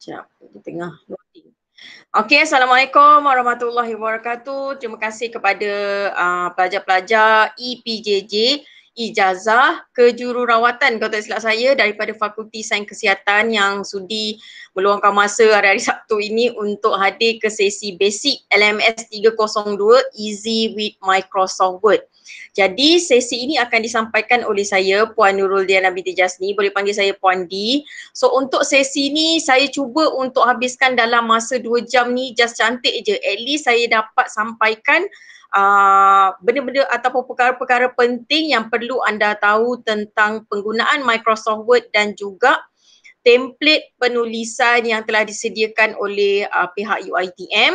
Sekejap, di tengah loading. Okay, Assalamualaikum warahmatullahi wabarakatuh. Terima kasih kepada uh, pelajar-pelajar EPJJ ijazah kejururawatan kalau tak silap saya daripada Fakulti Sains Kesihatan yang sudi meluangkan masa hari-hari Sabtu ini untuk hadir ke sesi basic LMS 302 Easy with Microsoft Word. Jadi sesi ini akan disampaikan oleh saya Puan Nurul Diana binti Jasni, boleh panggil saya Puan D. So untuk sesi ni saya cuba untuk habiskan dalam masa 2 jam ni just cantik je. At least saya dapat sampaikan Uh, benda-benda ataupun perkara-perkara penting yang perlu anda tahu tentang penggunaan Microsoft Word dan juga template penulisan yang telah disediakan oleh uh, pihak UITM.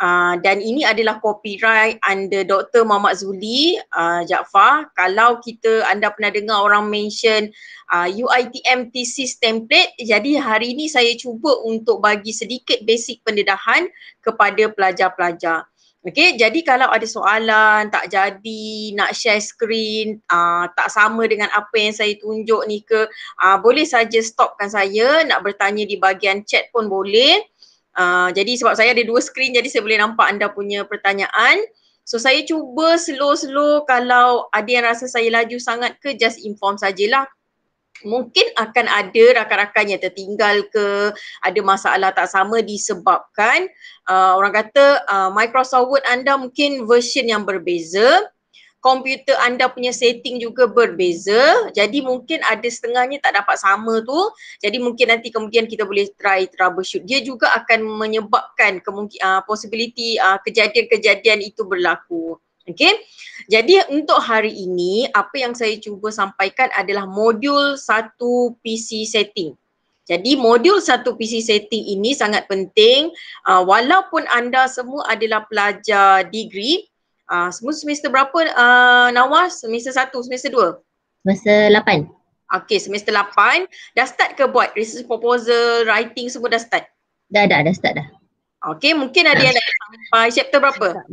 Uh, dan ini adalah copyright under Dr. Muhammad Zuli uh, Jaafar. Kalau kita anda pernah dengar orang mention uh, ah, UITM thesis template, jadi hari ini saya cuba untuk bagi sedikit basic pendedahan kepada pelajar-pelajar. Okey, jadi kalau ada soalan tak jadi nak share screen uh, tak sama dengan apa yang saya tunjuk ni ke, uh, boleh saja stopkan saya nak bertanya di bahagian chat pun boleh. Uh, jadi sebab saya ada dua skrin jadi saya boleh nampak anda punya pertanyaan. So saya cuba slow-slow kalau ada yang rasa saya laju sangat ke just inform sajalah. Mungkin akan ada rakan-rakan yang tertinggal ke ada masalah tak sama disebabkan uh, orang kata uh, Microsoft Word anda mungkin version yang berbeza komputer anda punya setting juga berbeza jadi mungkin ada setengahnya tak dapat sama tu jadi mungkin nanti kemudian kita boleh try troubleshoot dia juga akan menyebabkan kemungkinan uh, possibility uh, kejadian-kejadian itu berlaku Okay? jadi untuk hari ini apa yang saya cuba sampaikan adalah modul satu PC setting jadi modul satu PC setting ini sangat penting uh, walaupun anda semua adalah pelajar degree Ah, uh, semua semester berapa uh, ah, Nawas? Semester satu, semester dua, Semester lapan. Okay, semester lapan, Dah start ke buat research proposal, writing semua dah start? Dah, dah, dah start dah. Okay, mungkin ada yang nak sampai chapter berapa?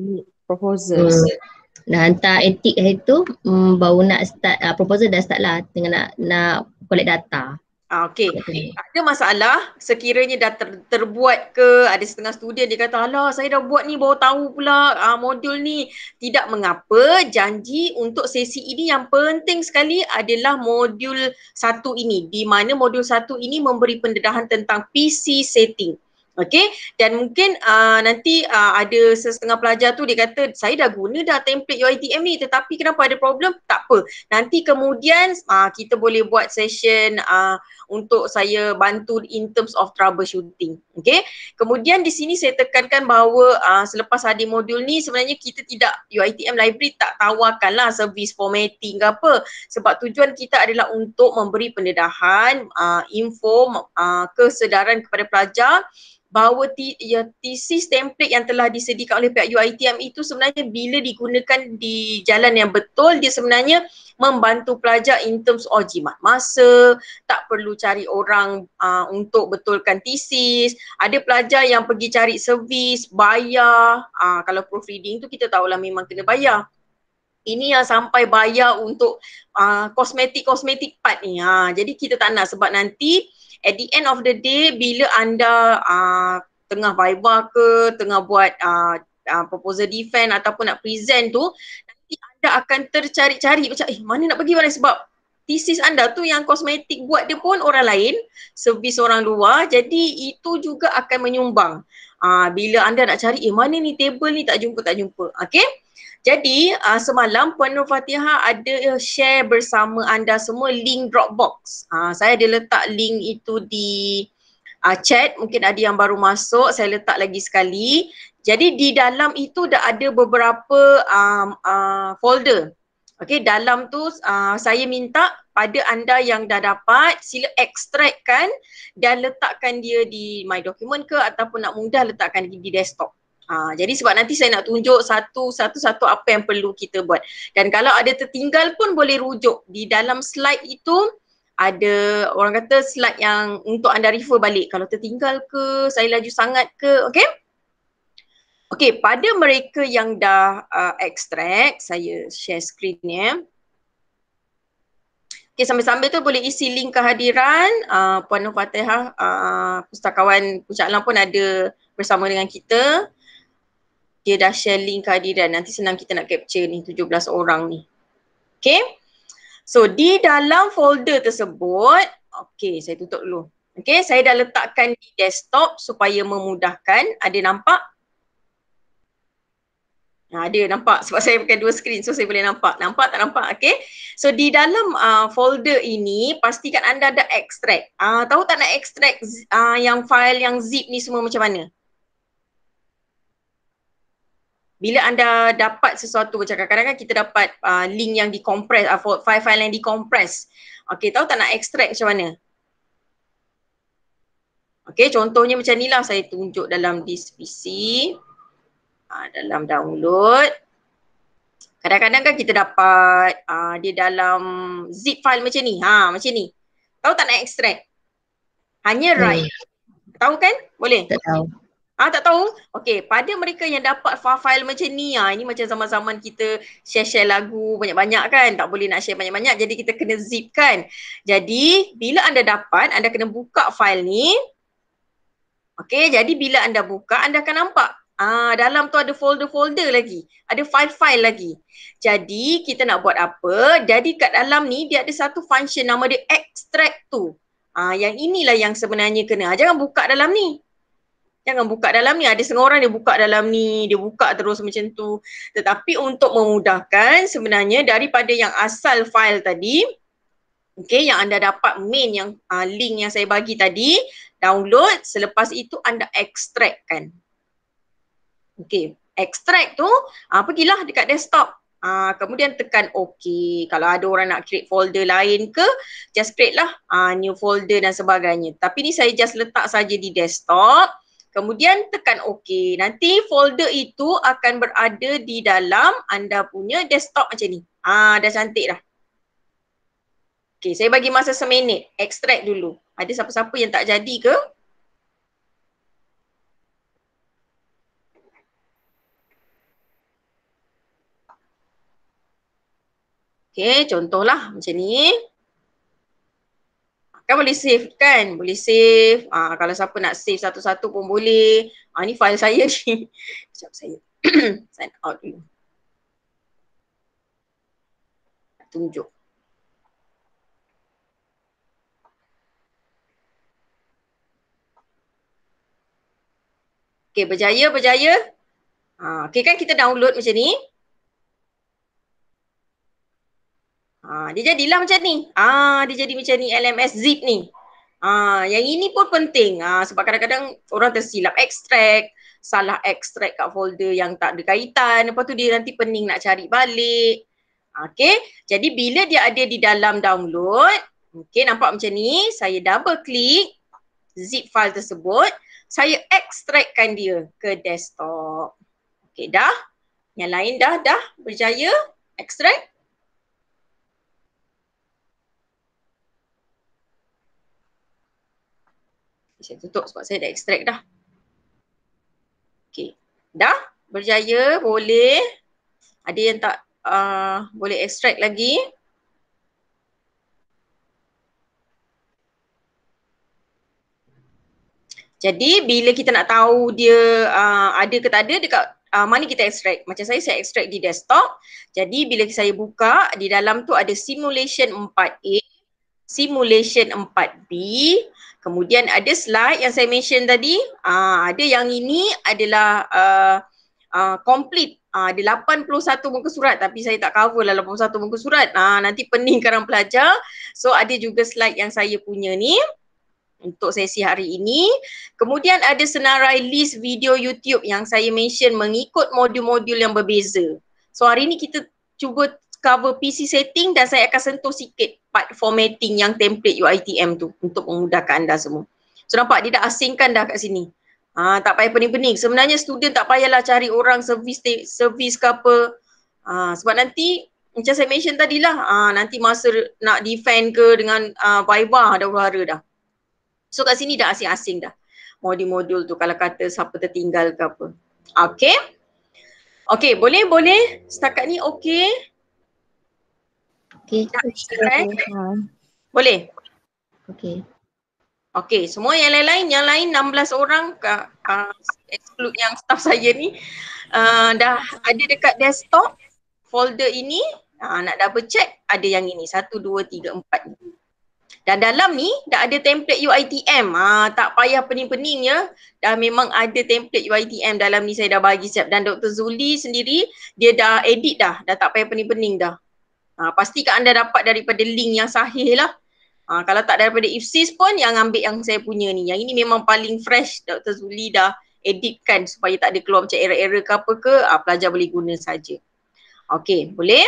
Proposal. Hmm. Nak hantar etik hari tu, hmm, baru nak start, uh, proposal dah start lah. Tengah nak, nak collect data. Ah, okay. okay. Ada masalah sekiranya dah ter, terbuat ke ada setengah student dia kata alah saya dah buat ni baru tahu pula ah, modul ni. Tidak mengapa janji untuk sesi ini yang penting sekali adalah modul satu ini. Di mana modul satu ini memberi pendedahan tentang PC setting. Okay dan mungkin uh, nanti uh, ada setengah pelajar tu dia kata saya dah guna dah template UITM ni tetapi kenapa ada problem? Tak apa nanti kemudian uh, kita boleh buat session uh, untuk saya bantu in terms of troubleshooting. Okay. Kemudian di sini saya tekankan bahawa uh, selepas ada modul ni sebenarnya kita tidak UITM library tak lah service formatting ke apa. Sebab tujuan kita adalah untuk memberi pendedahan, uh, info, uh, kesedaran kepada pelajar bahawa t- ya, thesis template yang telah disediakan oleh pihak UITM itu sebenarnya bila digunakan di jalan yang betul dia sebenarnya uh, membantu pelajar in terms of jimat masa, tak perlu cari orang uh, untuk betulkan thesis, ada pelajar yang pergi cari servis, bayar, uh, kalau proofreading tu kita tahulah memang kena bayar. Ini yang sampai bayar untuk kosmetik-kosmetik ah, uh, part ni. Ha, jadi kita tak nak sebab nanti at the end of the day bila anda uh, tengah viva ke, tengah buat uh, uh, proposal defend ataupun nak present tu pasti anda akan tercari-cari macam eh mana nak pergi mana sebab thesis anda tu yang kosmetik buat dia pun orang lain servis orang luar jadi itu juga akan menyumbang uh, bila anda nak cari eh mana ni table ni tak jumpa tak jumpa okey jadi uh, semalam Puan Nur Fatihah ada share bersama anda semua link Dropbox. Uh, saya ada letak link itu di uh, chat. Mungkin ada yang baru masuk. Saya letak lagi sekali. Jadi di dalam itu dah ada beberapa um, uh, folder. Okey, dalam tu uh, saya minta pada anda yang dah dapat sila extractkan dan letakkan dia di My Document ke ataupun nak mudah letakkan di desktop. Uh, jadi sebab nanti saya nak tunjuk satu-satu-satu apa yang perlu kita buat. Dan kalau ada tertinggal pun boleh rujuk di dalam slide itu ada orang kata slide yang untuk anda refer balik kalau tertinggal ke saya laju sangat ke okey Okey, pada mereka yang dah uh, extract, saya share screen ya. Okey, sambil-sambil tu boleh isi link kehadiran uh, Puan Nur Fatihah, uh, Pustakawan Pucat Alam pun ada bersama dengan kita. Dia dah share link kehadiran, nanti senang kita nak capture ni 17 orang ni. Okey, so di dalam folder tersebut, okey saya tutup dulu. Okey, saya dah letakkan di desktop supaya memudahkan. Ada nampak? Nah, ha, ada nampak sebab saya pakai dua screen so saya boleh nampak. Nampak tak nampak? Okay. So di dalam uh, folder ini pastikan anda ada extract. Uh, tahu tak nak extract uh, yang file yang zip ni semua macam mana? Bila anda dapat sesuatu macam kadang-kadang kan kita dapat uh, link yang dikompres, uh, file-file yang dikompres. Okay, tahu tak nak extract macam mana? Okay, contohnya macam ni lah saya tunjuk dalam this PC ha, dalam download kadang-kadang kan kita dapat ha, ah, dia dalam zip file macam ni ha macam ni tahu tak nak extract hanya right. hmm. tahu kan boleh tak tahu Ah tak tahu. Okey, pada mereka yang dapat file-file macam ni ah, ini macam zaman-zaman kita share-share lagu banyak-banyak kan, tak boleh nak share banyak-banyak jadi kita kena zip kan. Jadi, bila anda dapat, anda kena buka file ni. Okey, jadi bila anda buka, anda akan nampak Ah, dalam tu ada folder-folder lagi. Ada file-file lagi. Jadi kita nak buat apa? Jadi kat dalam ni dia ada satu function nama dia extract tu. Ah, yang inilah yang sebenarnya kena. Ah, jangan buka dalam ni. Jangan buka dalam ni. Ada setengah orang dia buka dalam ni. Dia buka terus macam tu. Tetapi untuk memudahkan sebenarnya daripada yang asal file tadi. Okay, yang anda dapat main yang uh, link yang saya bagi tadi. Download. Selepas itu anda extract kan. Okey, extract tu uh, pergilah dekat desktop. Uh, kemudian tekan OK. Kalau ada orang nak create folder lain ke, just create lah uh, new folder dan sebagainya. Tapi ni saya just letak saja di desktop. Kemudian tekan OK. Nanti folder itu akan berada di dalam anda punya desktop macam ni. Ah, dah cantik dah. Okay, saya bagi masa seminit. Extract dulu. Ada siapa-siapa yang tak jadi ke? Okay, contohlah macam ni. Kan boleh save kan? Boleh save. Ah, kalau siapa nak save satu-satu pun boleh. Ah, ni file saya ni. Sekejap saya. Sign out dulu. Tunjuk. Okey, berjaya, berjaya. Ah, okey kan kita download macam ni. Ha, dia jadilah macam ni. Ah, ha, dia jadi macam ni LMS zip ni. Ah, ha, yang ini pun penting. Ah, ha, sebab kadang-kadang orang tersilap extract, salah extract kat folder yang tak ada kaitan. Lepas tu dia nanti pening nak cari balik. Okay, jadi bila dia ada di dalam download, okay nampak macam ni, saya double click zip file tersebut, saya extractkan dia ke desktop. Okay dah, yang lain dah, dah berjaya extract. saya tutup sebab saya dah extract dah. Okay. Dah? Berjaya? Boleh? Ada yang tak uh, boleh extract lagi? Jadi bila kita nak tahu dia uh, ada ke tak ada dekat uh, mana kita extract. Macam saya, saya extract di desktop. Jadi bila saya buka, di dalam tu ada simulation 4A, simulation 4B, Kemudian ada slide yang saya mention tadi, uh, ada yang ini adalah uh, uh, complete Uh, ada 81 muka surat tapi saya tak cover lah 81 muka surat. Uh, nanti pening karang pelajar. So ada juga slide yang saya punya ni untuk sesi hari ini. Kemudian ada senarai list video YouTube yang saya mention mengikut modul-modul yang berbeza. So hari ni kita cuba cover PC setting dan saya akan sentuh sikit part formatting yang template UITM tu untuk memudahkan anda semua. So nampak dia dah asingkan dah kat sini. Ha, tak payah pening-pening. Sebenarnya student tak payahlah cari orang servis servis ke apa. Ha, sebab nanti macam saya mention tadilah, ha, nanti masa nak defend ke dengan uh, Viva ada huru-hara dah. So kat sini dah asing-asing dah. Modul-modul tu kalau kata siapa tertinggal ke apa. Okay. Okay boleh boleh setakat ni okay. Okey. Eh? Boleh. Okey. Okey, semua yang lain-lain, yang lain 16 orang kak uh, exclude yang staff saya ni uh, dah ada dekat desktop folder ini. Uh, nak double check ada yang ini satu dua tiga empat Dan dalam ni dah ada template UITM. uh, ah, tak payah pening-pening ya. Dah memang ada template UITM dalam ni saya dah bagi siap dan Dr. Zuli sendiri dia dah edit dah. Dah tak payah pening-pening dah. Ha, pastikan anda dapat daripada link yang sahih lah. Ha, kalau tak daripada Ifsis pun yang ambil yang saya punya ni. Yang ini memang paling fresh Dr. Zuli dah editkan supaya tak ada keluar macam error-error ke apa ke, ha, pelajar boleh guna saja. Okay boleh?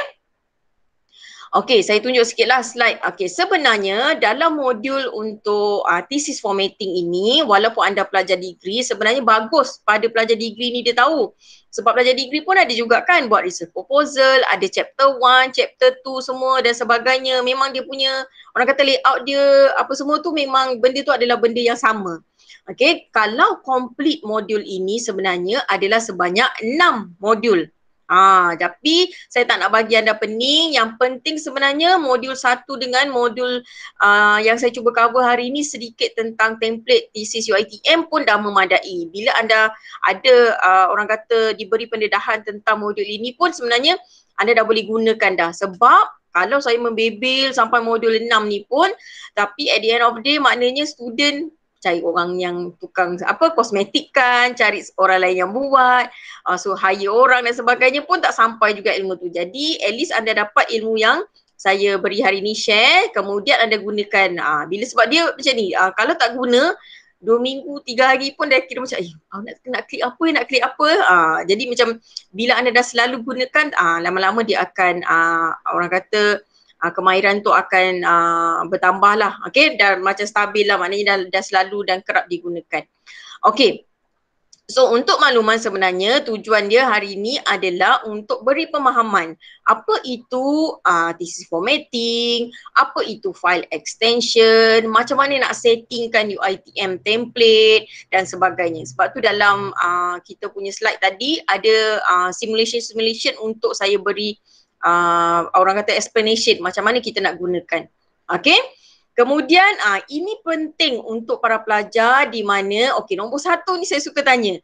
Okey, saya tunjuk sikitlah slide. Okey, sebenarnya dalam modul untuk uh, thesis formatting ini, walaupun anda pelajar degree, sebenarnya bagus pada pelajar degree ni dia tahu. Sebab pelajar degree pun ada juga kan buat research proposal, ada chapter 1, chapter 2 semua dan sebagainya. Memang dia punya, orang kata layout dia, apa semua tu memang benda tu adalah benda yang sama. Okey, kalau complete modul ini sebenarnya adalah sebanyak 6 modul. Ah, tapi saya tak nak bagi anda pening. Yang penting sebenarnya modul satu dengan modul uh, yang saya cuba cover hari ini sedikit tentang template thesis UITM pun dah memadai. Bila anda ada uh, orang kata diberi pendedahan tentang modul ini pun sebenarnya anda dah boleh gunakan dah. Sebab kalau saya membebel sampai modul 6 ni pun tapi at the end of the day maknanya student cari orang yang tukang apa kosmetik kan, cari orang lain yang buat, uh, so hire orang dan sebagainya pun tak sampai juga ilmu tu. Jadi at least anda dapat ilmu yang saya beri hari ni share, kemudian anda gunakan. Uh, bila sebab dia macam ni, uh, kalau tak guna, dua minggu, tiga hari pun dah kira macam, eh, oh, nak, nak klik apa, nak klik apa. Uh, jadi macam bila anda dah selalu gunakan, uh, lama-lama dia akan, uh, orang kata, uh, kemahiran tu akan uh, ah, bertambah lah. Okay, dan macam stabil lah maknanya dah, dah selalu dan kerap digunakan. Okay, So untuk makluman sebenarnya tujuan dia hari ini adalah untuk beri pemahaman apa itu uh, ah, thesis formatting, apa itu file extension, macam mana nak settingkan UITM template dan sebagainya. Sebab tu dalam uh, kita punya slide tadi ada uh, simulation simulation untuk saya beri uh, orang kata explanation macam mana kita nak gunakan. Okay. Kemudian uh, ini penting untuk para pelajar di mana, okay nombor satu ni saya suka tanya.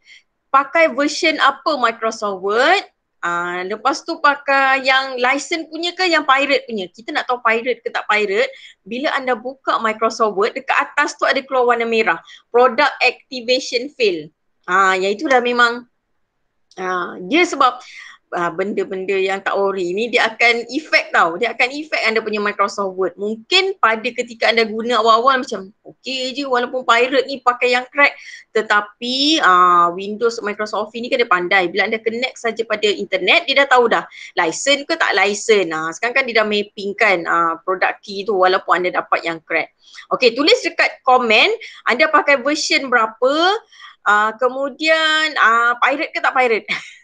Pakai version apa Microsoft Word? Uh, lepas tu pakai yang license punya ke yang pirate punya? Kita nak tahu pirate ke tak pirate. Bila anda buka Microsoft Word, dekat atas tu ada keluar warna merah. Product Activation Fail. Ah, uh, yang dah memang. Uh, dia sebab uh, benda-benda yang tak ori ni dia akan effect tau. Dia akan effect anda punya Microsoft Word. Mungkin pada ketika anda guna awal-awal macam okey je walaupun pirate ni pakai yang crack tetapi uh, Windows Microsoft ni kan dia pandai. Bila anda connect saja pada internet dia dah tahu dah license ke tak license. Uh, sekarang kan dia dah mapping kan uh, produk key tu walaupun anda dapat yang crack. Okey tulis dekat komen anda pakai version berapa Uh, kemudian uh, pirate ke tak pirate?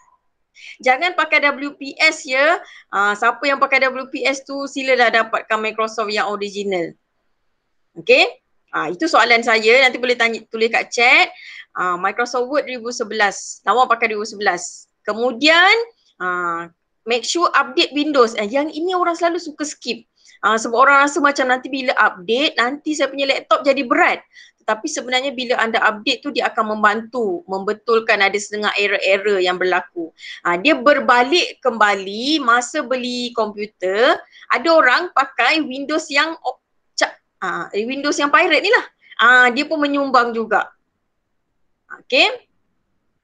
jangan pakai WPS ya. Uh, siapa yang pakai WPS tu sila silalah dapatkan Microsoft yang original. Okay. Uh, ah, itu soalan saya. Nanti boleh tanya, tulis kat chat. Uh, Microsoft Word 2011. Lawa pakai 2011. Kemudian uh, make sure update Windows. Eh, yang ini orang selalu suka skip uh, sebab orang rasa macam nanti bila update nanti saya punya laptop jadi berat tapi sebenarnya bila anda update tu dia akan membantu membetulkan ada setengah error-error yang berlaku. Ha, dia berbalik kembali masa beli komputer, ada orang pakai Windows yang ha, Windows yang pirate ni lah. Ha, dia pun menyumbang juga. Okay.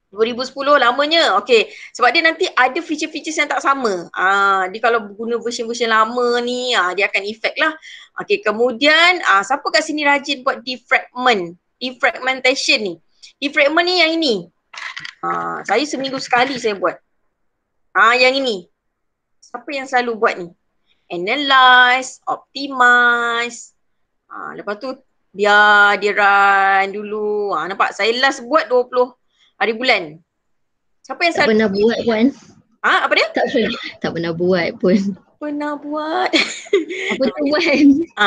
2010 lamanya. okey. Sebab dia nanti ada feature-features yang tak sama. Ah, dia kalau guna version-version lama ni, ah, dia akan effect lah. Okey, Kemudian, ah, siapa kat sini rajin buat defragment? Defragmentation ni. Defragment ni yang ini. Ah, saya seminggu sekali saya buat. Ah, yang ini. Siapa yang selalu buat ni? Analyze, optimize. Ah, lepas tu, biar dia run dulu. Ah, nampak? Saya last buat 20 hari bulan. Siapa yang tak selalu? pernah buat pun. Ha, apa dia? Tak pernah, tak pernah buat pun. Pernah buat. Apa tu kan? Ha,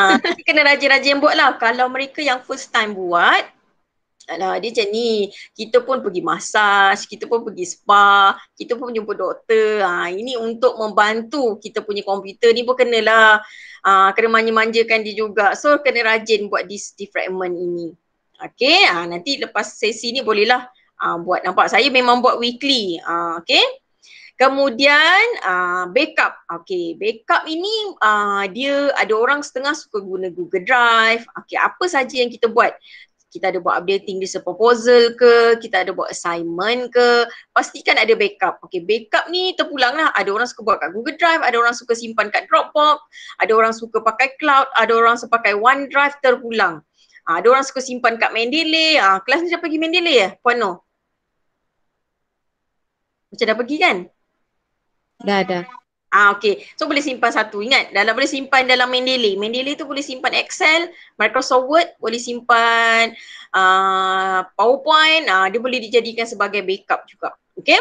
kena rajin-rajin buat lah. Kalau mereka yang first time buat, Alah dia macam ni, kita pun pergi massage, kita pun pergi spa, kita pun jumpa doktor ha, Ini untuk membantu kita punya komputer ni pun kenalah ha, Kena manja-manjakan dia juga, so kena rajin buat this defragment ini Okay, ah ha, nanti lepas sesi ni bolehlah uh, buat nampak saya memang buat weekly uh, okay kemudian uh, backup okay backup ini uh, dia ada orang setengah suka guna Google Drive okay apa saja yang kita buat kita ada buat updating di proposal ke, kita ada buat assignment ke, pastikan ada backup. Okay, backup ni terpulang lah. Ada orang suka buat kat Google Drive, ada orang suka simpan kat Dropbox, ada orang suka pakai cloud, ada orang suka pakai OneDrive terpulang. Ada orang suka simpan kat Mendeley. Ah, kelas ni siapa pergi Mendeley ya? Puan Noh. Macam dah pergi kan? Dah ada. Ah okey. So boleh simpan satu. Ingat dalam boleh simpan dalam Mendeley. Mendeley tu boleh simpan Excel, Microsoft Word, boleh simpan uh, PowerPoint, uh, dia boleh dijadikan sebagai backup juga. Okey?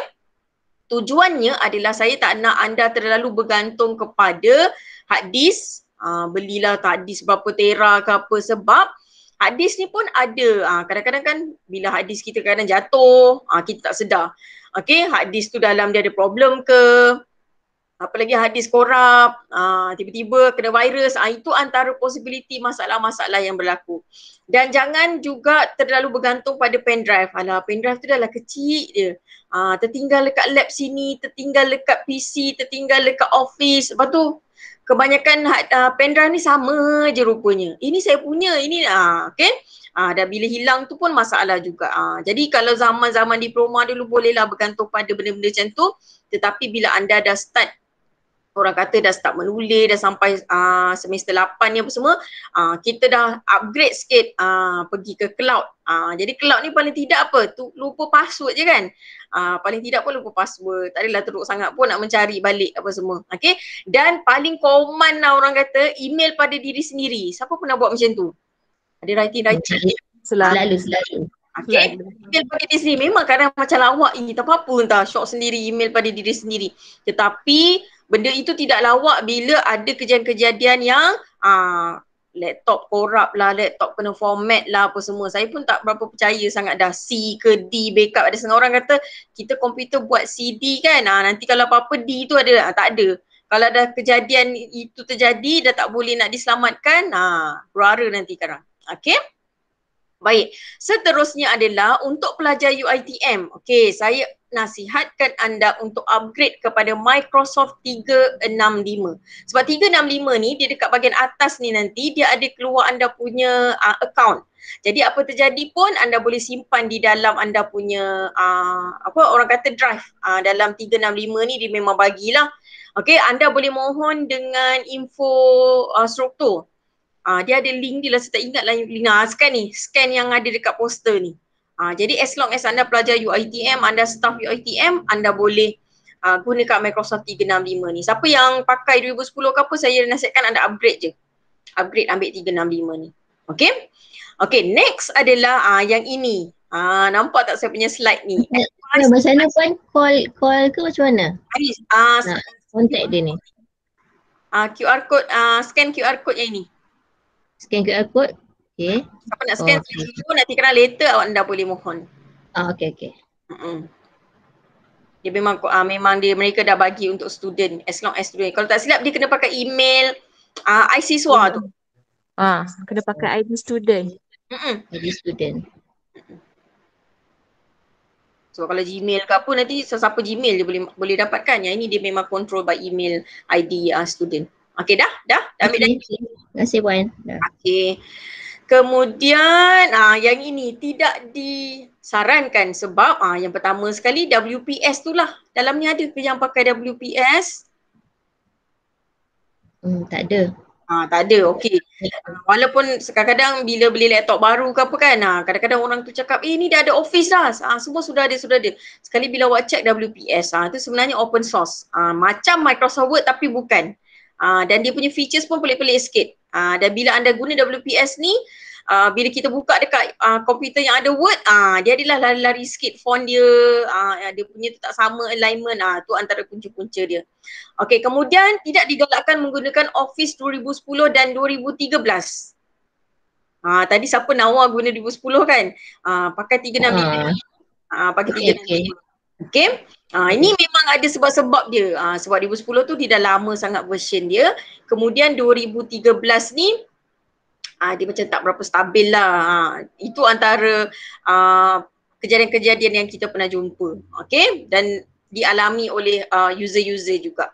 Tujuannya adalah saya tak nak anda terlalu bergantung kepada hard disk. Uh, belilah tak disk berapa tera ke apa sebab hadis ni pun ada. Uh, kadang-kadang kan bila hadis disk kita kadang jatuh, uh, kita tak sedar. Okay, hadis tu dalam dia ada problem ke? Apa lagi hadis korap, ah, tiba-tiba kena virus, aa, ah, itu antara possibility masalah-masalah yang berlaku. Dan jangan juga terlalu bergantung pada pendrive. Alah, pendrive tu dah lah kecil je. Aa, ah, tertinggal dekat lab sini, tertinggal dekat PC, tertinggal dekat office. Lepas tu kebanyakan aa, pen ni sama je rupanya. Ini saya punya, ini aa, okay. Ah, dan bila hilang tu pun masalah juga. Ah, jadi kalau zaman-zaman diploma dulu bolehlah bergantung pada benda-benda macam tu. Tetapi bila anda dah start orang kata dah start menulis dah sampai uh, semester 8 ni apa semua uh, kita dah upgrade sikit uh, pergi ke cloud uh, jadi cloud ni paling tidak apa tu lupa password je kan uh, paling tidak pun lupa password tak adalah teruk sangat pun nak mencari balik apa semua okey dan paling common lah orang kata email pada diri sendiri siapa pernah buat macam tu ada writing-writing. Selalu. Selalu, selalu. Okay, email pada diri sendiri. Memang kadang macam lawak, lah ini, tak apa-apa entah, shock sendiri, email pada diri sendiri. Tetapi benda itu tidak lawak bila ada kejadian-kejadian yang uh, laptop korap lah, laptop kena format lah apa semua. Saya pun tak berapa percaya sangat dah C ke D backup. Ada setengah orang kata kita komputer buat CD kan, uh, nanti kalau apa-apa D tu ada, uh, tak ada. Kalau dah kejadian itu terjadi, dah tak boleh nak diselamatkan, uh, berara nanti sekarang. Okay, Baik. Seterusnya adalah untuk pelajar UiTM. Okay, saya nasihatkan anda untuk upgrade kepada Microsoft 365. Sebab 365 ni dia dekat bahagian atas ni nanti dia ada keluar anda punya uh, account. Jadi apa terjadi pun anda boleh simpan di dalam anda punya uh, apa orang kata drive. Uh, dalam 365 ni dia memang bagilah. Okey, anda boleh mohon dengan info uh, struktur. Ah uh, dia ada link dia lah saya tak ingat lah Lina ah, scan ni, scan yang ada dekat poster ni. Ah uh, jadi as long as anda pelajar UiTM, anda staff UiTM, anda boleh uh, ah, guna kat Microsoft 365 ni. Siapa yang pakai 2010 ke apa saya nasihatkan anda upgrade je. Upgrade ambil 365 ni. Okay? Okay next adalah ah uh, yang ini. Ah uh, nampak tak saya punya slide ni. Ya, macam ya, mana puan call call ke macam mana? ah uh, contact dia ni. Ah uh, QR code ah uh, scan QR code yang ini. Scan QR code. Okay. Siapa nak scan QR okay. code nanti kena later awak anda boleh mohon. Ah okey okey. Hmm. Dia memang uh, memang dia mereka dah bagi untuk student as long as student. Kalau tak silap dia kena pakai email uh, ah, IC siswa mm. tu. Ah, kena pakai ID student. Mm-mm. ID student. So kalau Gmail ke apa nanti sesiapa Gmail dia boleh boleh dapatkan. Yang ini dia memang control by email ID uh, ah, student. Mm. Okey dah, dah, dah ambil okay. dah. Terima kasih Puan. Okey. Kemudian ah yang ini tidak disarankan sebab ah yang pertama sekali WPS tu lah. Dalam ni ada yang pakai WPS? Hmm, tak ada. Ah tak ada. Okey. Walaupun kadang-kadang bila beli laptop baru ke apa kan, ah kadang-kadang orang tu cakap, "Eh, ni dah ada office dah." Ah semua sudah ada, sudah ada. Sekali bila awak check WPS, ah tu sebenarnya open source. Ah macam Microsoft Word tapi bukan. Ah, dan dia punya features pun pelik-pelik sikit. Uh, dan bila anda guna WPS ni, uh, bila kita buka dekat uh, komputer yang ada Word, uh, dia adalah lari-lari sikit font dia, uh, dia punya tu tak sama alignment, uh, tu antara punca-punca dia. Okay, kemudian tidak digalakkan menggunakan Office 2010 dan 2013. Ha, tadi siapa Nawar guna 2010 kan? Ha, pakai 365. Ha, pakai 365. Okay. okay. okay. Ah ini memang ada sebab-sebab dia. Ah sebab 2010 tu dia dah lama sangat version dia. Kemudian 2013 ni ah dia macam tak berapa stabil lah. Ha, itu antara ah, kejadian-kejadian yang kita pernah jumpa. okay? dan dialami oleh ah, user-user juga.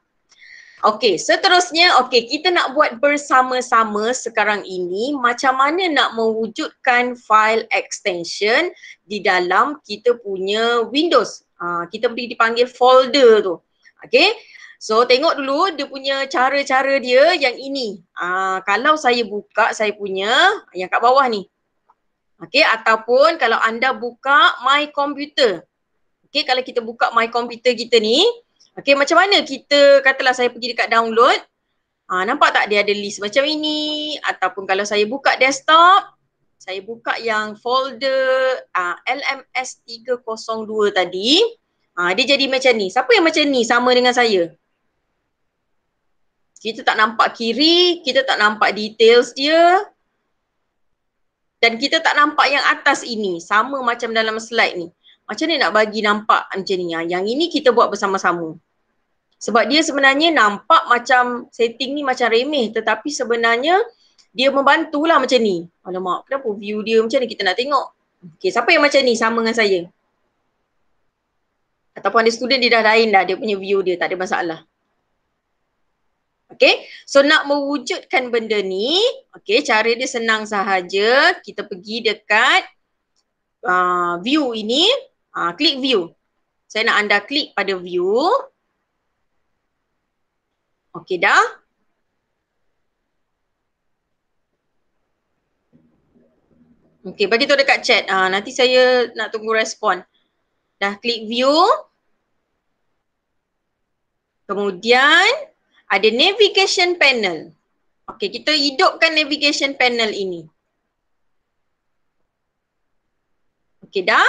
Okay, seterusnya okay kita nak buat bersama-sama sekarang ini macam mana nak mewujudkan file extension di dalam kita punya Windows Ha, kita boleh dipanggil folder tu. Okay. So tengok dulu dia punya cara-cara dia yang ini. Uh, kalau saya buka saya punya yang kat bawah ni. Okay ataupun kalau anda buka my computer. Okay kalau kita buka my computer kita ni. Okay macam mana kita katalah saya pergi dekat download. Uh, nampak tak dia ada list macam ini ataupun kalau saya buka desktop saya buka yang folder uh, LMS 302 tadi. Uh, dia jadi macam ni. Siapa yang macam ni sama dengan saya? Kita tak nampak kiri, kita tak nampak details dia. Dan kita tak nampak yang atas ini. Sama macam dalam slide ni. Macam ni nak bagi nampak macam ni. Uh. Yang ini kita buat bersama-sama. Sebab dia sebenarnya nampak macam setting ni macam remeh tetapi sebenarnya dia membantulah macam ni. Alamak, kenapa view dia macam ni kita nak tengok. Okay, siapa yang macam ni sama dengan saya? Ataupun ada student dia dah lain dah, dia punya view dia, tak ada masalah. Okay, so nak mewujudkan benda ni, okay, cara dia senang sahaja, kita pergi dekat uh, view ini, uh, klik view. Saya nak anda klik pada view. Okay dah, Okay, bagi tu dekat chat. Ah nanti saya nak tunggu respon. Dah klik view. Kemudian ada navigation panel. Okay, kita hidupkan navigation panel ini. Okay, dah?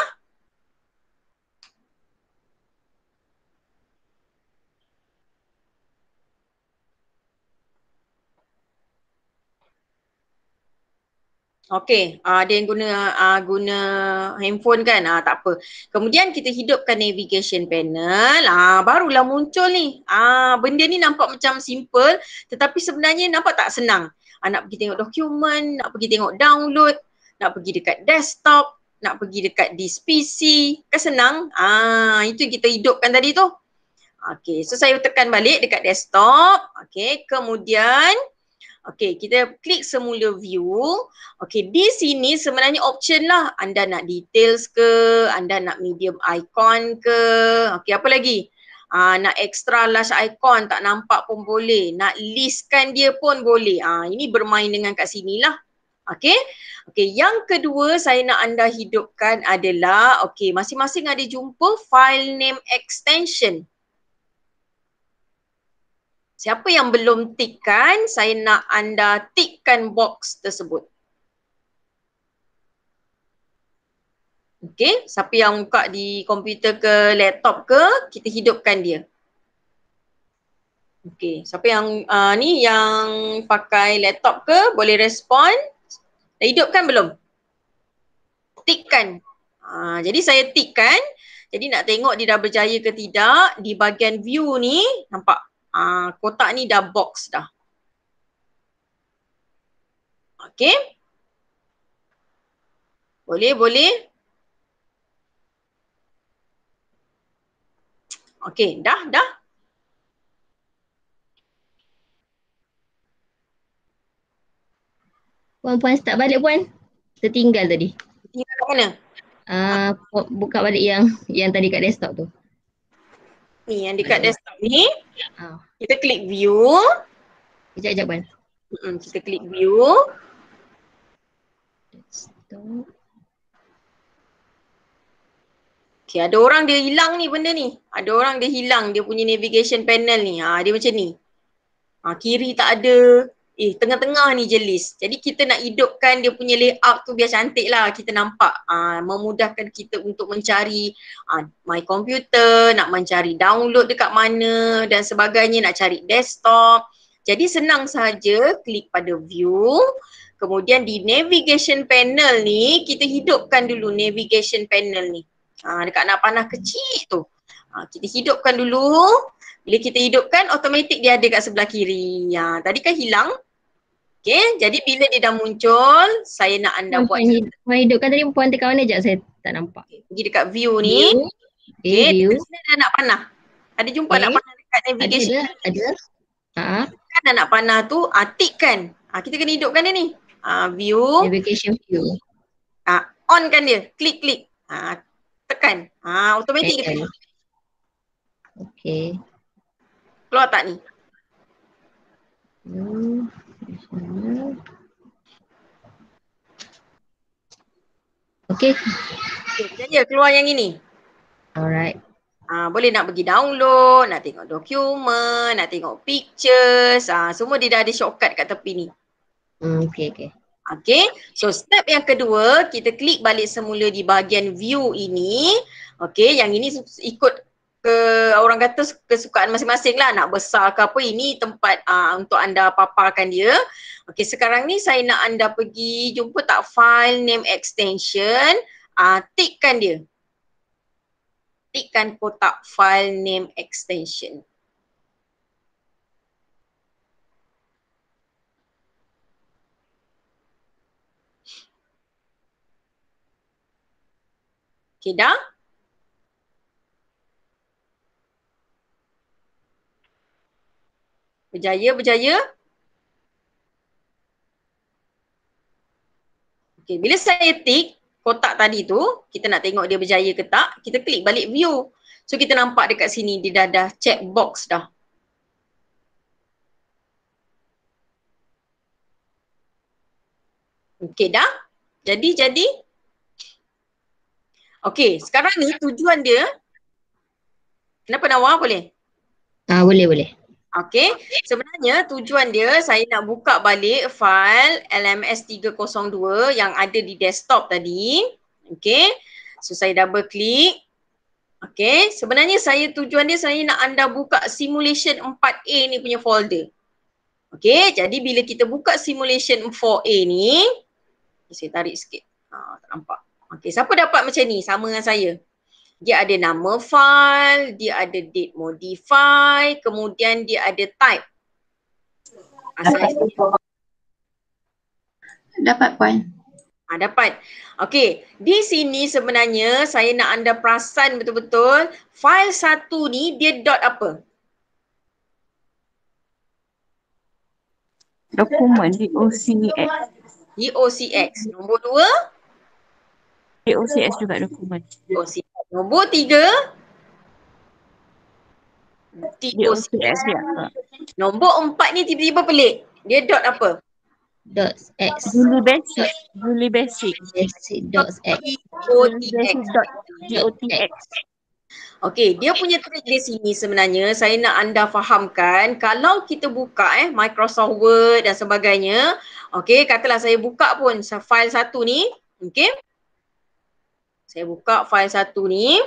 Okey, uh, dia yang guna uh, guna handphone kan? Uh, tak apa. Kemudian kita hidupkan navigation panel. Ah uh, barulah muncul ni. Ah uh, benda ni nampak macam simple tetapi sebenarnya nampak tak senang. Uh, nak pergi tengok dokumen, nak pergi tengok download, nak pergi dekat desktop, nak pergi dekat di PC. Kan senang? Ah uh, itu kita hidupkan tadi tu. Okey, so saya tekan balik dekat desktop. Okey, kemudian Okay, kita klik semula view. Okay, di sini sebenarnya option lah. Anda nak details ke, anda nak medium icon ke. Okay, apa lagi? Uh, nak extra large icon tak nampak pun boleh. Nak listkan dia pun boleh. Ah, ini bermain dengan kat sini lah. Okay. Okay, yang kedua saya nak anda hidupkan adalah okay, masing-masing ada jumpa file name extension. Siapa yang belum tikkan, saya nak anda tikkan box tersebut. Okey, siapa yang buka di komputer ke laptop ke, kita hidupkan dia. Okey, siapa yang uh, ni yang pakai laptop ke boleh respon. Dah hidupkan belum? Tikkan. Uh, jadi saya tikkan. Jadi nak tengok dia dah berjaya ke tidak di bahagian view ni, nampak Ah kotak ni dah box dah. Okay. Boleh, boleh. Okay, dah, dah. Puan-puan start balik puan. Tertinggal tadi. Tertinggal kat mana? Uh, buka balik yang yang tadi kat desktop tu ni yang dekat Ayuh. desktop ni. Ha. Kita klik view. Sekejap, sekejap Puan. hmm Kita klik view. Okay, ada orang dia hilang ni benda ni. Ada orang dia hilang dia punya navigation panel ni. Ha, dia macam ni. Ha, kiri tak ada, eh tengah-tengah ni jelis. Jadi kita nak hidupkan dia punya layout tu biar cantik lah kita nampak. Uh, memudahkan kita untuk mencari uh, my computer, nak mencari download dekat mana dan sebagainya, nak cari desktop. Jadi senang saja klik pada view. Kemudian di navigation panel ni, kita hidupkan dulu navigation panel ni. Ha, dekat anak panah kecil tu. Ha, kita hidupkan dulu. Bila kita hidupkan, otomatik dia ada kat sebelah kiri. Ha, tadi kan hilang. Okay, jadi bila dia dah muncul, saya nak anda puan buat hidup. Puan hidupkan tadi puan tekan mana sekejap saya tak nampak. Okay, pergi dekat view ni. View. Okay, eh, view. sini anak panah. Ada jumpa okay. anak eh, panah dekat navigation. Ada, ada. Ha. Kan anak panah tu, atik kan. Ha, kita kena hidupkan dia ni. Ha, view. Navigation view. Ha, on kan dia. Klik, klik. Ha, tekan. Ha, automatik okay. Okay. Keluar tak ni? Hmm. Okay. Okay, ya, keluar yang ini. Alright. Ah, uh, boleh nak pergi download, nak tengok dokumen, nak tengok pictures, ah, uh, semua dia dah ada shortcut kat tepi ni. Hmm, okay, okay. Okay, so step yang kedua, kita klik balik semula di bahagian view ini. Okay, yang ini ikut ke orang kata kesukaan masing-masing lah nak besar ke apa ini tempat uh, untuk anda paparkan dia. Okey sekarang ni saya nak anda pergi jumpa tak file name extension uh, ah, tickkan dia. Tickkan kotak file name extension. Okay dah. Berjaya, berjaya. Okay, bila saya tick kotak tadi tu, kita nak tengok dia berjaya ke tak, kita klik balik view. So kita nampak dekat sini dia dah dah check box dah. Okay dah. Jadi jadi. Okay sekarang ni tujuan dia. Kenapa Nawar boleh? Ah uh, boleh boleh. Okay. Sebenarnya tujuan dia saya nak buka balik fail LMS 302 yang ada di desktop tadi. Okay. So saya double click. Okay. Sebenarnya saya tujuan dia saya nak anda buka simulation 4A ni punya folder. Okay. Jadi bila kita buka simulation 4A ni. Saya tarik sikit. Ha, tak nampak. Okay. Siapa dapat macam ni sama dengan saya? dia ada nama file, dia ada date modify, kemudian dia ada type. Asal dapat point. Ha, dapat. Okey, di sini sebenarnya saya nak anda perasan betul-betul file satu ni dia dot apa? Dokumen DOCX. DOCX. Nombor dua? DOCX juga dokumen. DOCX. Nombor tiga. T-O-C-S dia. Eh, Nombor empat ni tiba-tiba pelik. Dia dot apa? Dot X. Juli Basic. Juli Basic. Basic dot X. T-O-T-X. Okay, dia punya trick di sini sebenarnya saya nak anda fahamkan kalau kita buka eh Microsoft Word dan sebagainya. Okay, katalah saya buka pun file satu ni. Okay, saya buka file satu ni.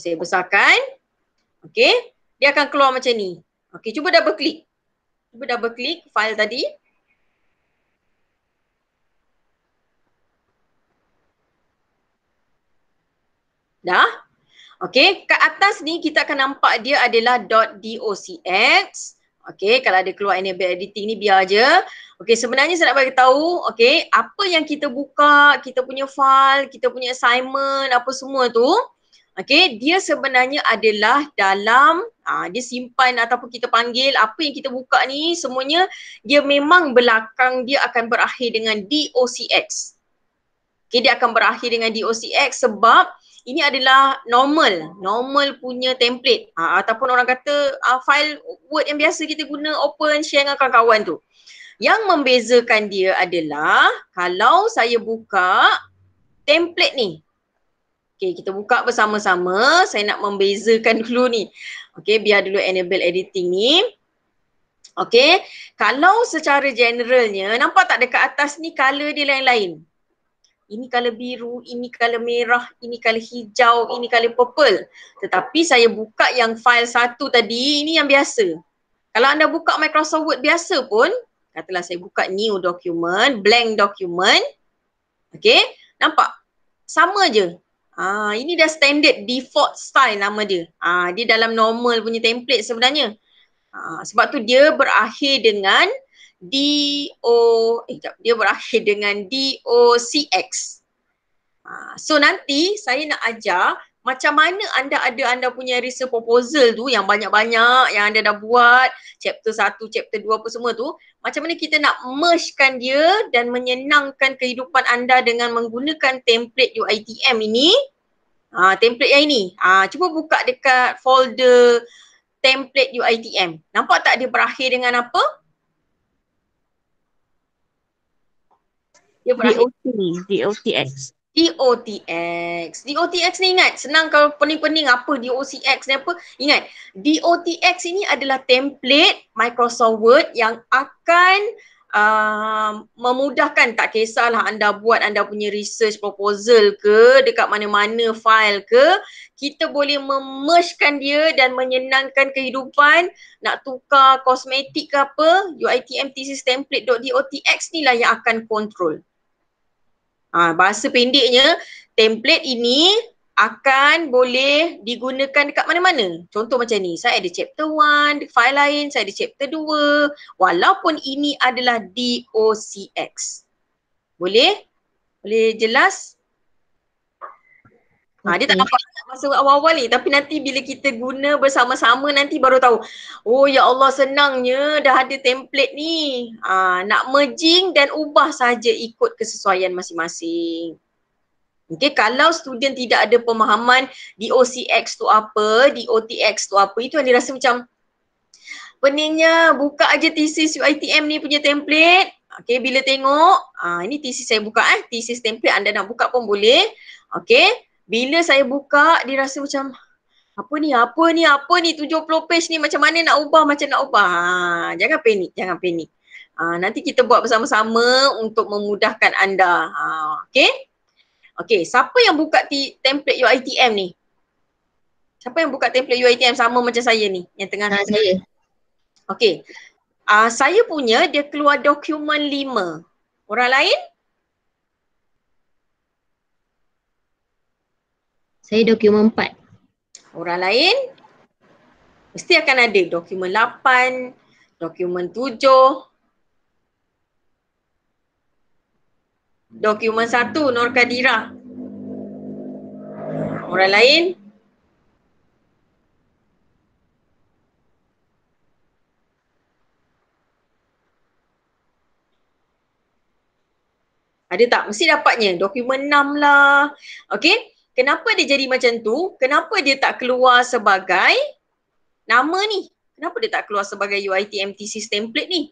Saya besarkan. Okey. Dia akan keluar macam ni. Okey, cuba double click. Cuba double click file tadi. Dah? Okey, kat atas ni kita akan nampak dia adalah .docx. Okey, kalau ada keluar ini editing ni biar aje. Okey, sebenarnya saya nak bagi tahu, okey, apa yang kita buka, kita punya file, kita punya assignment, apa semua tu, okey, dia sebenarnya adalah dalam, aa, ha, dia simpan ataupun kita panggil, apa yang kita buka ni, semuanya, dia memang belakang dia akan berakhir dengan DOCX. Okey, dia akan berakhir dengan DOCX sebab ini adalah normal, normal punya template ha, ataupun orang kata uh, file word yang biasa kita guna open share dengan kawan-kawan tu. Yang membezakan dia adalah kalau saya buka template ni. Okay, kita buka bersama-sama. Saya nak membezakan dulu ni. Okay, biar dulu enable editing ni. Okay, kalau secara generalnya, nampak tak dekat atas ni color dia lain-lain? ini color biru, ini color merah, ini color hijau, ini color purple. Tetapi saya buka yang file satu tadi, ini yang biasa. Kalau anda buka Microsoft Word biasa pun, katalah saya buka new document, blank document. Okay, nampak? Sama je. Ah, ini dah standard default style nama dia. Ah, dia dalam normal punya template sebenarnya. Ah, sebab tu dia berakhir dengan D O eh jap, dia berakhir dengan D O C X. Ha, so nanti saya nak ajar macam mana anda ada anda punya research proposal tu yang banyak-banyak yang anda dah buat chapter 1, chapter 2 apa semua tu macam mana kita nak mergekan dia dan menyenangkan kehidupan anda dengan menggunakan template UITM ini ha, template yang ini ha, cuba buka dekat folder template UITM nampak tak dia berakhir dengan apa Dia berakhir. D-O-T. D-O-T-X. D-O-T-X. D-O-T-X ni ingat. Senang kalau pening-pening apa D-O-C-X ni apa. Ingat. D-O-T-X ini adalah template Microsoft Word yang akan Uh, memudahkan tak kisahlah anda buat anda punya research proposal ke dekat mana-mana file ke kita boleh memerjkan dia dan menyenangkan kehidupan nak tukar kosmetik ke apa UITM thesis template.dotx ni lah yang akan control. Ha, bahasa pendeknya, template ini akan boleh digunakan dekat mana-mana. Contoh macam ni, saya ada chapter 1, file lain, saya ada chapter 2, walaupun ini adalah DOCX. Boleh? Boleh jelas? Ha, dia tak nampak masa awal-awal ni tapi nanti bila kita guna bersama-sama nanti baru tahu oh ya Allah senangnya dah ada template ni ha, nak merging dan ubah saja ikut kesesuaian masing-masing Okay, kalau student tidak ada pemahaman DOCX tu apa, DOTX tu apa, itu yang dia rasa macam peningnya buka aja thesis UITM ni punya template. Okay, bila tengok, ha, ini thesis saya buka eh, thesis template anda nak buka pun boleh. Okay, bila saya buka, dia rasa macam apa ni, apa ni, apa ni 70 page ni macam mana nak ubah, macam nak ubah. Ha, jangan panik, jangan panik. Ha, nanti kita buat bersama-sama untuk memudahkan anda. Ha, ah, okay? Okay, siapa yang buka t- template UITM ni? Siapa yang buka template UITM sama macam saya ni yang tengah ha, saya. Okay. Uh, saya punya dia keluar dokumen lima. Orang lain? saya dokumen empat. Orang lain mesti akan ada dokumen lapan, dokumen tujuh. Dokumen satu Nur Kadira. Orang lain Ada tak? Mesti dapatnya. Dokumen 6 lah. Okay kenapa dia jadi macam tu kenapa dia tak keluar sebagai nama ni kenapa dia tak keluar sebagai UITMTCS template ni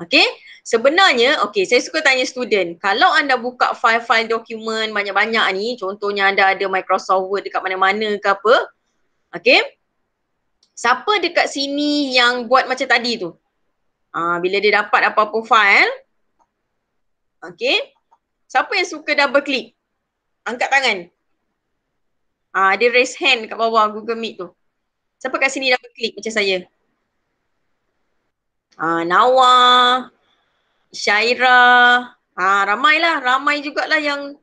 Okay, sebenarnya okay, saya suka tanya student kalau anda buka file-file dokumen banyak-banyak ni contohnya anda ada Microsoft Word dekat mana-mana ke apa okey siapa dekat sini yang buat macam tadi tu uh, bila dia dapat apa-apa file okay, siapa yang suka double click angkat tangan Ah, dia raise hand kat bawah Google Meet tu. Siapa kat sini dah klik macam saya? Ah, Nawa, Syaira, ah, ramai lah, ramai jugalah yang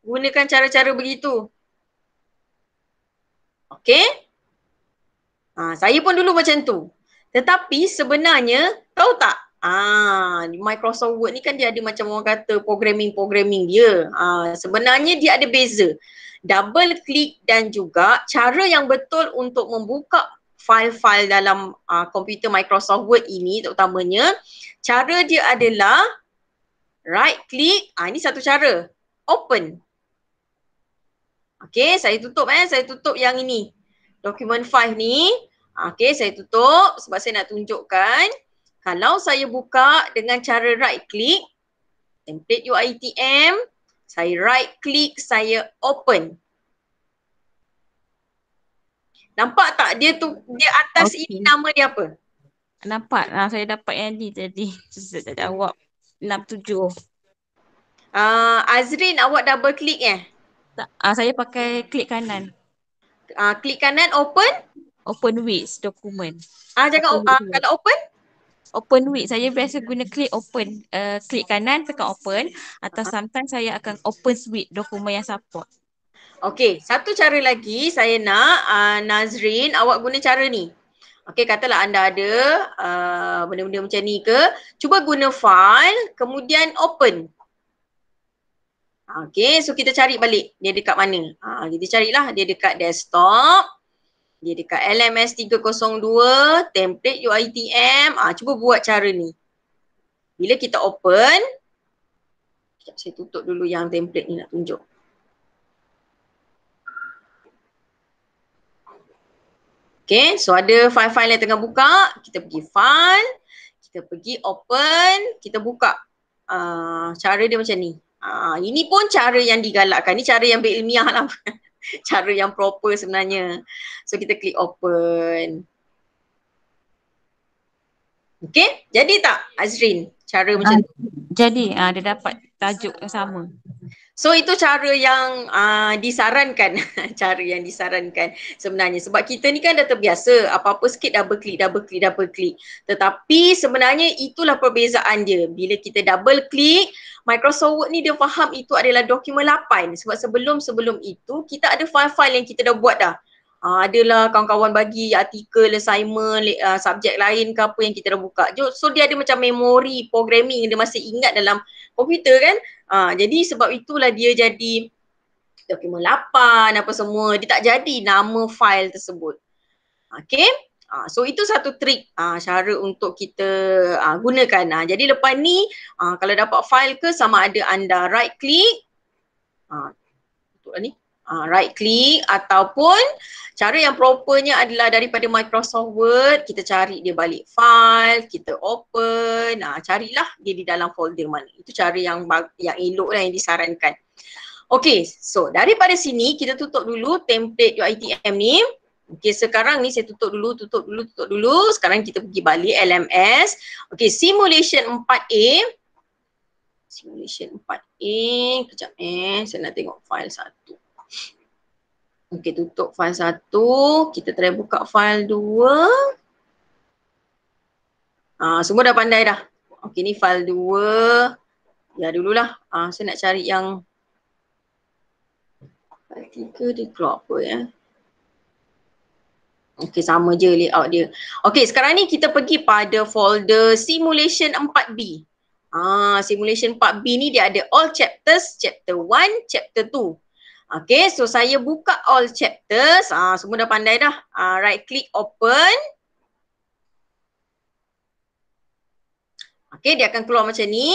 gunakan cara-cara begitu. Okay? Ah, saya pun dulu macam tu. Tetapi sebenarnya, tahu tak? Ah, Microsoft Word ni kan dia ada macam orang kata programming-programming dia. Ah, sebenarnya dia ada beza double click dan juga cara yang betul untuk membuka file-file dalam uh, komputer Microsoft Word ini terutamanya cara dia adalah right click ah ini satu cara open okey saya tutup eh saya tutup yang ini document file ni okey saya tutup sebab saya nak tunjukkan kalau saya buka dengan cara right click template UITM saya right click, saya open. Nampak tak dia tu dia atas okay. ini nama dia apa? Nampak. Ah saya dapat yang ni tadi. Saya dah jawab 67. Ah Azrin awak double click eh? Tak. Ah saya pakai klik kanan. Ah klik kanan open open with document. Ah jangan open uh, kalau open? open week saya biasa guna klik open uh, klik kanan tekan open atau ah. sometimes saya akan open suite dokumen yang support Okay satu cara lagi saya nak uh, Nazrin awak guna cara ni. Okay katalah anda ada uh, benda-benda macam ni ke, cuba guna file kemudian open. Okay, so kita cari balik dia dekat mana. Ha, kita carilah dia dekat desktop dia dekat LMS 302 template UITM ah cuba buat cara ni bila kita open sekejap saya tutup dulu yang template ni nak tunjuk Okay, so ada file-file yang tengah buka, kita pergi file, kita pergi open, kita buka. Uh, cara dia macam ni. Uh, ini pun cara yang digalakkan, ni cara yang berilmiah lah. cara yang proper sebenarnya. So kita klik open. Okay, jadi tak Azrin cara macam uh, tu? Ah, jadi, uh, dia dapat tajuk yang sama. So itu cara yang uh, disarankan, cara yang disarankan sebenarnya. Sebab kita ni kan dah terbiasa apa-apa sikit double click, double click, double click. Tetapi sebenarnya itulah perbezaan dia. Bila kita double click, Microsoft Word ni dia faham itu adalah dokumen lapan. Sebab sebelum-sebelum itu kita ada file-file yang kita dah buat dah uh, adalah kawan-kawan bagi artikel, assignment, uh, subjek lain ke apa yang kita dah buka. So dia ada macam memory programming dia masih ingat dalam komputer kan. Uh, jadi sebab itulah dia jadi dokumen lapan apa semua. Dia tak jadi nama file tersebut. Okay. Uh, so itu satu trik uh, cara untuk kita uh, gunakan. Uh, jadi lepas ni uh, kalau dapat file ke sama ada anda right click. Uh, untuk lah ni. Ha, right click ataupun cara yang propernya adalah daripada Microsoft Word kita cari dia balik file, kita open, nah, ha, carilah dia di dalam folder mana. Itu cara yang yang elok lah yang disarankan. Okay, so daripada sini kita tutup dulu template UITM ni. Okay, sekarang ni saya tutup dulu, tutup dulu, tutup dulu. Sekarang kita pergi balik LMS. Okay, simulation 4A. Simulation 4A. Kejap eh, saya nak tengok file satu. Okey, tutup file satu. Kita try buka fail dua. Ah, semua dah pandai dah. Okey, ni file dua. Ya, dululah. Ah, saya nak cari yang fail tiga dia keluar apa ya. Okey, sama je layout dia. Okey, sekarang ni kita pergi pada folder simulation 4B. Ah, simulation 4B ni dia ada all chapters, chapter 1, chapter 2. Okay, so saya buka all chapters. Ah, semua dah pandai dah. Ah, right click open. Okay, dia akan keluar macam ni.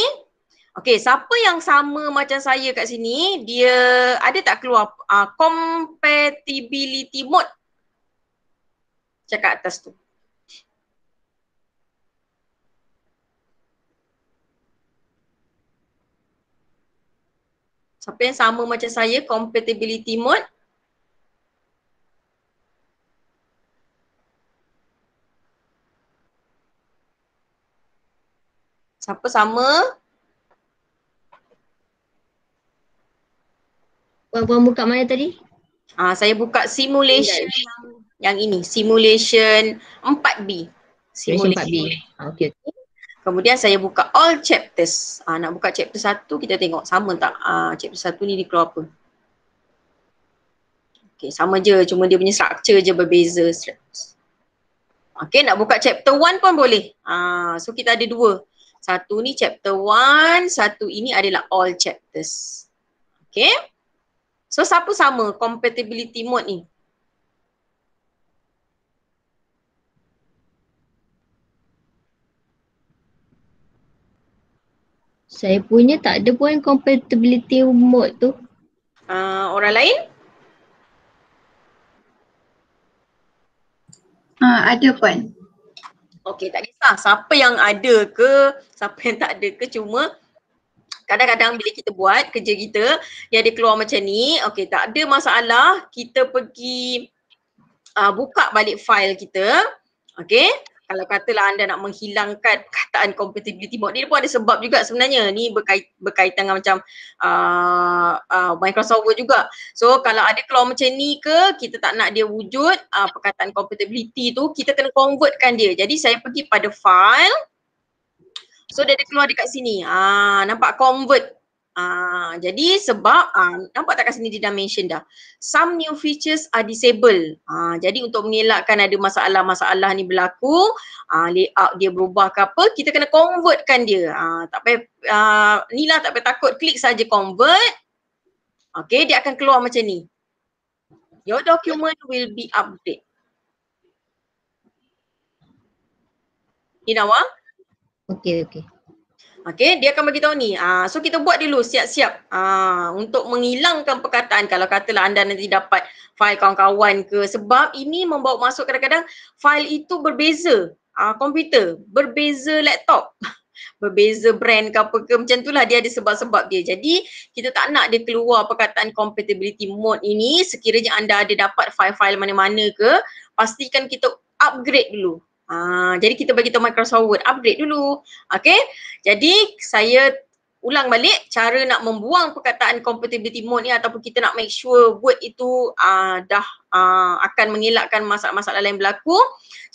Okay, siapa yang sama macam saya kat sini, dia ada tak keluar ah, compatibility mode? Cakap atas tu. Siapa yang sama macam saya, compatibility mode. Siapa sama? Puan-puan buka mana tadi? Ah, saya buka simulation yang, yang ini, simulation 4B. Simulation 4B. Ah, okey. Okay. Kemudian saya buka all chapters. Ha, nak buka chapter satu, kita tengok sama tak ha, chapter satu ni dia keluar apa. Okay, sama je. Cuma dia punya structure je berbeza. Okay, nak buka chapter one pun boleh. Ha, so kita ada dua. Satu ni chapter one, satu ini adalah all chapters. Okay. So siapa sama compatibility mode ni? Saya punya tak ada pun compatibility mode tu. Uh, orang lain? Uh, ada pun. Okey tak kisah siapa yang ada ke siapa yang tak ada ke cuma kadang-kadang bila kita buat kerja kita dia ada keluar macam ni okey tak ada masalah kita pergi uh, buka balik file kita okey kalau katalah anda nak menghilangkan perkataan compatibility mode ni pun ada sebab juga sebenarnya ni berkait, berkaitan dengan macam uh, uh, Microsoft Word juga so kalau ada keluar macam ni ke kita tak nak dia wujud uh, perkataan compatibility tu kita kena convertkan dia jadi saya pergi pada file so dia ada keluar dekat sini uh, nampak convert Ah, jadi sebab ah, nampak tak kat sini dia dah mention dah. Some new features are disabled. Ah, jadi untuk mengelakkan ada masalah-masalah ni berlaku, ah, layout dia berubah ke apa, kita kena convertkan dia. Ah, tak payah, ah, ni lah tak payah takut. Klik saja convert. Okay, dia akan keluar macam ni. Your document will be update. Inawa? Okay, okay. Okay, dia akan bagi tahu ni. Ah, so kita buat dulu siap-siap ah untuk menghilangkan perkataan kalau katalah anda nanti dapat fail kawan-kawan ke sebab ini membawa masuk kadang-kadang fail itu berbeza ah komputer, berbeza laptop, berbeza brand ke apa ke macam itulah dia ada sebab-sebab dia. Jadi kita tak nak dia keluar perkataan compatibility mode ini sekiranya anda ada dapat fail-fail mana-mana ke, pastikan kita upgrade dulu. Ah, jadi kita bagi tahu Microsoft Word upgrade dulu. Okey. Jadi saya ulang balik cara nak membuang perkataan compatibility mode ni ataupun kita nak make sure word itu uh, dah uh, akan mengelakkan masalah-masalah lain berlaku.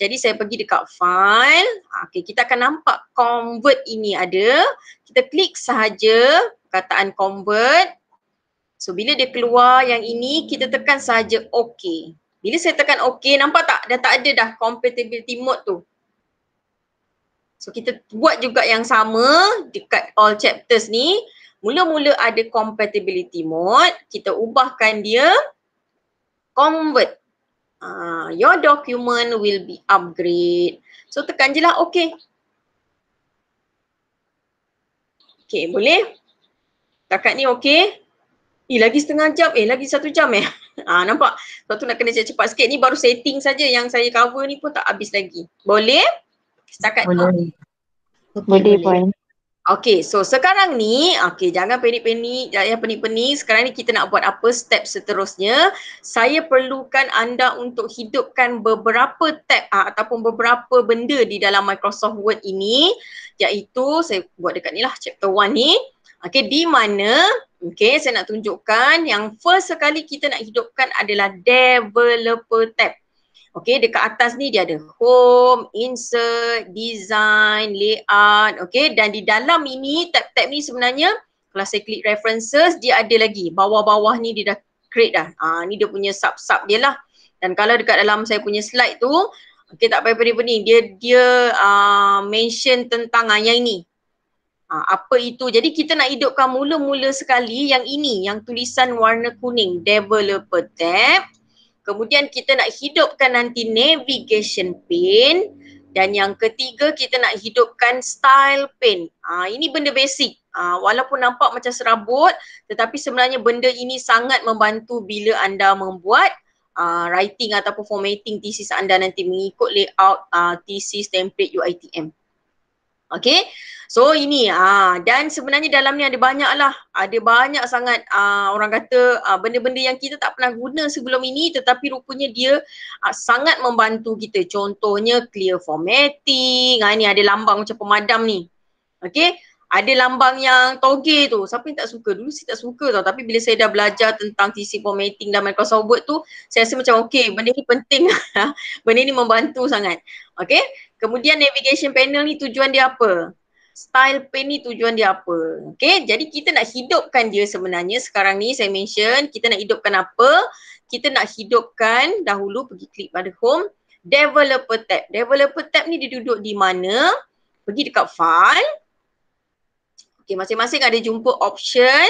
Jadi saya pergi dekat file. Okey, kita akan nampak convert ini ada. Kita klik sahaja perkataan convert. So bila dia keluar yang ini kita tekan sahaja okey. Bila saya tekan OK, nampak tak? Dah tak ada dah compatibility mode tu. So kita buat juga yang sama dekat all chapters ni. Mula-mula ada compatibility mode. Kita ubahkan dia. Convert. Uh, your document will be upgrade. So tekan je lah OK. Okay, boleh? Takat ni OK. Eh, lagi setengah jam. Eh, lagi satu jam eh. Ah, nampak? Sebab tu nak kena cepat-cepat sikit. Ni baru setting saja yang saya cover ni pun tak habis lagi. Boleh? Setakat boleh. tu. Okay, boleh, boleh. Okay, so sekarang ni, okay, jangan panik-panik, jangan panik-panik. Sekarang ni kita nak buat apa step seterusnya. Saya perlukan anda untuk hidupkan beberapa tab ah, ataupun beberapa benda di dalam Microsoft Word ini. Iaitu, saya buat dekat ni lah, chapter 1 ni. Okay, di mana Okay, saya nak tunjukkan yang first sekali kita nak hidupkan adalah developer tab. Okay, dekat atas ni dia ada home, insert, design, layout. Okay, dan di dalam ini tab-tab ni sebenarnya kalau saya klik references dia ada lagi. Bawah-bawah ni dia dah create dah. Ha, ni dia punya sub-sub dia lah. Dan kalau dekat dalam saya punya slide tu, okay tak payah pening-pening. Dia dia uh, mention tentang ah, yang ini. Ha, apa itu? Jadi kita nak hidupkan mula-mula sekali yang ini, yang tulisan warna kuning, developer tab. Kemudian kita nak hidupkan nanti navigation pane. Dan yang ketiga kita nak hidupkan style pane. Ha, ini benda basic. Ha, walaupun nampak macam serabut tetapi sebenarnya benda ini sangat membantu bila anda membuat uh, writing ataupun formatting thesis anda nanti mengikut layout uh, thesis template UITM. Okay. So ini ah dan sebenarnya dalam ni ada banyak lah. Ada banyak sangat ah orang kata ah, benda-benda yang kita tak pernah guna sebelum ini tetapi rupanya dia ah, sangat membantu kita. Contohnya clear formatting. Ah ni ada lambang macam pemadam ni. Okay. Ada lambang yang toge tu. Siapa yang tak suka? Dulu saya tak suka tau. Tapi bila saya dah belajar tentang TC formatting dan Microsoft Word tu, saya rasa macam okay, benda ni penting. benda ni membantu sangat. Okay. Kemudian navigation panel ni tujuan dia apa? Style pane ni tujuan dia apa? Okay, jadi kita nak hidupkan dia sebenarnya sekarang ni saya mention kita nak hidupkan apa? Kita nak hidupkan dahulu pergi klik pada home developer tab. Developer tab ni dia duduk di mana? Pergi dekat file. Okay, masing-masing ada jumpa option.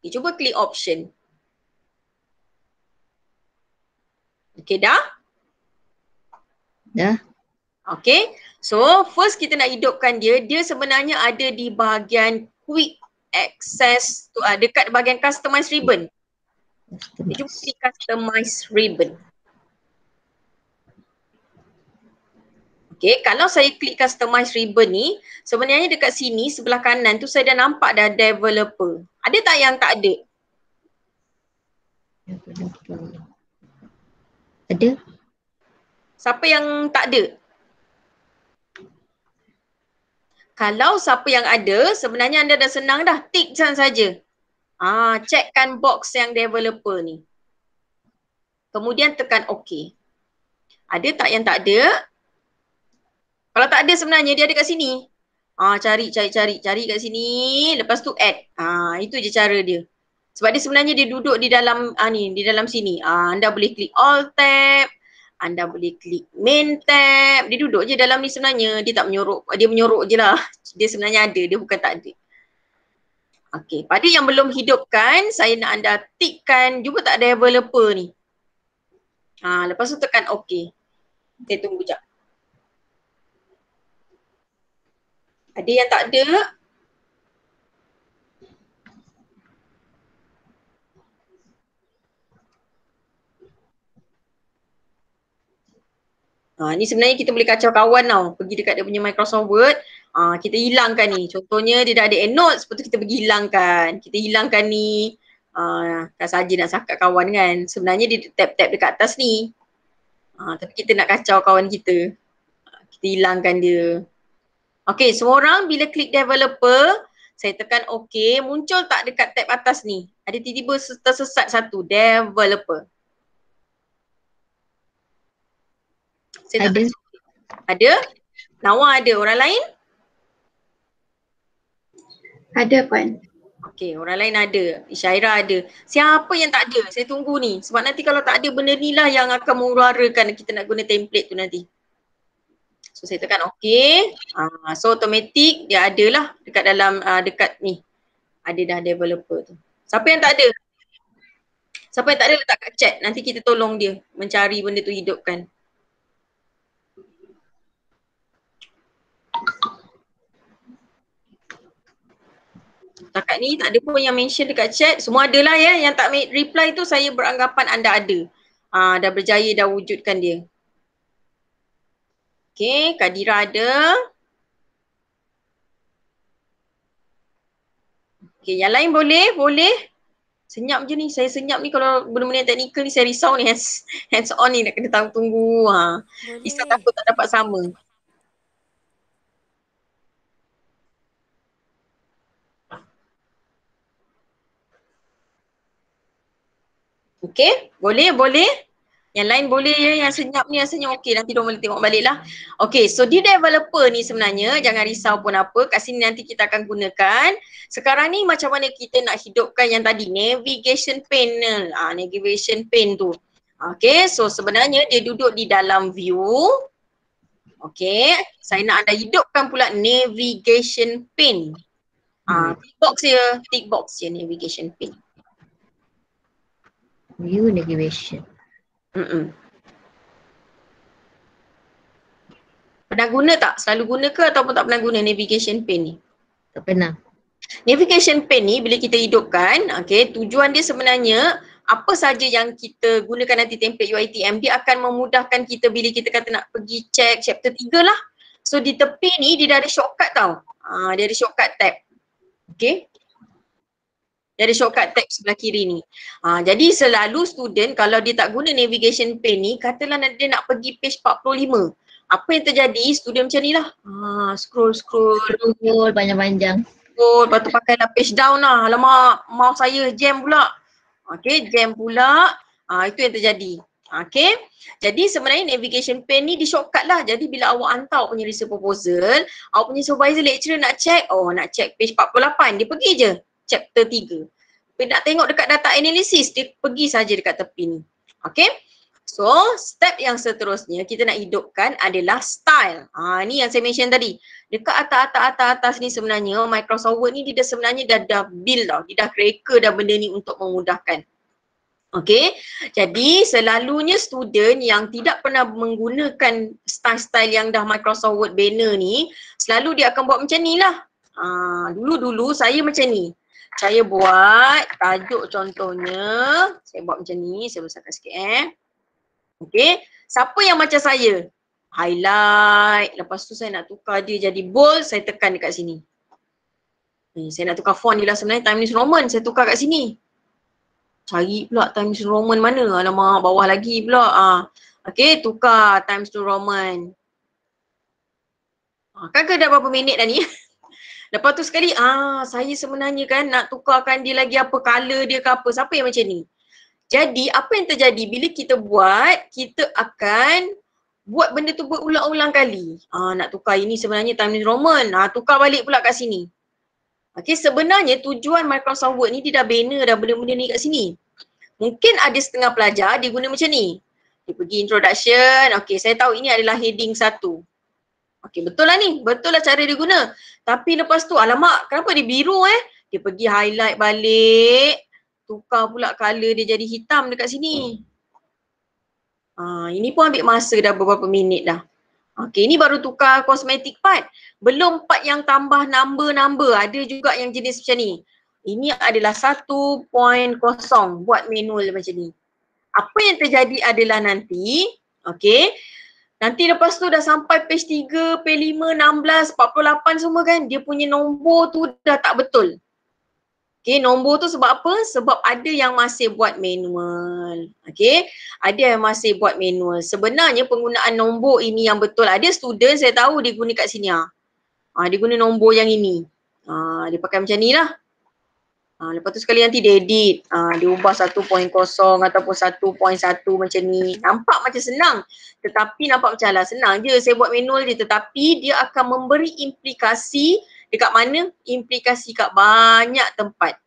Okay, cuba klik option. Okay, dah. Ya, Okay, so first kita nak hidupkan dia, dia sebenarnya ada di bahagian quick access tu uh, dekat bahagian customize ribbon. Customize. Jumpa di customize ribbon. Okay, kalau saya klik customize ribbon ni, sebenarnya dekat sini sebelah kanan tu saya dah nampak dah developer. Ada tak yang tak ada? Ada. Siapa yang tak ada? Kalau siapa yang ada, sebenarnya anda dah senang dah. Tick macam saja. Ah, checkkan box yang developer ni. Kemudian tekan OK. Ada tak yang tak ada? Kalau tak ada sebenarnya dia ada kat sini. Ah, cari, cari, cari, cari kat sini. Lepas tu add. Ah, itu je cara dia. Sebab dia sebenarnya dia duduk di dalam ah, ni, di dalam sini. Ah, anda boleh klik all tab anda boleh klik main tab. Dia duduk je dalam ni sebenarnya. Dia tak menyorok. Dia menyorok je lah. Dia sebenarnya ada. Dia bukan tak ada. Okay. Pada yang belum hidupkan, saya nak anda tikkan. juga tak ada developer ni. Ha, lepas tu tekan OK. Kita tunggu jap. Ada yang tak ada, Ha, ni sebenarnya kita boleh kacau kawan tau. Pergi dekat dia punya Microsoft Word. Ha, kita hilangkan ni. Contohnya dia dah ada endnotes. Lepas tu kita pergi hilangkan. Kita hilangkan ni. Ha, kan saja nak sakat kawan kan. Sebenarnya dia tap-tap dekat atas ni. Ha, tapi kita nak kacau kawan kita. Kita hilangkan dia. Okay semua orang bila klik developer. Saya tekan OK. Muncul tak dekat tab atas ni? Ada tiba-tiba tersesat satu. Developer. Saya ada. Tak ada. Nawa ada. Orang lain? Ada Puan. Okey, orang lain ada. Syaira ada. Siapa yang tak ada? Saya tunggu ni. Sebab nanti kalau tak ada benda ni lah yang akan menguarakan kita nak guna template tu nanti. So saya tekan okey. Uh, so automatic dia ada lah dekat dalam uh, dekat ni. Ada dah developer tu. Siapa yang tak ada? Siapa yang tak ada letak kat chat. Nanti kita tolong dia mencari benda tu hidupkan. setakat ni tak ada pun yang mention dekat chat semua adalah ya yang tak reply tu saya beranggapan anda ada uh, dah berjaya dah wujudkan dia Okay, Kadira ada. Okay, yang lain boleh? Boleh? Senyap je ni. Saya senyap ni kalau benda-benda yang teknikal ni saya risau ni. Hands, hands on ni nak kena tunggu. Ha. Risau takut tak dapat sama. Okey, boleh, boleh. Yang lain boleh ya, yang senyap ni senyap. okey nanti dia boleh tengok balik lah. Okey, so di developer ni sebenarnya jangan risau pun apa, kat sini nanti kita akan gunakan. Sekarang ni macam mana kita nak hidupkan yang tadi, navigation panel, ah ha, navigation pane tu. Okey, so sebenarnya dia duduk di dalam view. Okey, saya nak anda hidupkan pula navigation pane. Ah, ha, tick box ya, tick box ya navigation pane new negation. Mm -mm. Pernah guna tak? Selalu guna ke ataupun tak pernah guna navigation pane ni? Tak pernah. Navigation pane ni bila kita hidupkan, okay, tujuan dia sebenarnya apa saja yang kita gunakan nanti template UITM dia akan memudahkan kita bila kita kata nak pergi check chapter 3 lah. So di tepi ni dia dah ada shortcut tau. Ah, dia ada shortcut tab. Okay. Dia ada shortcut tab sebelah kiri ni. Ha, jadi selalu student kalau dia tak guna navigation pane ni, katalah dia nak pergi page 45. Apa yang terjadi, student macam ni lah. Ha, scroll, scroll. Scroll panjang-panjang. Scroll, lepas tu pakai lah page down lah. Alamak, mouse saya jam pula. Okay, jam pula. Ha, itu yang terjadi. Okay, jadi sebenarnya navigation pane ni di shortcut lah. Jadi bila awak hantar awak punya research proposal, awak punya supervisor lecturer nak check, oh nak check page 48, dia pergi je chapter 3. Bila nak tengok dekat data analysis, dia pergi saja dekat tepi ni. Okay? So, step yang seterusnya kita nak hidupkan adalah style. Ha, ni yang saya mention tadi. Dekat atas-atas-atas ni sebenarnya Microsoft Word ni dia sebenarnya dah, dah build tau. Dia dah cracker dah benda ni untuk memudahkan. Okay, jadi selalunya student yang tidak pernah menggunakan style-style yang dah Microsoft Word banner ni, selalu dia akan buat macam ni lah. Ha, dulu-dulu saya macam ni saya buat tajuk contohnya saya buat macam ni saya besarkan sikit eh okey siapa yang macam saya highlight lepas tu saya nak tukar dia jadi bold saya tekan dekat sini ni saya nak tukar font ni lah sebenarnya Times New Roman saya tukar kat sini cari pula Times New Roman mana alamak bawah lagi pula ah okey tukar Times New Roman ah, kan ke dah berapa minit dah ni Lepas tu sekali, ah saya sebenarnya kan nak tukarkan dia lagi apa color dia ke apa. Siapa yang macam ni? Jadi apa yang terjadi bila kita buat, kita akan buat benda tu berulang-ulang kali. Ah nak tukar ini sebenarnya Times Roman. Ah tukar balik pula kat sini. Okey, sebenarnya tujuan Microsoft Word ni dia dah bina dah benda-benda ni kat sini. Mungkin ada setengah pelajar dia guna macam ni. Dia pergi introduction. Okey, saya tahu ini adalah heading satu. Okey, betul lah ni. Betul lah cara dia guna. Tapi lepas tu, alamak, kenapa dia biru eh? Dia pergi highlight balik. Tukar pula colour dia jadi hitam dekat sini. Ah, ini pun ambil masa dah beberapa minit dah. Okey, ini baru tukar kosmetik part. Belum part yang tambah number-number. Ada juga yang jenis macam ni. Ini adalah satu point kosong buat manual macam ni. Apa yang terjadi adalah nanti, okey, Nanti lepas tu dah sampai page 3, page 5, 16, 48 semua kan dia punya nombor tu dah tak betul. Okay, nombor tu sebab apa? Sebab ada yang masih buat manual. Okay, ada yang masih buat manual. Sebenarnya penggunaan nombor ini yang betul. Ada student saya tahu dia guna kat sini ah. Ha, dia guna nombor yang ini. Ha, dia pakai macam ni lah. Ha, lepas tu sekali nanti dia edit, ha, dia ubah 1.0 ataupun 1.1 macam ni. Nampak macam senang tetapi nampak macam lah senang je saya buat manual je tetapi dia akan memberi implikasi dekat mana? Implikasi kat banyak tempat.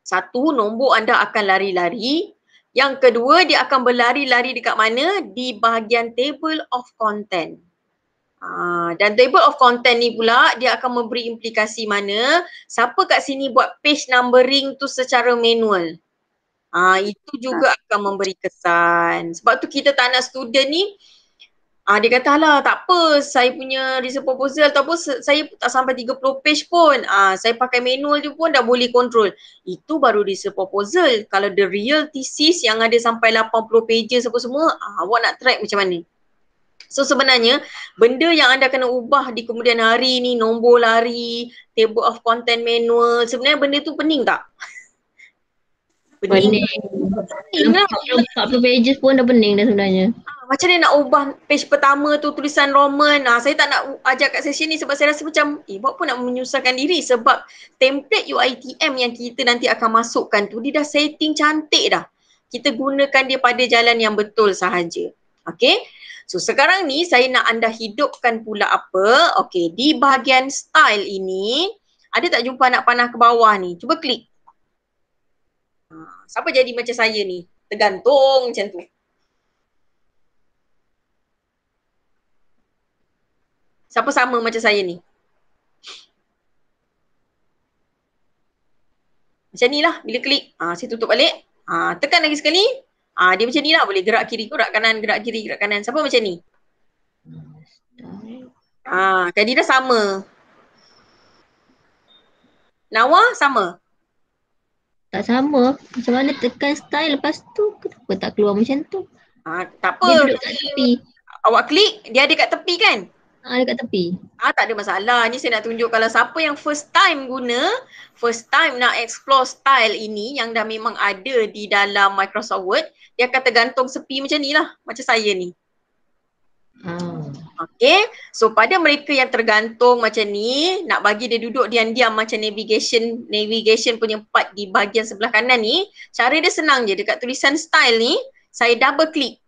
Satu, nombor anda akan lari-lari. Yang kedua, dia akan berlari-lari dekat mana? Di bahagian table of content. Ha, dan table of content ni pula dia akan memberi implikasi mana siapa kat sini buat page numbering tu secara manual. Ha, itu juga ha. akan memberi kesan. Sebab tu kita tak nak student ni ha, dia kata lah tak apa saya punya research proposal ataupun saya tak sampai 30 page pun ha, saya pakai manual tu pun dah boleh control. Itu baru research proposal. Kalau the real thesis yang ada sampai 80 pages apa semua ha, awak nak track macam mana? So sebenarnya benda yang anda kena ubah di kemudian hari ni nombor lari, table of content manual, sebenarnya benda tu pening tak? Pening. Pening. Lah. Tak pages pun dah pening dah sebenarnya. Ha, macam ni nak ubah page pertama tu tulisan Roman. Ha, saya tak nak ajar kat session ni sebab saya rasa macam eh buat apa nak menyusahkan diri sebab template UITM yang kita nanti akan masukkan tu dia dah setting cantik dah. Kita gunakan dia pada jalan yang betul sahaja. Okay. So sekarang ni saya nak anda hidupkan pula apa? Okey, di bahagian style ini ada tak jumpa anak panah ke bawah ni? Cuba klik. Ha, siapa jadi macam saya ni? Tergantung macam tu. Siapa sama macam saya ni? Macam ni lah bila klik. Ha, saya tutup balik. Ha, tekan lagi sekali. Ah, dia macam ni lah boleh gerak kiri, gerak kanan, gerak kiri, gerak kanan. Siapa macam ni? Ah, tadi dah sama. Nawa sama. Tak sama. Macam mana tekan style lepas tu kenapa tak keluar macam tu? Ah, tak apa. Dia duduk kat tepi. Awak klik, dia ada kat tepi kan? Ah dekat tepi. Ah tak ada masalah. Ni saya nak tunjuk kalau siapa yang first time guna, first time nak explore style ini yang dah memang ada di dalam Microsoft Word, dia akan tergantung sepi macam ni lah. Macam saya ni. Hmm. Ah. Okay. So pada mereka yang tergantung macam ni, nak bagi dia duduk diam-diam macam navigation navigation punya part di bahagian sebelah kanan ni, cara dia senang je. Dekat tulisan style ni, saya double click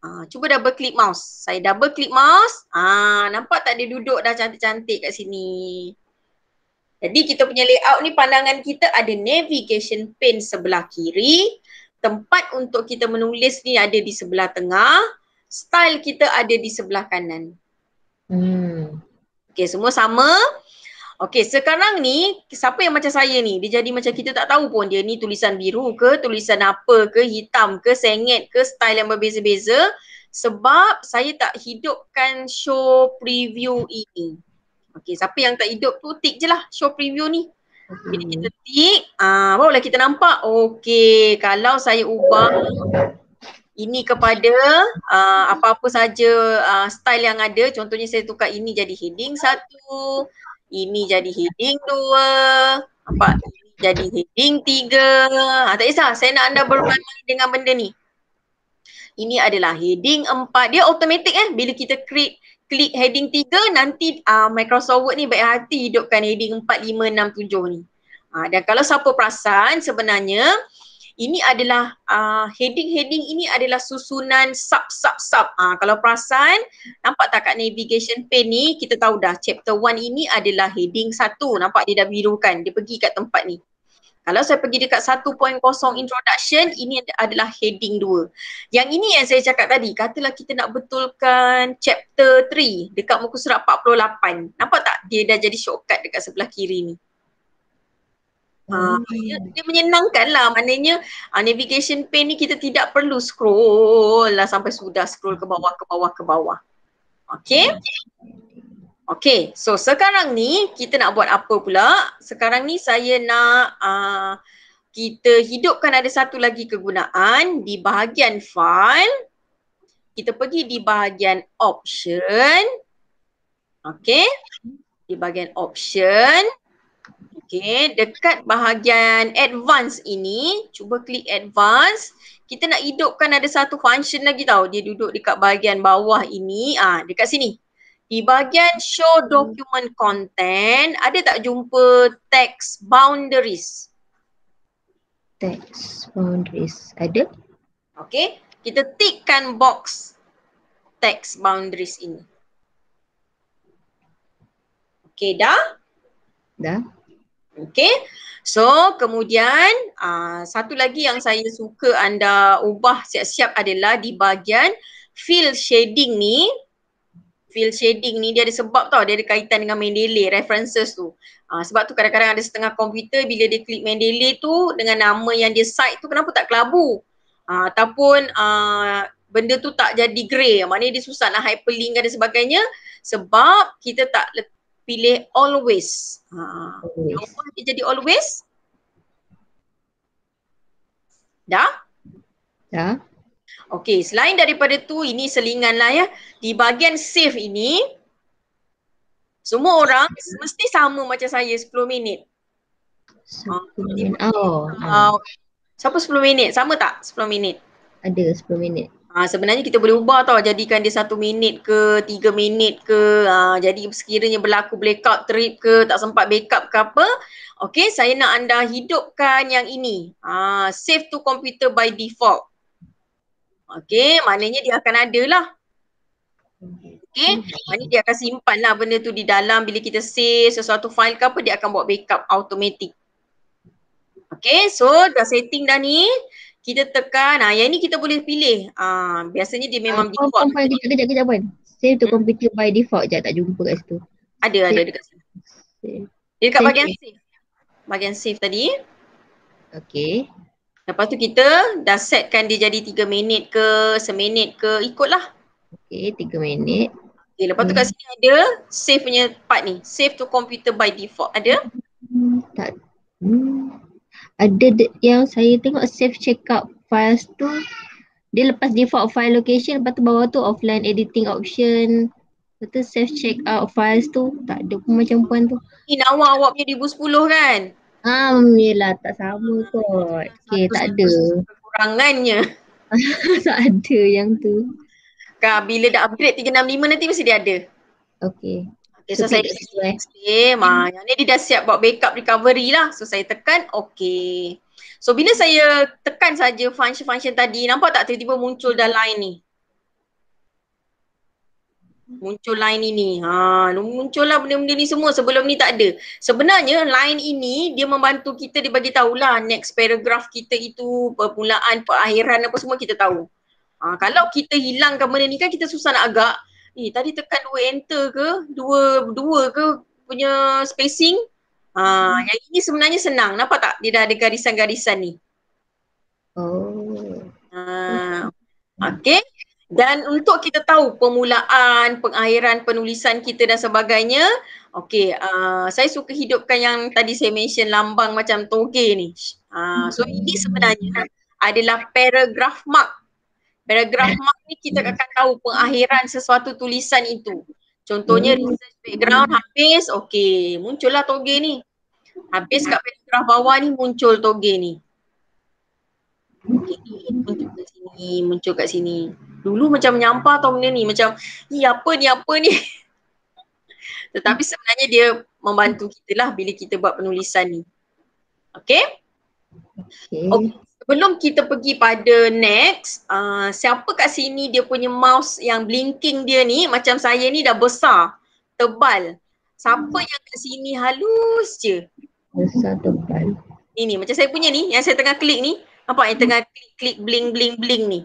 Ah, cuba double click mouse. Saya double click mouse. Ah, nampak tak dia duduk dah cantik-cantik kat sini. Jadi kita punya layout ni pandangan kita ada navigation pane sebelah kiri. Tempat untuk kita menulis ni ada di sebelah tengah. Style kita ada di sebelah kanan. Hmm. Okay, semua sama. Okey, sekarang ni siapa yang macam saya ni, dia jadi macam kita tak tahu pun dia ni tulisan biru ke, tulisan apa ke, hitam ke, sengit ke, style yang berbeza-beza sebab saya tak hidupkan show preview ini. Okey, siapa yang tak hidup tu tik je lah show preview ni. Bila hmm. kita tik, uh, barulah kita nampak. Okey, kalau saya ubah ini kepada uh, apa-apa saja uh, style yang ada, contohnya saya tukar ini jadi heading satu, ini jadi heading dua, nampak jadi heading tiga. Ha, tak kisah, saya nak anda bermain dengan benda ni. Ini adalah heading empat. Dia automatic eh. Bila kita create klik heading tiga, nanti uh, Microsoft Word ni baik hati hidupkan heading empat, lima, enam, tujuh ni. Uh, dan kalau siapa perasan sebenarnya, ini adalah uh, heading-heading ini adalah susunan sub-sub-sub. Uh, ah, kalau perasan, nampak tak kat navigation pane ni, kita tahu dah chapter 1 ini adalah heading 1. Nampak dia dah biru Dia pergi kat tempat ni. Kalau saya pergi dekat 1.0 introduction, ini adalah heading 2. Yang ini yang saya cakap tadi, katalah kita nak betulkan chapter 3 dekat muka surat 48. Nampak tak dia dah jadi shortcut dekat sebelah kiri ni? Ha, dia, hmm. dia menyenangkan lah maknanya uh, navigation pane ni kita tidak perlu scroll lah sampai sudah scroll ke bawah, ke bawah, ke bawah. Okay. Okay. So sekarang ni kita nak buat apa pula? Sekarang ni saya nak uh, kita hidupkan ada satu lagi kegunaan di bahagian file. Kita pergi di bahagian option. Okay. Di bahagian option. Okay, dekat bahagian advance ini, cuba klik advance. Kita nak hidupkan ada satu function lagi tau. Dia duduk dekat bahagian bawah ini. Ah, ha, dekat sini. Di bahagian show document content, ada tak jumpa text boundaries? Text boundaries ada. Okay, kita tickkan box text boundaries ini. Okay, dah? Dah. Okay. So kemudian uh, satu lagi yang saya suka anda ubah siap-siap adalah di bahagian fill shading ni. Fill shading ni dia ada sebab tau dia ada kaitan dengan Mendeley references tu. Uh, sebab tu kadang-kadang ada setengah komputer bila dia klik Mendeley tu dengan nama yang dia cite tu kenapa tak kelabu. Uh, ataupun uh, benda tu tak jadi grey. Maknanya dia susah nak hyperlink dan sebagainya sebab kita tak pilih always. Ha. Always. Dia jadi always. Dah? Dah. Okey, selain daripada tu, ini selingan lah ya. Di bahagian save ini, semua orang mesti sama macam saya 10 minit. 10 ah, minit. Oh. Ah, siapa 10 minit? Sama tak 10 minit? Ada 10 minit. Ha, sebenarnya kita boleh ubah tau jadikan dia satu minit ke tiga minit ke ha, jadi sekiranya berlaku blackout trip ke tak sempat backup ke apa okay saya nak anda hidupkan yang ini ha, save to computer by default okay maknanya dia akan ada lah okay maknanya dia akan simpan lah benda tu di dalam bila kita save sesuatu file ke apa dia akan buat backup automatik. okay so dah setting dah ni kita tekan ah yang ni kita boleh pilih ah biasanya dia memang uh, default kompon dia kejap kejap pun save to hmm. computer hmm. by default je tak jumpa kat situ ada save. ada dekat sini save. dekat bahagian save bahagian save tadi okey lepas tu kita dah setkan dia jadi 3 minit ke seminit ke ikutlah okey 3 minit okey lepas tu hmm. kat sini ada save punya part ni save to computer by default ada hmm, tak hmm ada yang saya tengok save check checkup files tu dia lepas default file location lepas tu bawah tu offline editing option lepas tu save checkup files tu tak ada pun macam puan tu ni nawa awak punya 2010 kan Ah, um, yelah tak sama kot. Okay, tak ada. Kurangannya. tak ada yang tu. Kak, bila dah upgrade 365 nanti mesti dia ada. Okay. Okay, so saya okay, maknanya ni dia dah siap buat backup recovery lah. So saya tekan, okay. So bila saya tekan saja function-function tadi, nampak tak tiba-tiba muncul dah line ni? Muncul line ini. Ha, muncullah benda-benda ni semua sebelum ni tak ada. Sebenarnya line ini dia membantu kita dia bagi tahulah next paragraph kita itu permulaan, perakhiran apa semua kita tahu. Ha, kalau kita hilangkan benda ni kan kita susah nak agak eh tadi tekan dua enter ke, dua dua ke punya spacing. ha, yang ini sebenarnya senang. Nampak tak dia dah ada garisan-garisan ni? Oh. Ha, ah, okay. Dan untuk kita tahu permulaan, pengakhiran penulisan kita dan sebagainya, okay. uh, ah, saya suka hidupkan yang tadi saya mention lambang macam toge ni. Uh, so ini hmm. sebenarnya adalah paragraph mark Paragraf mark ni kita hmm. akan tahu pengakhiran sesuatu tulisan itu. Contohnya research hmm. background habis, okey, muncullah toge ni. Habis kat paragraf bawah ni muncul toge ni. Okay, muncul kat sini, muncul kat sini. Dulu macam menyampah tau benda ni, macam ni apa ni apa ni. Tetapi sebenarnya dia membantu kita lah bila kita buat penulisan ni. Okay? Okay. okay sebelum kita pergi pada next, uh, siapa kat sini dia punya mouse yang blinking dia ni macam saya ni dah besar, tebal. Siapa hmm. yang kat sini halus je? Besar tebal. Ini macam saya punya ni yang saya tengah klik ni. Nampak yang tengah klik, klik bling bling bling ni.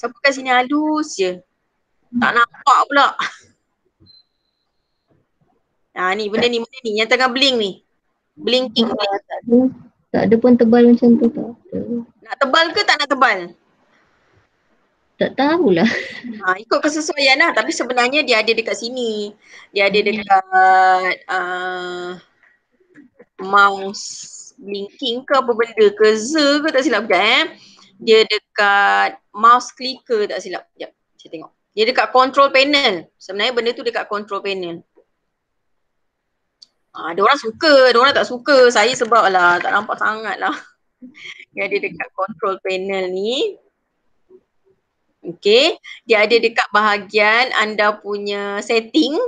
Siapa kat sini halus je? Tak nampak pula. Ha ni benda ni benda ni yang tengah bling ni. Blinking. blinking. Tak ada pun tebal macam tu tak ada. Nak tebal ke tak nak tebal? Tak tahulah. Ha, ikut kesesuaian lah tapi sebenarnya dia ada dekat sini. Dia ada hmm. dekat uh, mouse blinking ke apa benda ke Z ke tak silap sekejap eh. Dia dekat mouse clicker tak silap. Sekejap saya tengok. Dia dekat control panel. Sebenarnya benda tu dekat control panel. Ah, dia orang suka, ada orang tak suka. Saya sebab lah tak nampak sangat lah. Jadi dekat control panel ni. Okay, dia ada dekat bahagian anda punya setting.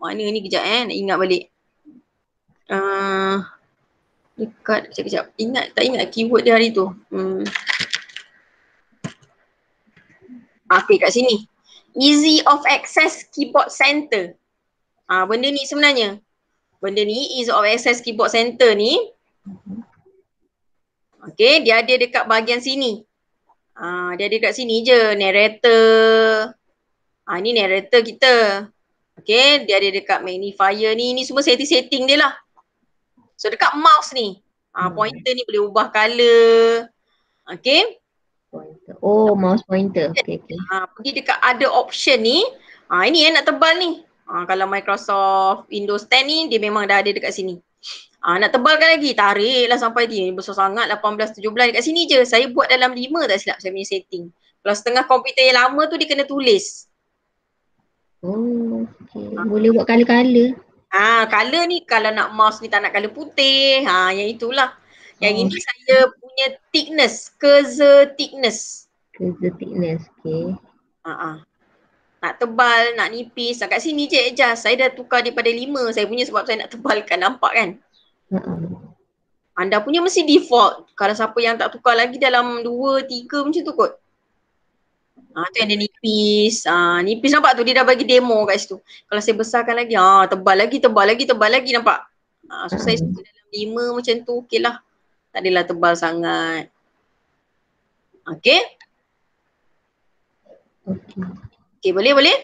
Mana ni kejap eh, nak ingat balik. Uh, dekat, kejap, kejap. Ingat, tak ingat keyword dia hari tu. Hmm. Okay, kat sini. Easy of access keyboard center. Ah, benda ni sebenarnya benda ni ease of access keyboard center ni okay dia ada dekat bahagian sini uh, dia ada dekat sini je narrator uh, ni narrator kita okay dia ada dekat magnifier ni ni semua setting setting dia lah so dekat mouse ni uh, pointer ni boleh ubah color okay Oh, mouse pointer. Okay, okay. Ha, pergi dekat ada option ni. Ha, ini eh nak tebal ni uh, kalau Microsoft Windows 10 ni dia memang dah ada dekat sini. Uh, nak tebalkan lagi, tariklah sampai dia besar sangat 18 17 dekat sini je. Saya buat dalam 5 tak silap saya punya setting. Kalau setengah komputer yang lama tu dia kena tulis. Oh, okay. Uh. Ha. Boleh buat color-color. Ah, uh, ni kalau nak mouse ni tak nak color putih. Ha, yang itulah. Yang oh. ini saya punya thickness, cursor thickness. Cursor thickness, okay. Ah, uh-uh nak tebal, nak nipis. Kat sini je adjust. Saya dah tukar daripada lima. Saya punya sebab saya nak tebalkan. Nampak kan? Anda punya mesti default. Kalau siapa yang tak tukar lagi dalam dua, tiga macam tu kot. Ha, tu yang dia nipis. Ha, nipis nampak tu? Dia dah bagi demo kat situ. Kalau saya besarkan lagi, ha, tebal lagi, tebal lagi, tebal lagi nampak? Ha, so saya suka dalam lima macam tu. Okay lah. Tak adalah tebal sangat. okey. Okay. Okay, boleh boleh?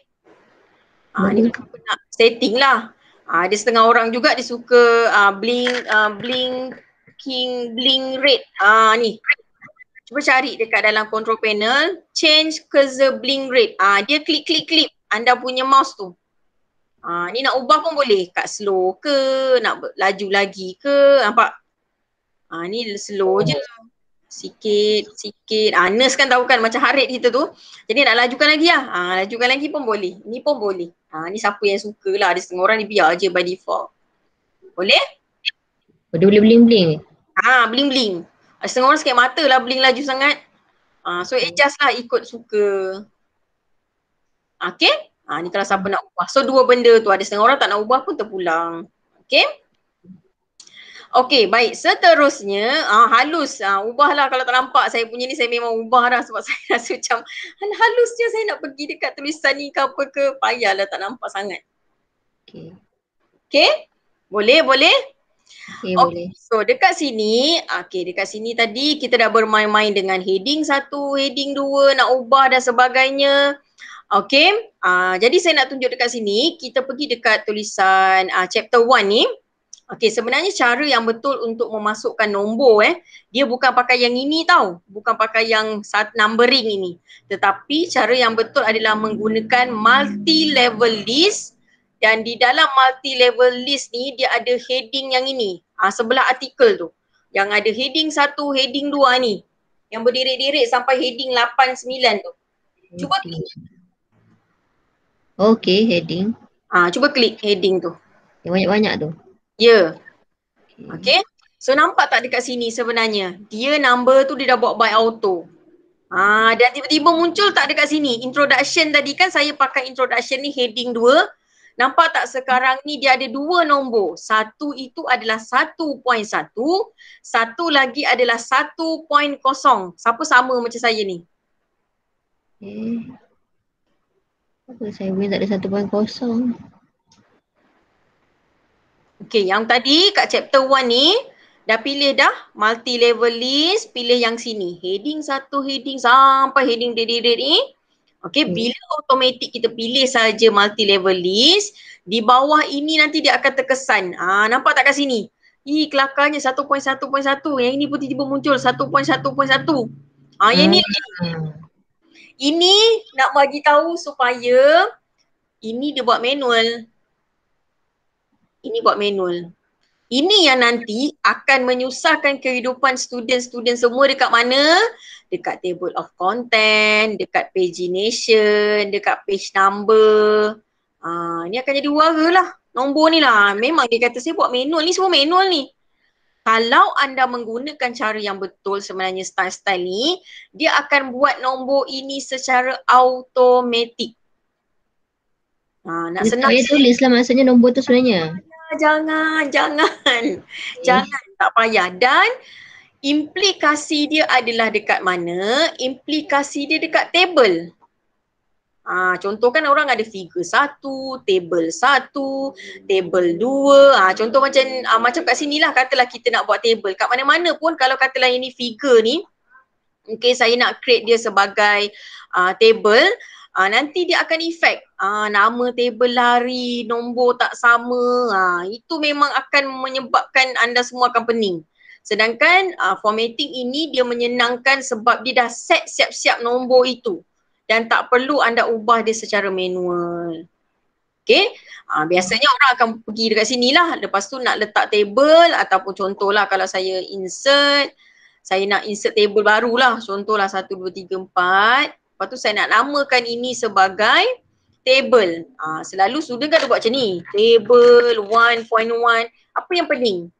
Ah ni kalau nak setting lah. Ah ada setengah orang juga dia suka ah, bling ah, bling king bling red. Ah ni. Cuba cari dekat dalam control panel change cursor bling red. Ah dia klik klik klik anda punya mouse tu. Ah ni nak ubah pun boleh kat slow ke nak laju lagi ke nampak? Ah ni slow oh. je sikit, sikit. Ha, nurse kan tahu kan macam harit rate kita tu. Jadi nak lajukan lagi lah. Ah, lajukan lagi pun boleh. Ni pun boleh. Ah, ni siapa yang suka lah. Ada setengah orang ni biar je by default. Boleh? Boleh boleh bling bling. Ah bling bling. Ada setengah orang sikit mata lah bling laju sangat. Ah, so adjust eh, lah ikut suka. Ah, okay? Ah, ni kalau siapa nak ubah. So dua benda tu. Ada setengah orang tak nak ubah pun terpulang. Okay? Okey, baik. Seterusnya, uh, halus. Uh, ubahlah kalau tak nampak saya punya ni, saya memang ubah dah sebab saya rasa macam halusnya saya nak pergi dekat tulisan ni ke apa ke. Payahlah tak nampak sangat. Okey. Okey? Boleh, boleh? Okay, okay, boleh. So dekat sini, okay dekat sini tadi kita dah bermain-main dengan heading satu, heading dua, nak ubah dan sebagainya. Okay, uh, ah, jadi saya nak tunjuk dekat sini, kita pergi dekat tulisan uh, chapter one ni. Okey, sebenarnya cara yang betul untuk memasukkan nombor eh, dia bukan pakai yang ini tau. Bukan pakai yang sat numbering ini. Tetapi cara yang betul adalah menggunakan multi-level list dan di dalam multi-level list ni dia ada heading yang ini. Ah ha, sebelah artikel tu. Yang ada heading satu, heading dua ni. Yang berdiri diri sampai heading 8-9 tu. Cuba klik. Okey, heading. Ah ha, cuba klik heading tu. Yang banyak-banyak tu. Ya. Hmm. Okay. So nampak tak dekat sini sebenarnya? Dia number tu dia dah buat by auto. Ah, dan tiba-tiba muncul tak dekat sini? Introduction tadi kan saya pakai introduction ni heading dua. Nampak tak sekarang ni dia ada dua nombor. Satu itu adalah 1.1. Satu lagi adalah 1.0. Siapa sama macam saya ni? Okay. Hmm. Apa saya punya tak ada Okay, yang tadi kat chapter 1 ni dah pilih dah multi-level list, pilih yang sini. Heading satu, heading sampai heading dia diri ni. Okay, hmm. bila automatik kita pilih saja multi-level list, di bawah ini nanti dia akan terkesan. Ah, nampak tak kat sini? Ih, kelakarnya 1.1.1. Yang ini pun tiba-tiba muncul 1.1.1. Ah, yang ini. Hmm. Ini nak bagi tahu supaya ini dia buat manual ini buat manual. Ini yang nanti akan menyusahkan kehidupan student-student semua dekat mana? Dekat table of content, dekat pagination, dekat page number. Ha, ini akan jadi wara lah. Nombor ni lah. Memang dia kata saya buat manual ni semua manual ni. Kalau anda menggunakan cara yang betul sebenarnya style-style ni, dia akan buat nombor ini secara automatik. Ha, nak dia senang. Dia tulis lah maksudnya nombor tu sebenarnya jangan, jangan. Jangan, tak payah. Dan implikasi dia adalah dekat mana? Implikasi dia dekat table. Ha, contoh kan orang ada figure satu, table satu, table dua. Ha, contoh macam ha, macam kat sini lah katalah kita nak buat table. Kat mana-mana pun kalau katalah ini figure ni, okay saya nak create dia sebagai uh, table, uh, nanti dia akan effect uh, nama table lari, nombor tak sama, uh, itu memang akan menyebabkan anda semua akan pening. Sedangkan uh, formatting ini dia menyenangkan sebab dia dah set siap-siap nombor itu dan tak perlu anda ubah dia secara manual. Okay, uh, biasanya orang akan pergi dekat sini lah. Lepas tu nak letak table ataupun contohlah kalau saya insert, saya nak insert table barulah. Contohlah 1, 2, 3, 4. Lepas tu saya nak namakan ini sebagai table. Ha, selalu student kan ada buat macam ni. Table 1.1. Apa yang pening?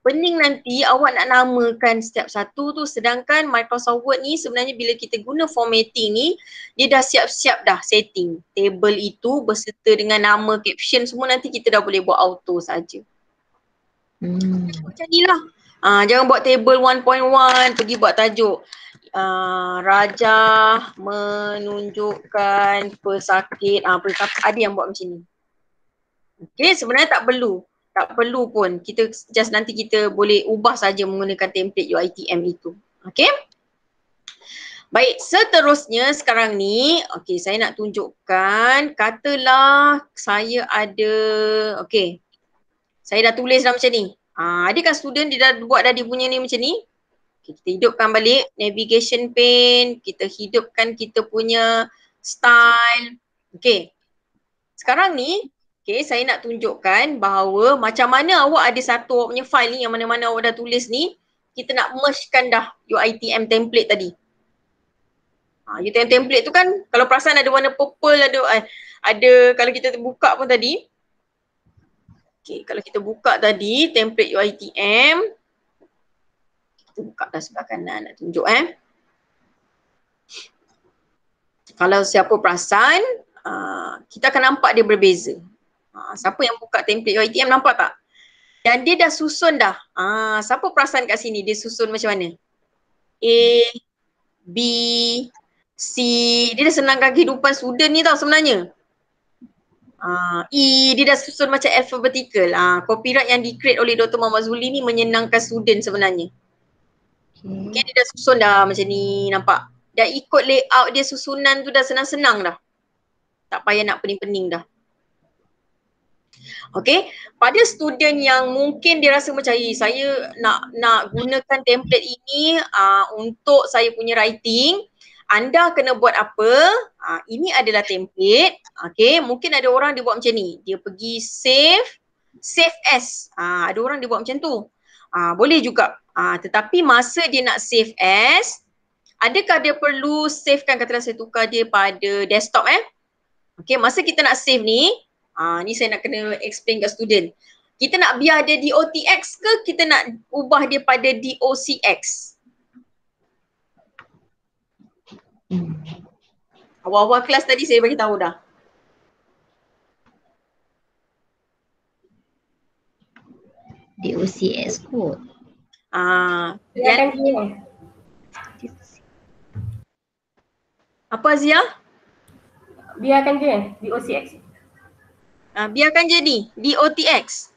Pening nanti awak nak namakan setiap satu tu sedangkan Microsoft Word ni sebenarnya bila kita guna formatting ni dia dah siap-siap dah setting table itu berserta dengan nama caption semua nanti kita dah boleh buat auto saja. Hmm. Macam inilah. Ah ha, jangan buat table 1.1 pergi buat tajuk. Ah, raja menunjukkan pesakit ah uh, ada yang buat macam ni okey sebenarnya tak perlu tak perlu pun kita just nanti kita boleh ubah saja menggunakan template UITM itu okey Baik, seterusnya sekarang ni, okey saya nak tunjukkan katalah saya ada, okey. Saya dah tulis dah macam ni. Ah, adakah student dia dah buat dah dia punya ni macam ni? Okay, kita hidupkan balik navigation pane, kita hidupkan kita punya style. Okay. Sekarang ni, okay, saya nak tunjukkan bahawa macam mana awak ada satu awak punya file ni yang mana-mana awak dah tulis ni, kita nak mergekan dah UITM template tadi. Ha, UITM template tu kan kalau perasan ada warna purple, ada, eh, ada kalau kita buka pun tadi, Okay, kalau kita buka tadi template UITM, tu buka dah sebelah kanan nak tunjuk eh. Kalau siapa perasan, uh, kita akan nampak dia berbeza. Uh, siapa yang buka template YTM nampak tak? Dan dia dah susun dah. Ah, uh, siapa perasan kat sini dia susun macam mana? A, B, C. Dia dah senangkan kehidupan student ni tau sebenarnya. Uh, e, dia dah susun macam alphabetical. Uh, copyright yang di-create oleh Dr. Mama Zuli ni menyenangkan student sebenarnya. Okay hmm. dia dah susun dah macam ni nampak. Dah ikut layout dia susunan tu dah senang-senang dah. Tak payah nak pening-pening dah. Okay, pada student yang mungkin dia rasa macam eh, saya nak nak gunakan template ini uh, untuk saya punya writing, anda kena buat apa? Uh, ini adalah template. Okay, mungkin ada orang dia buat macam ni. Dia pergi save, save as. Uh, ada orang dia buat macam tu. Ah boleh juga. Ah tetapi masa dia nak save as adakah dia perlu savekan kata saya tukar dia pada desktop eh? Okey, masa kita nak save ni, ah ni saya nak kena explain kat student. Kita nak biar dia DOTX ke kita nak ubah dia pada DOCX? Hmm. Awal-awal kelas tadi saya bagi tahu dah. the OCS code. Uh, ah, yeah, thank you. Apa Zia? Biarkan je di OCX. Ah, biarkan je ni di OTX.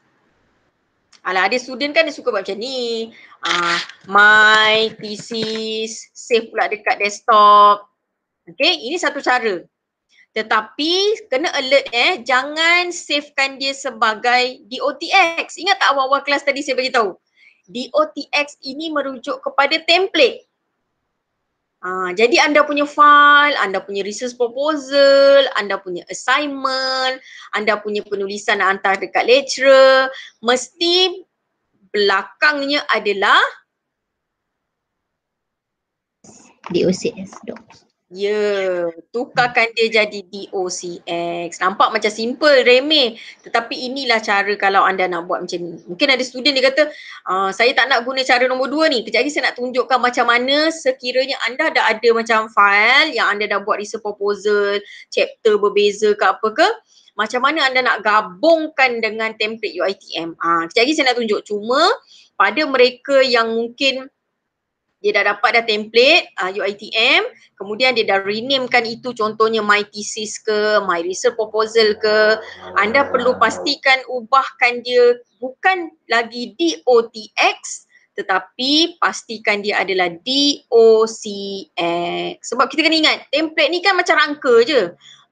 Alah ada student kan dia suka buat macam ni. Ah, my thesis save pula dekat desktop. Okay, ini satu cara. Tetapi kena alert eh, jangan savekan dia sebagai DOTX. Ingat tak awal-awal kelas tadi saya bagi tahu? DOTX ini merujuk kepada template. Ha, jadi anda punya file, anda punya research proposal, anda punya assignment, anda punya penulisan nak hantar dekat lecturer, mesti belakangnya adalah DOCS. Ya, yeah, tukarkan dia jadi DOCX. Nampak macam simple, remeh. Tetapi inilah cara kalau anda nak buat macam ni. Mungkin ada student dia kata, ah, saya tak nak guna cara nombor dua ni. Kejap lagi saya nak tunjukkan macam mana sekiranya anda dah ada macam file yang anda dah buat research proposal, chapter berbeza ke apa ke. Macam mana anda nak gabungkan dengan template UITM. Ha, ah, kejap lagi saya nak tunjuk. Cuma pada mereka yang mungkin dia dah dapat dah template uh, ah, UITM kemudian dia dah renamekan itu contohnya my thesis ke my research proposal ke anda perlu pastikan ubahkan dia bukan lagi DOTX tetapi pastikan dia adalah DOCX sebab kita kena ingat template ni kan macam rangka je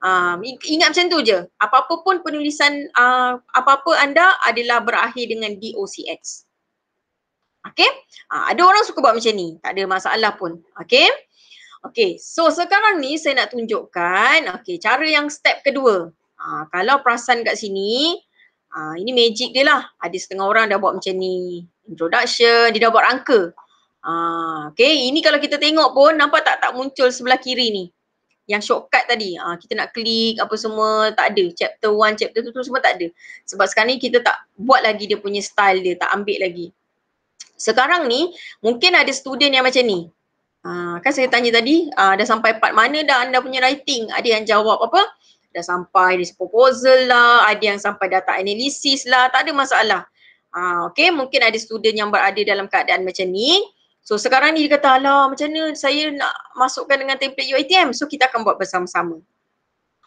Uh, ingat macam tu je. Apa-apa pun penulisan uh, apa-apa anda adalah berakhir dengan DOCX. Okay. Ha, ah, ada orang suka buat macam ni. Tak ada masalah pun. Okay. Okay. So sekarang ni saya nak tunjukkan okay, cara yang step kedua. Ha, kalau perasan kat sini, ha, ini magic dia lah. Ada setengah orang dah buat macam ni. Introduction, dia dah buat rangka. Ha, okay. Ini kalau kita tengok pun nampak tak tak muncul sebelah kiri ni. Yang shortcut tadi. kita nak klik apa semua tak ada. Chapter 1, chapter 2 semua tak ada. Sebab sekarang ni kita tak buat lagi dia punya style dia. Tak ambil lagi. Sekarang ni mungkin ada student yang macam ni. Uh, kan saya tanya tadi, uh, dah sampai part mana dah anda punya writing? Ada yang jawab apa? Dah sampai di proposal lah, ada yang sampai data analisis lah, tak ada masalah. Uh, ah, okay, mungkin ada student yang berada dalam keadaan macam ni. So sekarang ni dia kata, alah macam ni, saya nak masukkan dengan template UITM? So kita akan buat bersama-sama.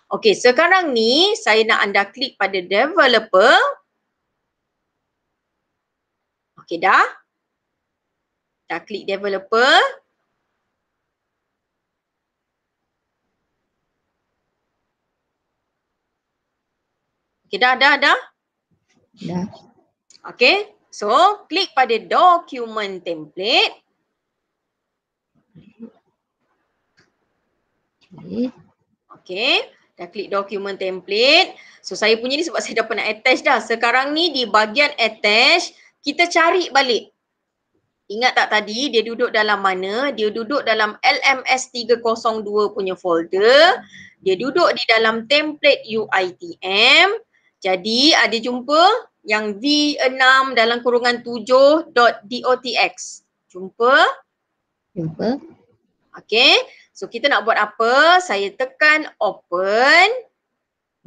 Okay, sekarang ni saya nak anda klik pada developer. Okay dah, Dah klik developer. Okey dah dah dah. Dah. Okey. So, klik pada document template. Okay. Dah klik document template. So saya punya ni sebab saya dah pernah attach dah. Sekarang ni di bahagian attach, kita cari balik Ingat tak tadi dia duduk dalam mana? Dia duduk dalam LMS 302 punya folder. Dia duduk di dalam template UITM. Jadi ada jumpa yang V6 dalam kurungan 7.dotx. Jumpa? Jumpa. Okay. So kita nak buat apa? Saya tekan open.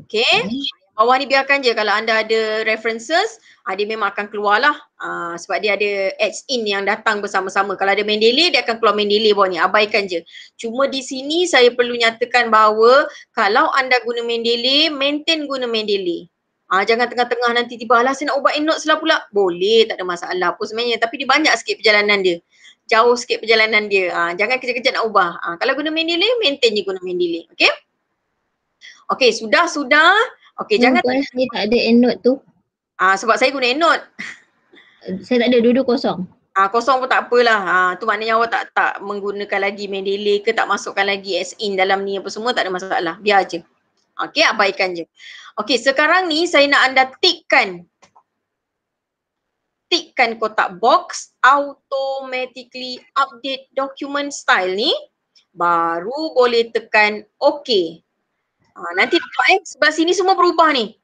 Okay. okay. Hmm. Awak ni biarkan je kalau anda ada references, uh, dia memang akan keluarlah uh, sebab dia ada ads in yang datang bersama-sama. Kalau ada Mendeley, dia akan keluar Mendeley bawah ni. Abaikan je. Cuma di sini saya perlu nyatakan bahawa kalau anda guna Mendeley, maintain guna Mendeley. Ah, jangan tengah-tengah nanti tiba lah saya nak ubah endnotes lah pula. Boleh, tak ada masalah pun sebenarnya. Tapi dia banyak sikit perjalanan dia. Jauh sikit perjalanan dia. Ah, jangan kerja-kerja nak ubah. Ah, kalau guna Mendeley, maintain je guna Mendeley. Okay? Okay, sudah-sudah. Okey hmm, jangan tanya. Saya tak ada endnote tu. Ah, sebab saya guna endnote. Saya tak ada, dua-dua kosong. Ah, kosong pun tak apalah. Ah, tu maknanya awak tak tak menggunakan lagi Mendeley ke tak masukkan lagi as in dalam ni apa semua tak ada masalah. Biar je. Okay, abaikan je. Okey sekarang ni saya nak anda tikkan tikkan kotak box automatically update document style ni baru boleh tekan okey Ha, nanti nampak eh, sebelah sini semua berubah ni.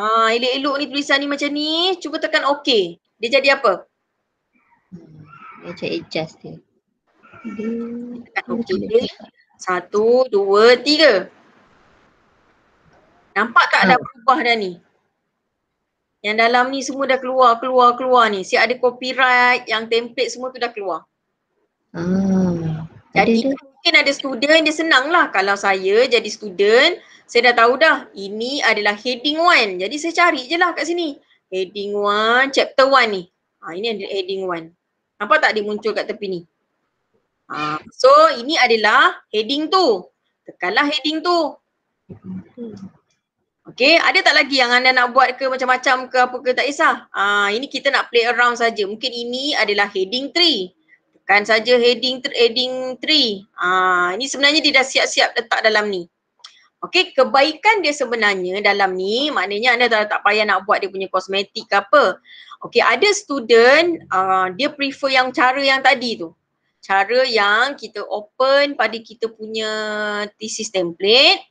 Ha, elok-elok ni tulisan ni macam ni, cuba tekan OK. Dia jadi apa? Macam adjust dia. Tekan OK dia. Satu, dua, tiga. Nampak tak ada hmm. berubah dah ni? Yang dalam ni semua dah keluar, keluar, keluar ni. Siap ada copyright, yang template semua tu dah keluar. Hmm. Jadi, ada, ada mungkin ada student dia senang lah kalau saya jadi student saya dah tahu dah ini adalah heading one jadi saya cari je lah kat sini heading one chapter one ni ha, ini adalah heading one nampak tak dia muncul kat tepi ni ha, so ini adalah heading tu tekanlah heading tu Okay, ada tak lagi yang anda nak buat ke macam-macam ke apa ke tak kisah? Ah, ini kita nak play around saja. Mungkin ini adalah heading 3. Kan saja heading heading 3. Ah ini sebenarnya dia dah siap-siap letak dalam ni. Okey, kebaikan dia sebenarnya dalam ni maknanya anda dah tak payah nak buat dia punya kosmetik ke apa. Okey, ada student uh, dia prefer yang cara yang tadi tu. Cara yang kita open pada kita punya thesis template.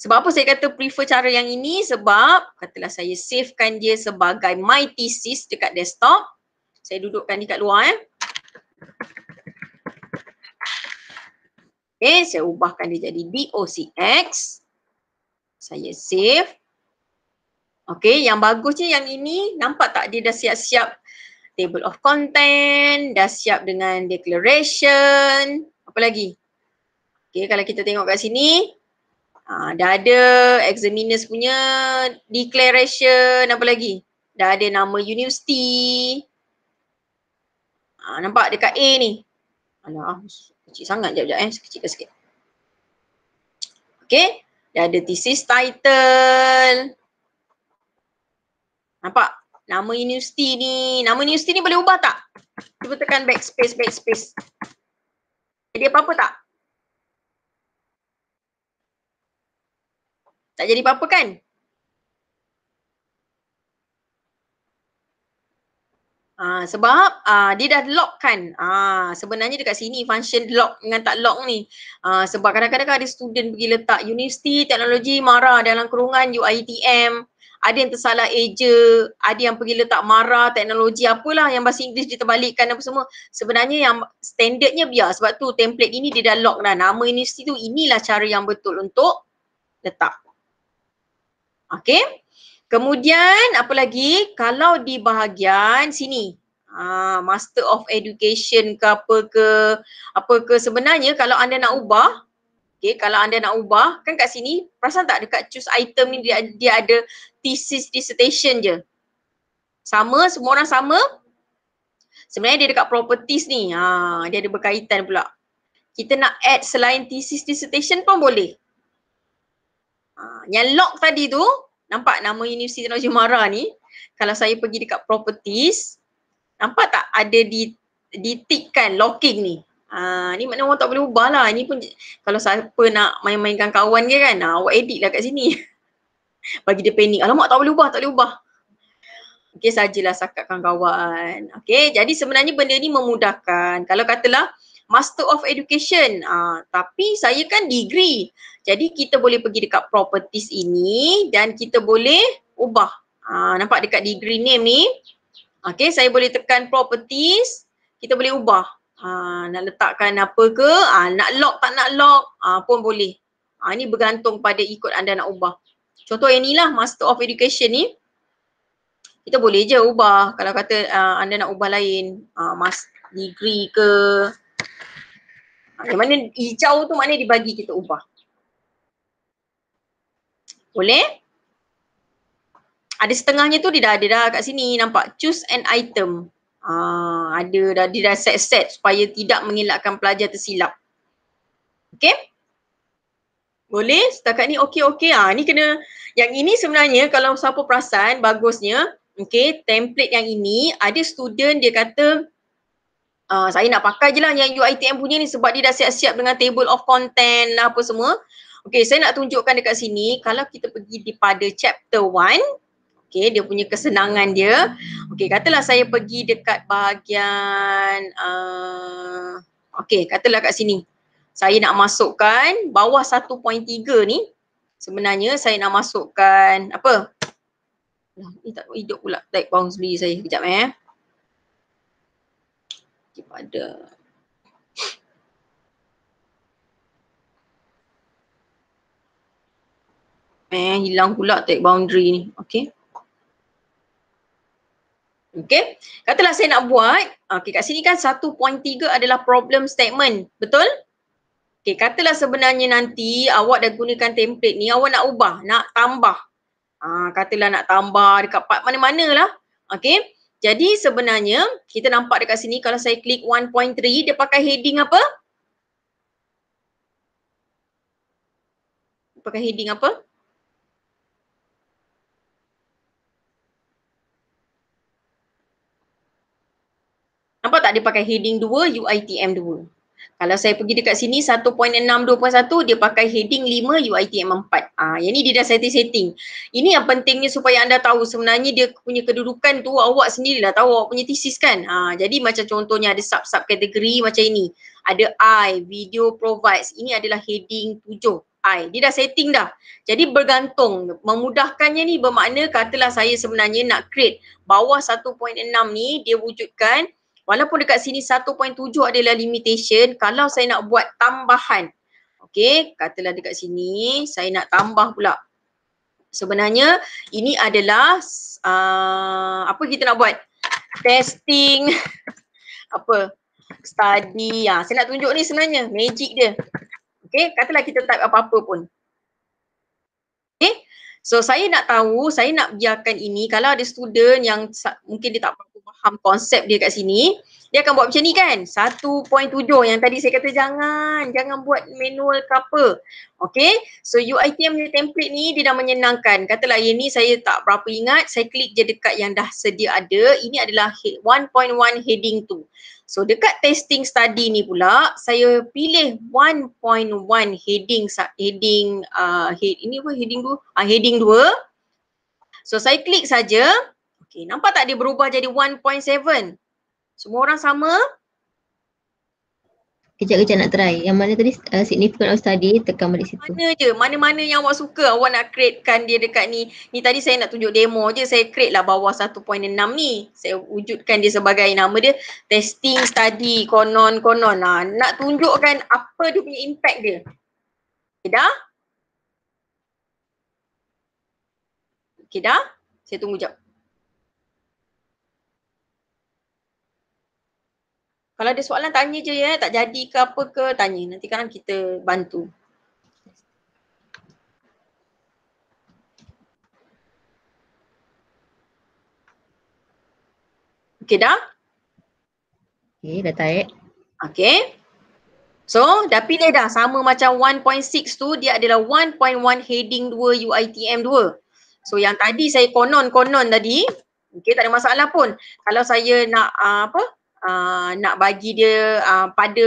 Sebab apa saya kata prefer cara yang ini? Sebab katalah saya savekan dia sebagai my thesis dekat desktop. Saya dudukkan ni kat luar eh. Okay, saya ubahkan dia jadi DOCX. Saya save. Okay, yang bagusnya yang ini nampak tak dia dah siap-siap table of content, dah siap dengan declaration. Apa lagi? Okay, kalau kita tengok kat sini, aa, ha, dah ada examiners punya declaration, apa lagi? Dah ada nama universiti, Ha, nampak dekat A ni. Alah, ah, kecil sangat jap-jap eh. kecil ke, sikit. Okay. Dia ada thesis title. Nampak? Nama universiti ni. Nama universiti ni boleh ubah tak? Cuba tekan backspace, backspace. Jadi apa-apa tak? Tak jadi apa-apa kan? Uh, sebab uh, dia dah lock kan. Uh, sebenarnya dekat sini function lock dengan tak lock ni. Uh, sebab kadang-kadang ada student pergi letak universiti teknologi marah dalam kerungan UITM. Ada yang tersalah eja, ada yang pergi letak marah teknologi apalah yang bahasa Inggeris diterbalikkan apa semua. Sebenarnya yang standardnya biar sebab tu template ini dia dah lock dah. Nama universiti tu inilah cara yang betul untuk letak. Okay. Kemudian apa lagi? Kalau di bahagian sini, ah Master of Education ke apa ke, apa ke sebenarnya kalau anda nak ubah, okay, kalau anda nak ubah kan kat sini, perasan tak dekat choose item ni dia, dia ada thesis dissertation je. Sama, semua orang sama. Sebenarnya dia dekat properties ni. Ha, dia ada berkaitan pula. Kita nak add selain thesis dissertation pun boleh. Ha, yang lock tadi tu, nampak nama Universiti Teknologi Mara ni kalau saya pergi dekat properties nampak tak ada di ditikkan locking ni Ah, ni maknanya orang tak boleh ubah lah. Ini pun kalau siapa nak main-mainkan kawan dia kan, ah, awak edit lah kat sini. Bagi dia panik. Alamak tak boleh ubah, tak boleh ubah. Okey sajalah sakat kawan Okey, jadi sebenarnya benda ni memudahkan. Kalau katalah Master of Education. Uh, tapi saya kan degree. Jadi kita boleh pergi dekat properties ini dan kita boleh ubah. Uh, nampak dekat degree name ni. Okay, saya boleh tekan properties. Kita boleh ubah. Ha, nak letakkan apa ke, ha, nak lock tak nak lock ha, pun boleh. Ha, ini bergantung pada ikut anda nak ubah. Contoh yang ni lah, Master of Education ni. Kita boleh je ubah kalau kata uh, anda nak ubah lain. Uh, master degree ke, Ha, yang mana hijau tu maknanya dibagi kita ubah. Boleh? Ada setengahnya tu dia dah ada dah kat sini nampak choose an item. Ah, ada dah dia dah set-set supaya tidak mengelakkan pelajar tersilap. Okey? Boleh? Setakat ni okey-okey ah. Ni kena yang ini sebenarnya kalau siapa perasan bagusnya Okay, template yang ini ada student dia kata uh, saya nak pakai je lah yang UITM punya ni sebab dia dah siap-siap dengan table of content apa semua. Okay, saya nak tunjukkan dekat sini kalau kita pergi di pada chapter 1, okay, dia punya kesenangan dia. Okay, katalah saya pergi dekat bahagian, uh, ah, okay, katalah kat sini. Saya nak masukkan bawah 1.3 ni sebenarnya saya nak masukkan apa? Lah, ini tak hidup pula. Tak bangun sendiri saya. Sekejap eh kepada Eh, hilang pula take boundary ni. Okay. Okay. Katalah saya nak buat. Okay, kat sini kan 1.3 adalah problem statement. Betul? Okay, katalah sebenarnya nanti awak dah gunakan template ni, awak nak ubah, nak tambah. Ah, katalah nak tambah dekat part mana-mana lah. Okay. Jadi sebenarnya kita nampak dekat sini kalau saya klik 1.3 dia pakai heading apa? Pakai heading apa? Nampak tak dia pakai heading 2 UITM 2? Kalau saya pergi dekat sini 1.6 2.1 dia pakai heading 5 UITM 4. Ah yang ni dia dah setting setting. Ini yang pentingnya supaya anda tahu sebenarnya dia punya kedudukan tu awak sendirilah tahu awak punya thesis kan. Ah jadi macam contohnya ada sub sub kategori macam ini. Ada I video provides. Ini adalah heading 7. I. Dia dah setting dah. Jadi bergantung. Memudahkannya ni bermakna katalah saya sebenarnya nak create bawah 1.6 ni dia wujudkan walaupun dekat sini 1.7 adalah limitation kalau saya nak buat tambahan okey katalah dekat sini saya nak tambah pula sebenarnya ini adalah uh, apa kita nak buat testing apa study ya ha, saya nak tunjuk ni sebenarnya magic dia okey katalah kita type apa-apa pun okey So saya nak tahu, saya nak biarkan ini kalau ada student yang mungkin dia tak faham konsep dia kat sini, dia akan buat macam ni kan 1.7 yang tadi saya kata jangan jangan buat manual ke apa okay so UITM ni template ni dia dah menyenangkan katalah yang ni saya tak berapa ingat saya klik je dekat yang dah sedia ada ini adalah 1.1 heading tu. so dekat testing study ni pula saya pilih 1.1 heading heading uh, head, ini apa heading 2 uh, ah, heading 2 so saya klik saja Okay, nampak tak dia berubah jadi 1.7? Semua orang sama? Kejap-kejap nak try. Yang mana tadi uh, significant of study tekan balik situ. Mana je? Mana-mana yang awak suka awak nak createkan dia dekat ni. Ni tadi saya nak tunjuk demo je. Saya create lah bawah 1.6 ni. Saya wujudkan dia sebagai nama dia testing study konon-konon lah. Nak tunjukkan apa dia punya impact dia. Okay dah? Okay dah? Saya tunggu jap. Kalau ada soalan tanya je ya, tak jadi ke apa ke tanya. Nanti kan kita bantu. Okey dah? Okey dah taik. Okey. So dah pilih dah sama macam 1.6 tu dia adalah 1.1 heading 2 UITM 2. So yang tadi saya konon-konon tadi, okey tak ada masalah pun. Kalau saya nak uh, apa? Uh, Ah, nak bagi dia uh, pada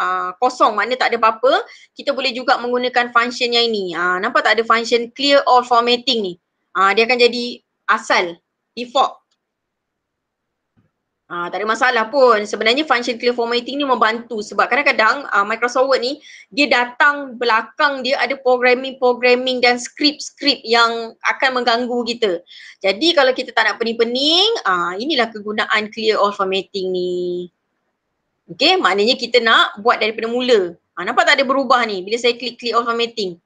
uh, kosong maknanya tak ada apa-apa kita boleh juga menggunakan function yang ini uh, nampak tak ada function clear all formatting ni uh, dia akan jadi asal default Ah, tak ada masalah pun. Sebenarnya function clear formatting ni membantu sebab kadang-kadang uh, Microsoft Word ni dia datang belakang dia ada programming-programming dan script-script yang akan mengganggu kita. Jadi kalau kita tak nak pening-pening, ah, inilah kegunaan clear all formatting ni. Okay, maknanya kita nak buat daripada mula. Ah, nampak tak ada berubah ni bila saya klik clear all formatting?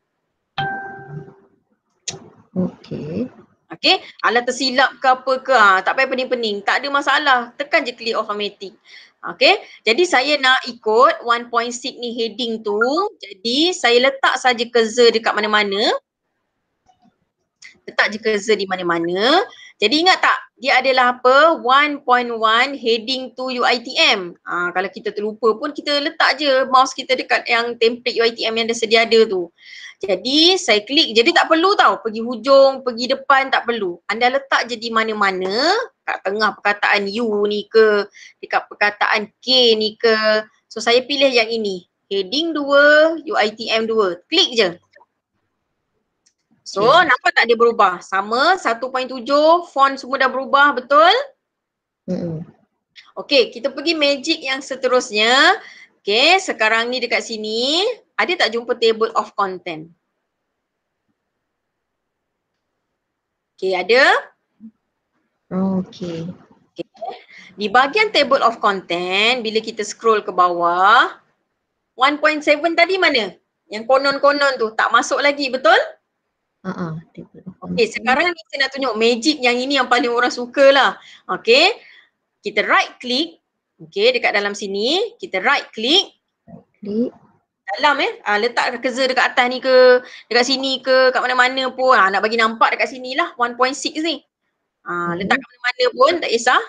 Okay. Okay, alat tersilap ke apa ke, ha, tak payah pening-pening, tak ada masalah, tekan je klik automatic. Okay, jadi saya nak ikut 1.6 ni heading tu, jadi saya letak saja cursor dekat mana-mana. Letak je cursor di mana-mana. Jadi ingat tak, dia adalah apa? 1.1 heading to UITM. Ha, kalau kita terlupa pun kita letak je mouse kita dekat yang template UITM yang dah sedia ada tu. Jadi saya klik. Jadi tak perlu tau pergi hujung, pergi depan tak perlu. Anda letak jadi mana-mana kat tengah perkataan U ni ke, dekat perkataan K ni ke. So saya pilih yang ini. Heading 2, UITM 2. Klik je. So okay. nampak tak dia berubah? Sama 1.7, font semua dah berubah betul? hmm Okay kita pergi magic yang seterusnya. Okay sekarang ni dekat sini ada tak jumpa table of content? Okay, ada? okay. okay. Di bahagian table of content, bila kita scroll ke bawah, 1.7 tadi mana? Yang konon-konon tu tak masuk lagi, betul? Uh-uh. Okay, sekarang kita nak tunjuk magic yang ini yang paling orang suka lah. Okay, kita right click. Okay, dekat dalam sini. Kita right click. Right click dalam eh ha, letak keza dekat atas ni ke dekat sini ke kat mana-mana pun ha, nak bagi nampak dekat sini lah 1.6 ni ha, hmm. letak kat mana-mana pun tak kisah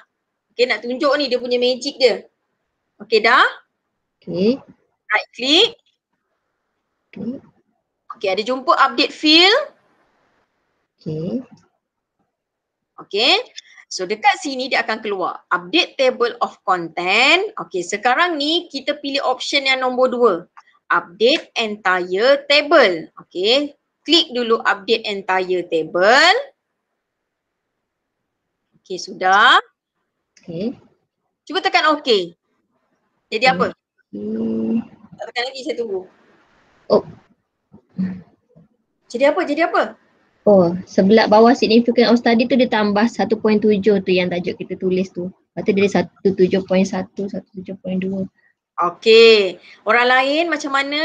Okay nak tunjuk ni dia punya magic dia Okay dah Okay Right click Okay Okay ada jumpa update fill Okay Okay So dekat sini dia akan keluar update table of content Okay sekarang ni kita pilih option yang nombor dua update entire table. Okay, klik dulu update entire table. Okay, sudah. Okay. Cuba tekan okay. Jadi apa? Hmm. Tak tekan lagi, saya tunggu. Oh. Jadi apa? Jadi apa? Oh, sebelah bawah significant of study tu dia tambah 1.7 tu yang tajuk kita tulis tu. Lepas tu dia 17.1, 17.2. Okey. Orang lain macam mana?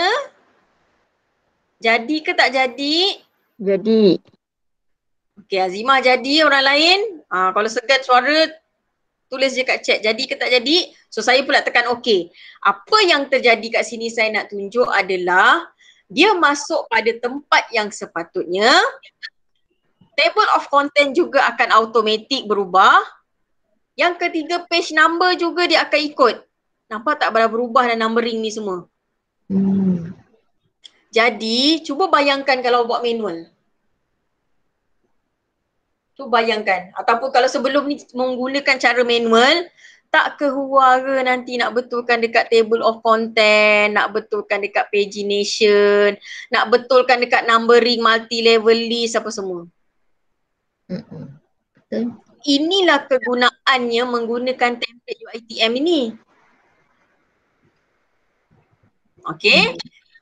Jadi ke tak jadi? Jadi. Okey, Azimah jadi orang lain? ha, kalau segan suara tulis je kat chat jadi ke tak jadi. So saya pula tekan okey. Apa yang terjadi kat sini saya nak tunjuk adalah dia masuk pada tempat yang sepatutnya. Table of content juga akan automatik berubah. Yang ketiga page number juga dia akan ikut. Nampak tak berapa berubah dan numbering ni semua? Hmm. Jadi, cuba bayangkan kalau buat manual. Tu bayangkan. Ataupun kalau sebelum ni menggunakan cara manual, tak kehuara nanti nak betulkan dekat table of content, nak betulkan dekat pagination, nak betulkan dekat numbering, multi-level list, apa semua. Inilah kegunaannya menggunakan template UITM ini. Okay. Hmm.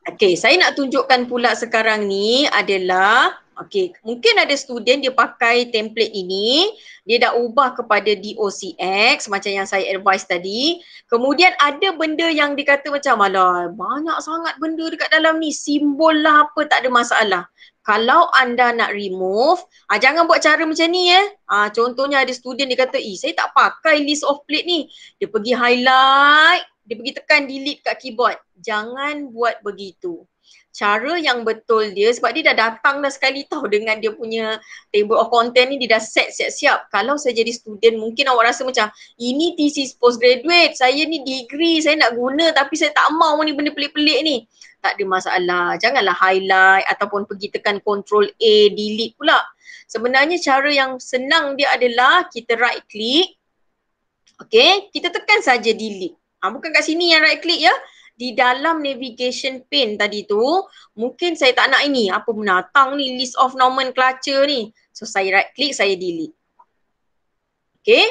Okay, saya nak tunjukkan pula sekarang ni adalah Okay, mungkin ada student dia pakai template ini, dia dah ubah kepada DOCX macam yang saya advise tadi. Kemudian ada benda yang dikata macam alah banyak sangat benda dekat dalam ni, simbol lah apa tak ada masalah. Kalau anda nak remove, ah, jangan buat cara macam ni ya. Eh. Ah, contohnya ada student dia kata, saya tak pakai list of plate ni. Dia pergi highlight, dia pergi tekan delete kat keyboard. Jangan buat begitu. Cara yang betul dia sebab dia dah datang dah sekali tahu dengan dia punya table of content ni dia dah set siap-siap. Kalau saya jadi student mungkin awak rasa macam ini thesis postgraduate, saya ni degree, saya nak guna tapi saya tak mau ni benda pelik-pelik ni. Tak ada masalah. Janganlah highlight ataupun pergi tekan control A, delete pula. Sebenarnya cara yang senang dia adalah kita right click. Okay, kita tekan saja delete. Ha, bukan kat sini yang right click ya. Di dalam navigation pane tadi tu, mungkin saya tak nak ini. Apa menatang ni list of nomenclature ni. So saya right click, saya delete. Okay.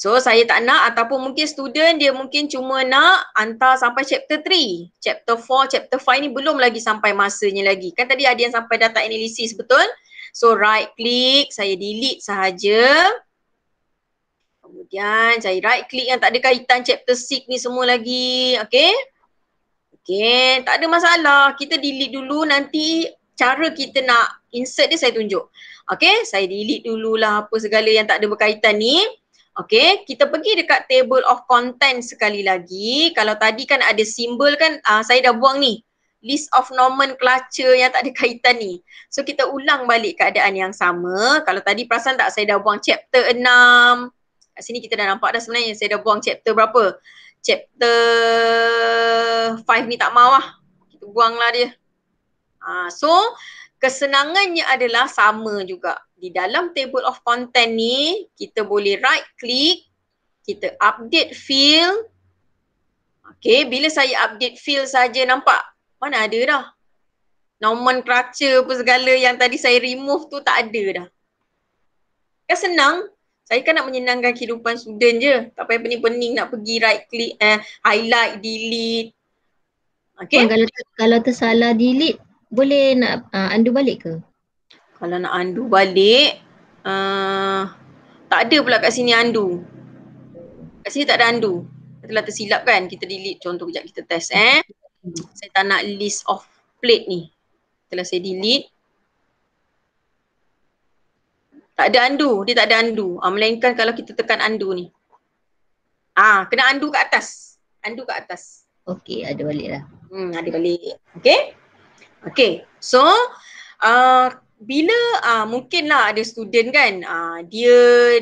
So saya tak nak ataupun mungkin student dia mungkin cuma nak hantar sampai chapter 3. Chapter 4, chapter 5 ni belum lagi sampai masanya lagi. Kan tadi ada yang sampai data analysis betul? So right click, saya delete sahaja. Kemudian saya right click yang tak ada kaitan chapter 6 ni semua lagi. Okay. Okay. Tak ada masalah. Kita delete dulu nanti cara kita nak insert dia saya tunjuk. Okay. Saya delete dululah apa segala yang tak ada berkaitan ni. Okay. Kita pergi dekat table of content sekali lagi. Kalau tadi kan ada simbol kan uh, saya dah buang ni. List of Norman culture yang tak ada kaitan ni. So kita ulang balik keadaan yang sama. Kalau tadi perasan tak saya dah buang chapter 6 kat sini kita dah nampak dah sebenarnya saya dah buang chapter berapa chapter 5 ni tak mau lah kita buanglah dia ha, so kesenangannya adalah sama juga di dalam table of content ni kita boleh right click kita update field Okay, bila saya update field saja nampak? Mana ada dah? Norman Crutcher apa segala yang tadi saya remove tu tak ada dah. Kan senang? saya kan nak menyenangkan kehidupan student je. Tak payah pening-pening nak pergi right click, eh, highlight, delete. Okay. Oh, kalau, kalau tersalah delete, boleh nak uh, ah, undo balik ke? Kalau nak undo balik, uh, tak ada pula kat sini undo. Kat sini tak ada undo. Telah tersilap kan, kita delete. Contoh kejap kita test eh. Saya tak nak list of plate ni. Telah saya delete. Tak ada andu, dia tak ada andu. Ha, melainkan kalau kita tekan andu ni. Ah, ha, kena andu kat atas. Andu kat atas. Okey, ada balik lah. Hmm, ada balik. Okey? Okey. So, uh, bila uh, mungkin lah ada student kan, uh, dia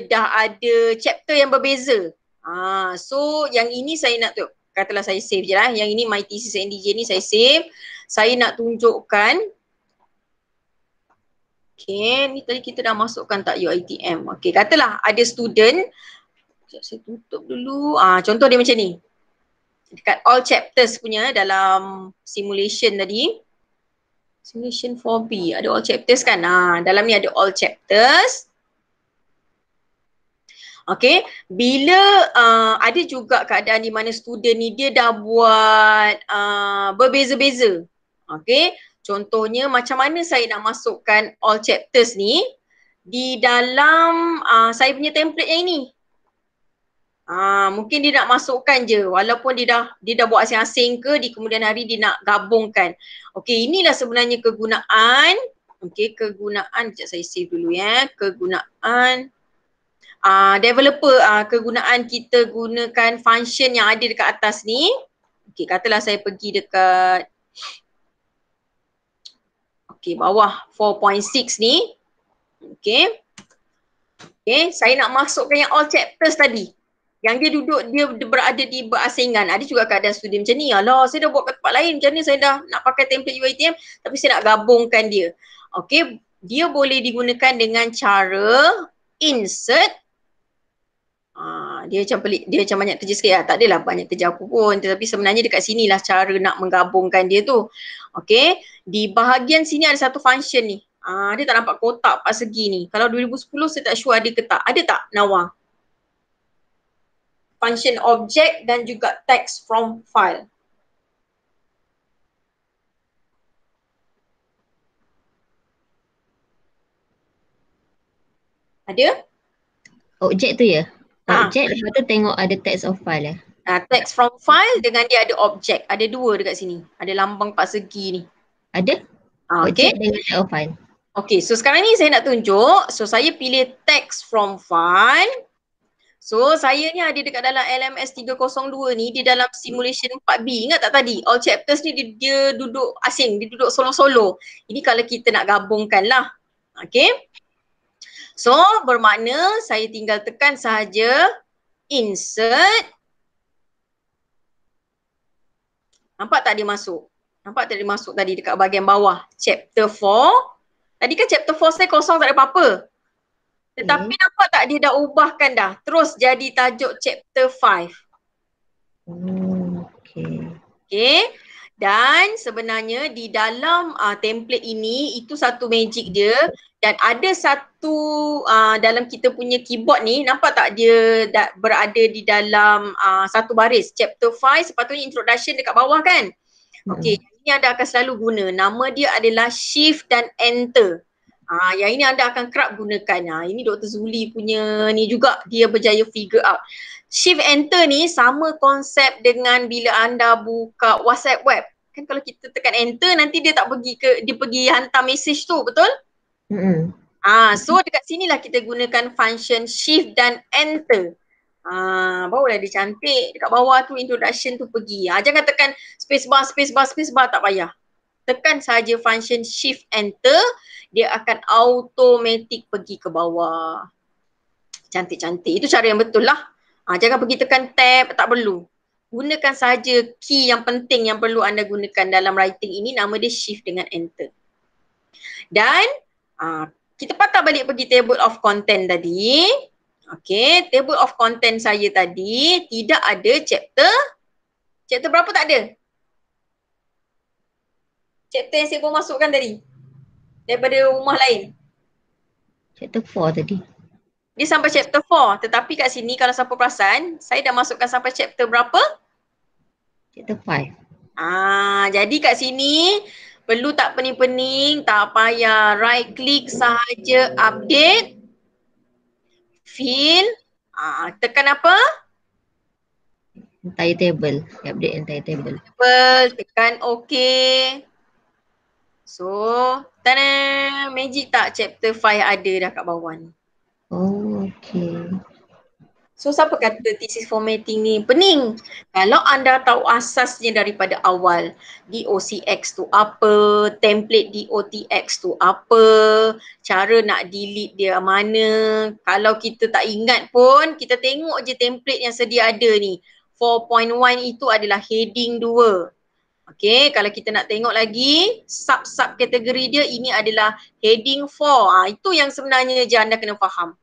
dah ada chapter yang berbeza. Ah, uh, so, yang ini saya nak tu. Katalah saya save je lah. Yang ini my thesis NDJ ni saya save. Saya nak tunjukkan Okay, ni tadi kita dah masukkan tak UITM. Okay, katalah ada student. Sekejap saya tutup dulu. Ah, contoh dia macam ni. Dekat all chapters punya dalam simulation tadi. Simulation 4B. Ada all chapters kan? Ah, dalam ni ada all chapters. Okay, bila uh, ada juga keadaan di mana student ni dia dah buat uh, berbeza-beza. Okay, Contohnya macam mana saya nak masukkan all chapters ni di dalam uh, saya punya template yang ini. Uh, mungkin dia nak masukkan je walaupun dia dah dia dah buat asing-asing ke di kemudian hari dia nak gabungkan. Okey inilah sebenarnya kegunaan okey kegunaan sekejap saya save dulu ya kegunaan uh, developer uh, kegunaan kita gunakan function yang ada dekat atas ni. Okey katalah saya pergi dekat okey bawah 4.6 ni okey okey saya nak masukkan yang all chapters tadi yang dia duduk dia berada di berasingan ada ah, juga keadaan student macam ni alah saya dah buat kat tempat lain macam ni saya dah nak pakai template UiTM tapi saya nak gabungkan dia okey dia boleh digunakan dengan cara insert Ah, dia macam pelik, dia macam banyak kerja sikit lah. Tak adalah banyak kerja aku pun. Tetapi sebenarnya dekat sini lah cara nak menggabungkan dia tu. Okay. Di bahagian sini ada satu function ni. Ah, dia tak nampak kotak pas segi ni. Kalau 2010 saya tak sure ada ke tak. Ada tak Nawa? Function object dan juga text from file. Ada? Objek tu ya? Ah. Objek ha. lepas tu tengok ada text of file eh. Ha, text from file dengan dia ada objek. Ada dua dekat sini. Ada lambang empat segi ni. Ada. Ha, ah, okay. Object dengan text of file. Okay so sekarang ni saya nak tunjuk. So saya pilih text from file. So saya ni ada dekat dalam LMS 302 ni dia dalam simulation 4B. Ingat tak tadi all chapters ni dia, dia duduk asing, dia duduk solo-solo. Ini kalau kita nak gabungkan lah. Okay. So bermakna saya tinggal tekan sahaja insert. Nampak tak dia masuk? Nampak tak dia masuk tadi dekat bahagian bawah chapter 4? Tadi kan chapter 4 saya kosong tak ada apa-apa. Tetapi hmm. nampak tak dia dah ubahkan dah. Terus jadi tajuk chapter 5. Hmm, okay. Okay. Dan sebenarnya di dalam uh, template ini, itu satu magic dia dan ada satu uh, dalam kita punya keyboard ni nampak tak dia dah berada di dalam uh, satu baris chapter 5 sepatutnya introduction dekat bawah kan hmm. okey hmm. ini anda akan selalu guna nama dia adalah shift dan enter Ah, ha, yang ini anda akan kerap gunakan. Ha, ini Dr. Zuli punya ni juga dia berjaya figure out. Shift enter ni sama konsep dengan bila anda buka WhatsApp web. Kan kalau kita tekan enter nanti dia tak pergi ke, dia pergi hantar message tu betul? Mm-hmm. Ah, so dekat sini lah kita gunakan function shift dan enter. Ah, barulah dia cantik. Dekat bawah tu introduction tu pergi. Ah, jangan tekan space bar, space bar, space bar tak payah. Tekan saja function shift enter, dia akan automatic pergi ke bawah. Cantik-cantik. Itu cara yang betul lah. Ah, jangan pergi tekan tab, tak perlu. Gunakan saja key yang penting yang perlu anda gunakan dalam writing ini nama dia shift dengan enter. Dan Ah, kita patah balik pergi table of content tadi. Okay, table of content saya tadi tidak ada chapter. Chapter berapa tak ada? Chapter yang saya masukkan tadi. Daripada rumah lain. Chapter 4 tadi. Dia sampai chapter 4 tetapi kat sini kalau siapa perasan, saya dah masukkan sampai chapter berapa? Chapter 5. Ah, jadi kat sini Perlu tak pening-pening, tak payah right click sahaja update. Fill. Ah, tekan apa? Entire table. Update entire table. Table. Tekan OK. So, tada! Magic tak chapter 5 ada dah kat bawah ni? Oh, okay. So siapa kata thesis formatting ni pening? Kalau anda tahu asasnya daripada awal, DOCX tu apa, template DOTX tu apa, cara nak delete dia mana, kalau kita tak ingat pun, kita tengok je template yang sedia ada ni. 4.1 itu adalah heading 2. Okay, kalau kita nak tengok lagi, sub-sub kategori dia ini adalah heading 4. Ha, itu yang sebenarnya je anda kena faham.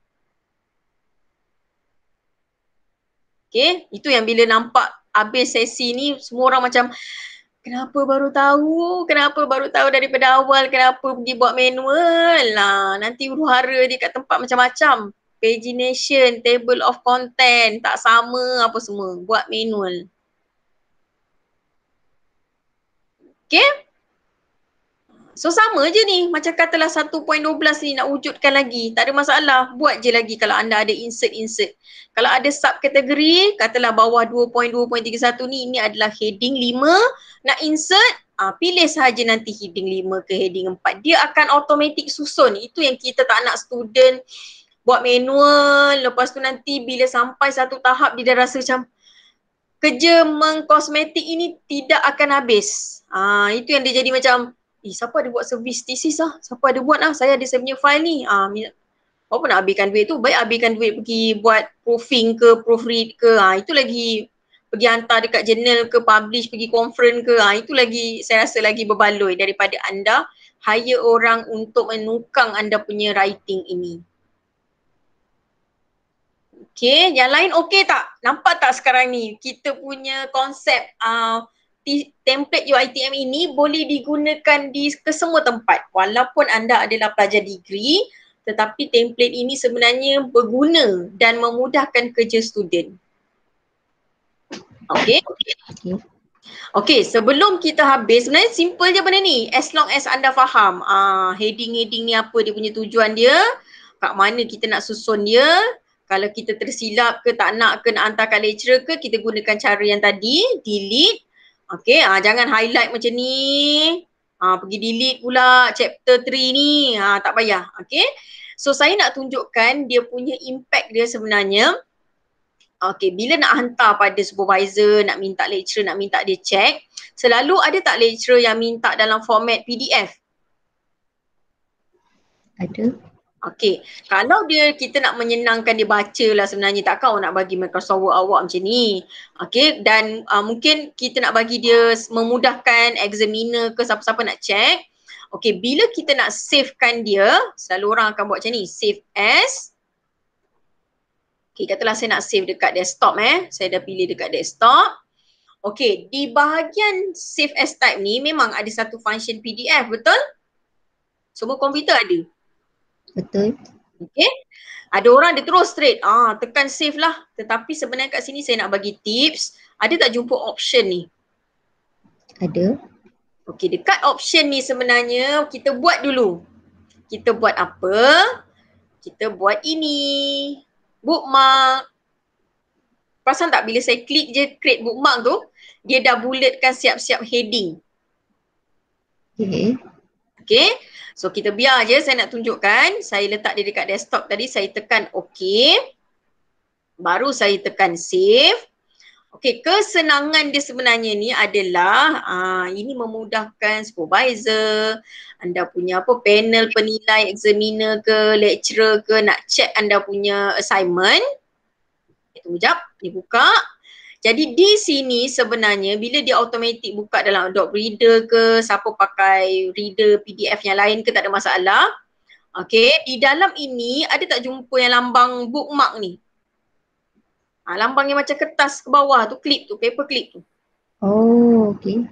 Okay, itu yang bila nampak habis sesi ni semua orang macam kenapa baru tahu, kenapa baru tahu daripada awal, kenapa pergi buat manual lah. Nanti huru-hara dia kat tempat macam-macam. Pagination, table of content, tak sama apa semua. Buat manual. Okay, So sama je ni macam katalah 1.12 ni nak wujudkan lagi tak ada masalah buat je lagi kalau anda ada insert insert. Kalau ada sub kategori katalah bawah 2.2.31 ni ini adalah heading 5 nak insert Ah, pilih saja nanti heading 5 ke heading 4. Dia akan automatik susun. Itu yang kita tak nak student buat manual. Lepas tu nanti bila sampai satu tahap dia dah rasa macam kerja mengkosmetik ini tidak akan habis. Ah, itu yang dia jadi macam eh siapa ada buat servis thesis lah, siapa ada buat lah, saya ada saya punya file ni. Ah, apa nak habiskan duit tu, baik habiskan duit pergi buat proofing ke, proofread ke, ah, itu lagi pergi hantar dekat journal ke, publish, pergi conference ke, ah, itu lagi saya rasa lagi berbaloi daripada anda hire orang untuk menukang anda punya writing ini. Okay, yang lain okay tak? Nampak tak sekarang ni kita punya konsep uh, template UITM ini boleh digunakan di kesemua tempat walaupun anda adalah pelajar degree tetapi template ini sebenarnya berguna dan memudahkan kerja student. Okay. Okay sebelum kita habis sebenarnya simple je benda ni as long as anda faham uh, heading-heading ni apa dia punya tujuan dia kat mana kita nak susun dia kalau kita tersilap ke tak nak ke nak hantar kat lecturer ke kita gunakan cara yang tadi delete Okay, ha, ah, jangan highlight macam ni. Ha, pergi delete pula chapter 3 ni. Ha, tak payah. Okay. So saya nak tunjukkan dia punya impact dia sebenarnya. Okay, bila nak hantar pada supervisor, nak minta lecturer, nak minta dia check. Selalu ada tak lecturer yang minta dalam format PDF? Ada. Okay, kalau dia kita nak menyenangkan dia baca lah sebenarnya tak kau nak bagi Microsoft Word awak macam ni. Okay, dan uh, mungkin kita nak bagi dia memudahkan examiner ke siapa-siapa nak check. Okay, bila kita nak savekan dia, selalu orang akan buat macam ni, save as. Okay, katalah saya nak save dekat desktop eh. Saya dah pilih dekat desktop. Okay, di bahagian save as type ni memang ada satu function PDF, betul? Semua komputer ada. Betul. Okay. Ada orang dia terus straight. Ah, tekan save lah. Tetapi sebenarnya kat sini saya nak bagi tips. Ada tak jumpa option ni? Ada. Okay, dekat option ni sebenarnya kita buat dulu. Kita buat apa? Kita buat ini. Bookmark. Perasan tak bila saya klik je create bookmark tu, dia dah bulletkan siap-siap heading. Okay. Okay. So kita biar je saya nak tunjukkan. Saya letak dia dekat desktop tadi. Saya tekan OK. Baru saya tekan save. OK. kesenangan dia sebenarnya ni adalah aa, ah, ini memudahkan supervisor, anda punya apa panel penilai examiner ke lecturer ke nak check anda punya assignment. Okay, tunggu jap, ni buka. Jadi di sini sebenarnya bila dia automatik buka dalam Adobe Reader ke, siapa pakai reader PDF yang lain ke tak ada masalah. Okey. di dalam ini ada tak jumpa yang lambang bookmark ni? Ha, lambang yang macam kertas ke bawah tu, clip tu, paper clip tu. Oh, okey.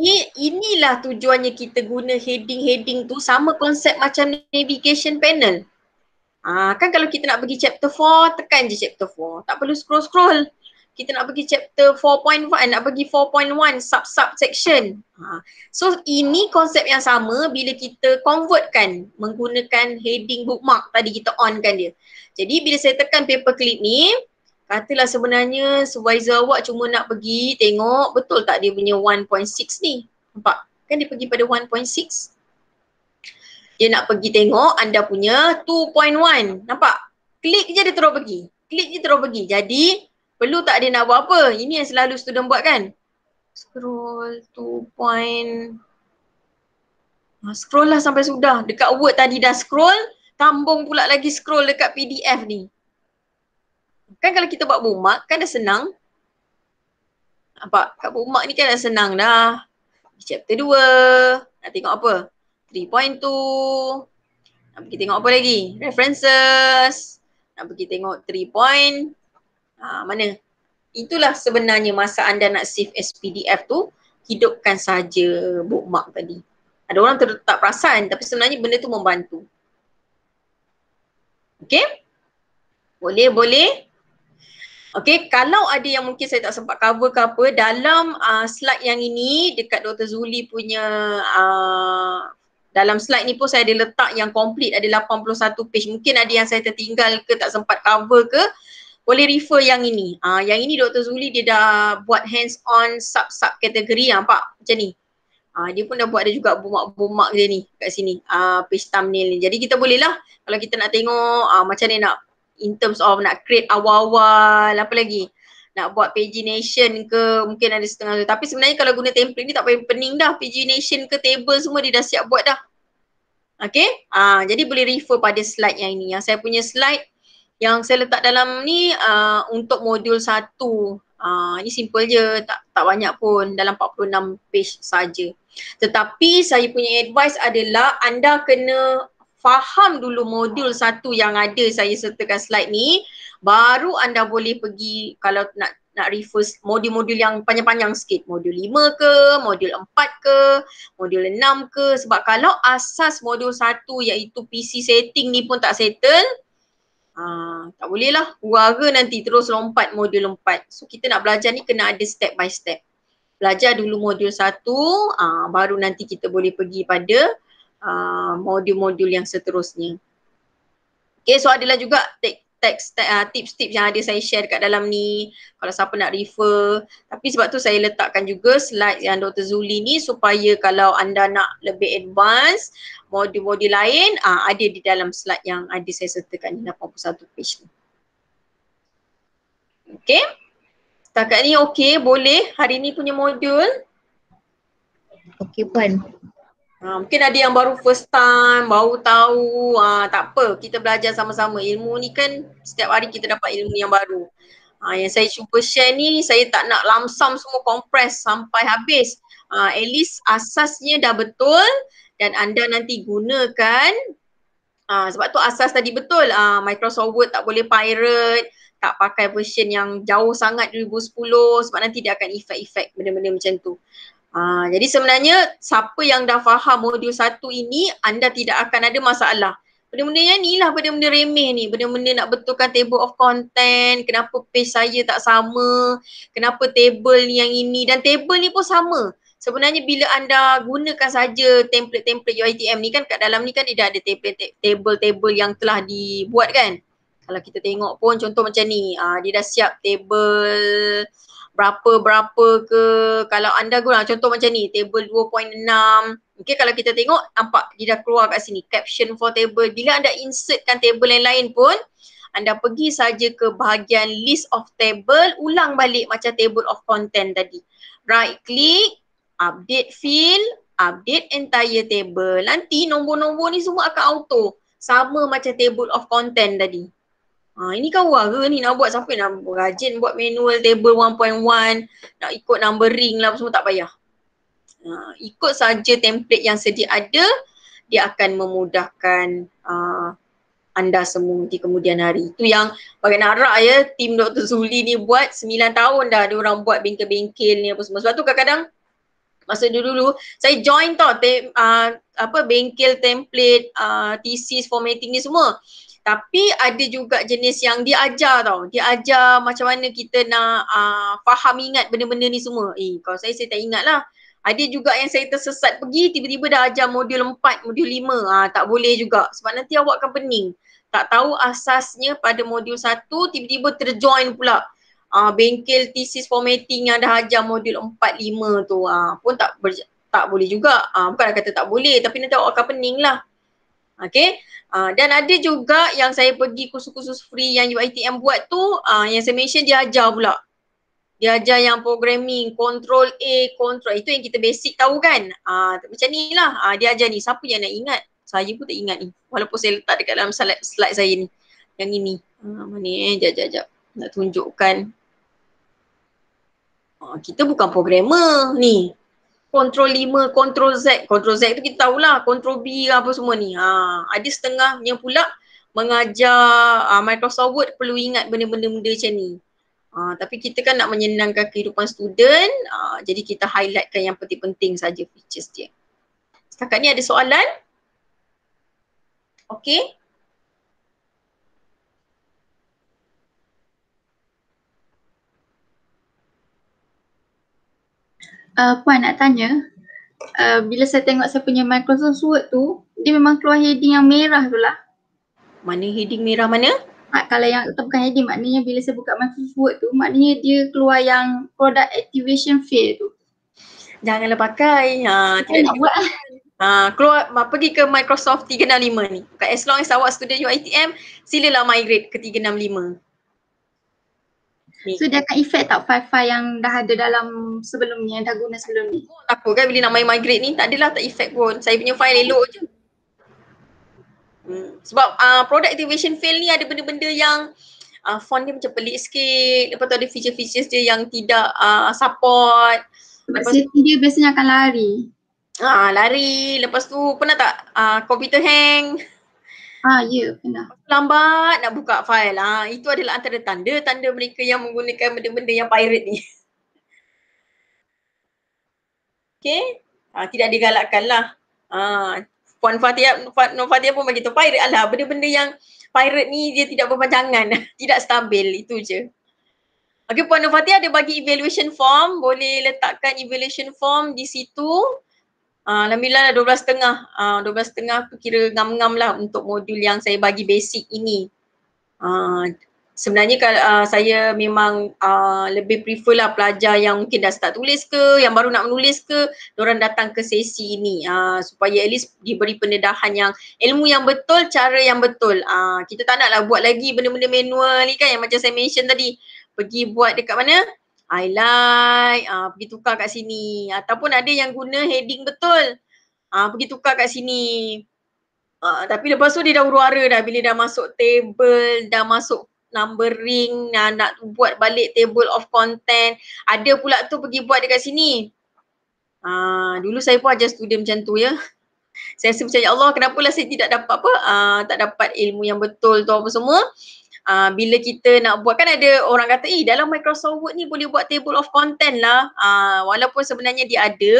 Ini inilah tujuannya kita guna heading-heading tu sama konsep macam navigation panel. Ah ha, kan kalau kita nak pergi chapter 4, tekan je chapter 4. Tak perlu scroll-scroll kita nak pergi chapter 4.1 eh, nak pergi 4.1 sub sub section. Ha. So ini konsep yang sama bila kita convertkan menggunakan heading bookmark tadi kita on kan dia. Jadi bila saya tekan paper clip ni katalah sebenarnya supervisor awak cuma nak pergi tengok betul tak dia punya 1.6 ni. Nampak? Kan dia pergi pada 1.6. Dia nak pergi tengok anda punya 2.1. Nampak? Klik je dia terus pergi. Klik je terus pergi. Jadi Perlu tak dia nak buat apa? Ini yang selalu student buat kan? Scroll to point. Ah, scroll lah sampai sudah. Dekat word tadi dah scroll, tambung pula lagi scroll dekat PDF ni. Kan kalau kita buat bookmark kan dah senang. Nampak? Kat bookmark ni kan dah senang dah. Chapter 2. Nak tengok apa? 3.2. Nak pergi tengok apa lagi? References. Nak pergi tengok 3. Ha, mana? Itulah sebenarnya masa anda nak save SPDF tu, hidupkan saja bookmark tadi. Ada orang ter- tak perasan tapi sebenarnya benda tu membantu. Okay? Boleh, boleh. Okay, kalau ada yang mungkin saya tak sempat cover ke apa, dalam uh, slide yang ini dekat Dr. Zuli punya uh, dalam slide ni pun saya ada letak yang complete ada 81 page. Mungkin ada yang saya tertinggal ke tak sempat cover ke boleh refer yang ini. Ah uh, yang ini Dr. Zuli dia dah buat hands on sub sub kategori yang pak macam ni. Ah uh, dia pun dah buat ada juga bomak-bomak dia ni kat sini. Ah uh, page thumbnail ni. Jadi kita boleh lah kalau kita nak tengok ah uh, macam ni nak in terms of nak create awal-awal apa lagi nak buat pagination ke mungkin ada setengah tu. Tapi sebenarnya kalau guna template ni tak payah pening dah. Pagination ke table semua dia dah siap buat dah. Okay. Ah, uh, jadi boleh refer pada slide yang ini. Yang saya punya slide yang saya letak dalam ni uh, untuk modul satu uh, ini simple je tak tak banyak pun dalam 46 page saja tetapi saya punya advice adalah anda kena faham dulu modul satu yang ada saya sertakan slide ni baru anda boleh pergi kalau nak nak refer modul-modul yang panjang-panjang sikit modul lima ke modul empat ke modul enam ke sebab kalau asas modul satu iaitu PC setting ni pun tak settle Uh, tak boleh lah huara nanti terus lompat modul lompat. So kita nak belajar ni kena ada step by step. Belajar dulu modul satu, uh, baru nanti kita boleh pergi pada uh, modul-modul yang seterusnya. Okay so adalah juga take teks ah, tips-tips yang ada saya share dekat dalam ni kalau siapa nak refer tapi sebab tu saya letakkan juga slide yang Dr Zuli ni supaya kalau anda nak lebih advance modul-modul lain uh, ada di dalam slide yang ada saya sertakan di 81 page tu. Okay, Setakat ni okay, boleh hari ni punya modul. Okay, puan. Ha, mungkin ada yang baru first time, baru tahu. Ha, tak apa, kita belajar sama-sama. Ilmu ni kan setiap hari kita dapat ilmu yang baru. Ha, yang saya cuba share ni, saya tak nak lamsam semua kompres sampai habis. Ha, at least asasnya dah betul dan anda nanti gunakan. Ha, sebab tu asas tadi betul. Ha, Microsoft Word tak boleh pirate. Tak pakai version yang jauh sangat 2010 sebab nanti dia akan efek-efek benda-benda macam tu. Ha, jadi sebenarnya siapa yang dah faham modul satu ini anda tidak akan ada masalah. Benda-benda yang ni lah benda-benda remeh ni. Benda-benda nak betulkan table of content, kenapa page saya tak sama, kenapa table ni yang ini dan table ni pun sama. Sebenarnya bila anda gunakan saja template-template UITM ni kan kat dalam ni kan dia dah ada table-table yang telah dibuat kan. Kalau kita tengok pun contoh macam ni, aa, ha, dia dah siap table berapa-berapa ke kalau anda guna contoh macam ni table 2.6 okay kalau kita tengok nampak dia dah keluar kat sini caption for table bila anda insertkan table lain-lain pun anda pergi saja ke bahagian list of table ulang balik macam table of content tadi right click update field update entire table nanti nombor-nombor ni semua akan auto sama macam table of content tadi Ha, ini kau wah ke ni nak buat sampai nak rajin buat manual table 1.1 nak ikut numbering lah semua tak payah. Ha, ikut saja template yang sedia ada dia akan memudahkan uh, anda semua di kemudian hari. Itu yang bagi narak ya tim Dr. Zuli ni buat 9 tahun dah dia orang buat bengkel-bengkel ni apa semua. Sebab tu kadang-kadang masa dulu-dulu saya join tau tem, uh, apa bengkel template uh, thesis formatting ni semua tapi ada juga jenis yang diajar, tau Diajar macam mana kita nak uh, faham ingat benda-benda ni semua eh kalau saya saya tak ingat lah ada juga yang saya tersesat pergi tiba-tiba dah ajar modul 4 modul 5 uh, ah, tak boleh juga sebab nanti awak akan pening tak tahu asasnya pada modul 1 tiba-tiba terjoin pula uh, bengkel thesis formatting yang dah ajar modul 4 5 tu uh, pun tak ber- tak boleh juga. Uh, bukan kata tak boleh tapi nanti awak akan pening lah. Okay. Uh, dan ada juga yang saya pergi kursus-kursus free yang UITM buat tu uh, yang saya mention dia ajar pula. Dia ajar yang programming, control A, control Itu yang kita basic tahu kan. Uh, macam ni lah uh, dia ajar ni. Siapa yang nak ingat? Saya pun tak ingat ni. Walaupun saya letak dekat dalam slide, slide saya ni. Yang ini. Uh, mana eh? Sekejap, sekejap, sekejap. Nak tunjukkan. Uh, kita bukan programmer ni control 5, control Z. Control Z tu kita tahulah, control B apa semua ni. Ha, ada setengahnya pula mengajar uh, Microsoft Word perlu ingat benda-benda macam ni. Uh, tapi kita kan nak menyenangkan kehidupan student, uh, jadi kita highlightkan yang penting-penting saja features dia. Setakat ni ada soalan? Okay. Uh, Puan nak tanya, uh, bila saya tengok saya punya Microsoft Word tu, dia memang keluar heading yang merah tu lah. Mana heading merah mana? Ha, kalau yang tu bukan heading, maknanya bila saya buka Microsoft Word tu, maknanya dia keluar yang product activation fail tu. Janganlah pakai. Ha, tidak nak buat lah. Ha, keluar, ma, pergi ke Microsoft 365 ni. As long as awak student UITM, silalah migrate ke 365. So dia akan effect tak file-file yang dah ada dalam sebelumnya, dah guna sebelum ni? Aku kan bila nak main migrate ni tak adalah tak effect pun. Saya punya file elok je. Hmm. Sebab uh, product activation fail ni ada benda-benda yang uh, font dia macam pelik sikit. Lepas tu ada features-features dia yang tidak uh, support. Lepas tu, dia biasanya akan lari. Ah, lari. Lepas tu pernah tak uh, computer hang? Ah, ya, kena. Lambat nak buka file. Ha, itu adalah antara tanda-tanda mereka yang menggunakan benda-benda yang pirate ni. Okay. Ha, ah, tidak digalakkan lah. Ha, ah, Puan Fatia, Puan Fatia pun begitu. Pirate Allah. Benda-benda yang pirate ni dia tidak berpanjangan. tidak stabil. Itu je. Okay, Puan Fatia ada bagi evaluation form. Boleh letakkan evaluation form di situ. Uh, Alhamdulillah lah dua belas setengah. Ah, dua belas setengah tu kira ngam-ngam lah untuk modul yang saya bagi basic ini. Uh, sebenarnya kalau uh, saya memang uh, lebih prefer lah pelajar yang mungkin dah start tulis ke, yang baru nak menulis ke, orang datang ke sesi ini uh, supaya at least diberi pendedahan yang ilmu yang betul, cara yang betul. Uh, kita tak nak lah buat lagi benda-benda manual ni kan yang macam saya mention tadi. Pergi buat dekat mana? highlight, uh, ah, pergi tukar kat sini. Ataupun ada yang guna heading betul, uh, pergi tukar kat sini. Uh, tapi lepas tu dia dah uruara dah bila dah masuk table, dah masuk numbering, uh, nak buat balik table of content. Ada pula tu pergi buat dekat sini. Uh, dulu saya pun ajar student macam tu ya. Saya rasa macam ya Allah kenapalah saya tidak dapat apa, uh, tak dapat ilmu yang betul tu apa semua uh, bila kita nak buat kan ada orang kata eh dalam Microsoft Word ni boleh buat table of content lah uh, walaupun sebenarnya dia ada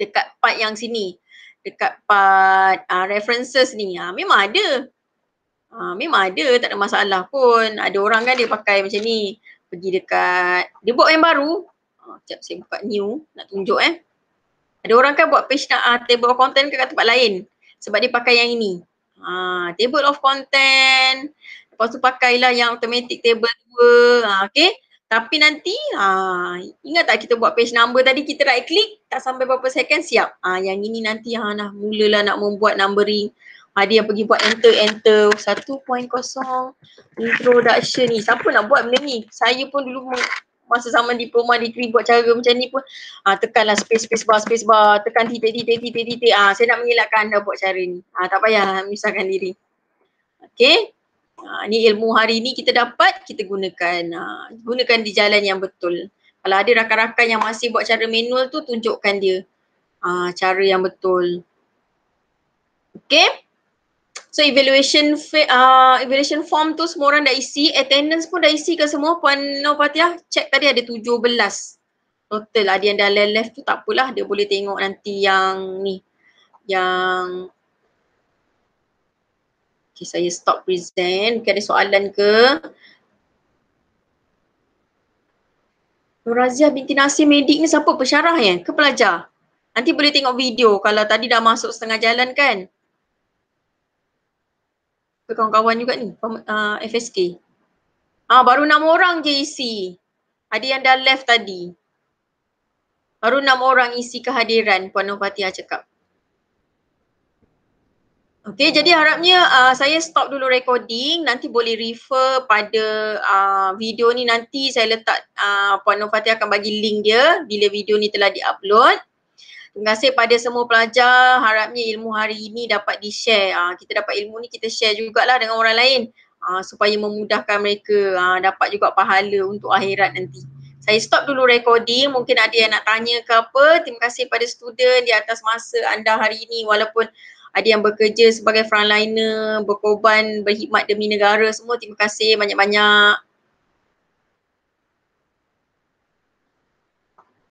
dekat part yang sini dekat part uh, references ni uh, memang ada uh, memang ada tak ada masalah pun ada orang kan dia pakai macam ni pergi dekat dia buat yang baru Sekejap saya buka new nak tunjuk eh. Ada orang kan buat page nak uh, table of content ke kat tempat lain sebab dia pakai yang ini. Uh, table of content, Lepas tu pakailah yang automatic table 2. Ha, okay. Tapi nanti ha, ingat tak kita buat page number tadi kita right click tak sampai berapa second siap. Ha, yang ini nanti ha, nah, mulalah nak membuat numbering. Ha, dia yang pergi buat enter enter 1.0 introduction ni. Siapa nak buat benda ni? Saya pun dulu masa zaman diploma degree buat cara macam ni pun ha, tekanlah space space bar space bar tekan titik titik titik titik. Ah saya nak mengelakkan anda buat cara ni. Ah tak payah misalkan diri. Okay. Ha, ni ilmu hari ni kita dapat, kita gunakan. Ha, gunakan di jalan yang betul. Kalau ada rakan-rakan yang masih buat cara manual tu, tunjukkan dia ha, cara yang betul. Okay? So evaluation uh, evaluation form tu semua orang dah isi. Attendance pun dah isi ke semua? Puan Nopatiah, check tadi ada 17. Total ada yang dah left tu tak apalah. Dia boleh tengok nanti yang ni. Yang Okay, saya stop present. Mungkin ada soalan ke? Nurazia binti Nasir medik ni siapa? Pesyarah eh? ya? Ke pelajar? Nanti boleh tengok video kalau tadi dah masuk setengah jalan kan? Ke kawan-kawan juga ni? Uh, ah, FSK? Ah, baru enam orang je isi. Ada yang dah left tadi. Baru enam orang isi kehadiran Puan Nopatiah cakap. Okay, jadi harapnya uh, saya stop dulu recording, nanti boleh refer pada uh, video ni nanti saya letak uh, Puan Nur Fatih akan bagi link dia bila video ni telah diupload. Terima kasih pada semua pelajar, harapnya ilmu hari ini dapat di-share. Uh, kita dapat ilmu ni kita share jugalah dengan orang lain uh, supaya memudahkan mereka uh, dapat juga pahala untuk akhirat nanti. Saya stop dulu recording, mungkin ada yang nak tanya ke apa. Terima kasih pada student di atas masa anda hari ini walaupun ada yang bekerja sebagai frontliner, berkorban, berkhidmat demi negara semua. Terima kasih banyak-banyak.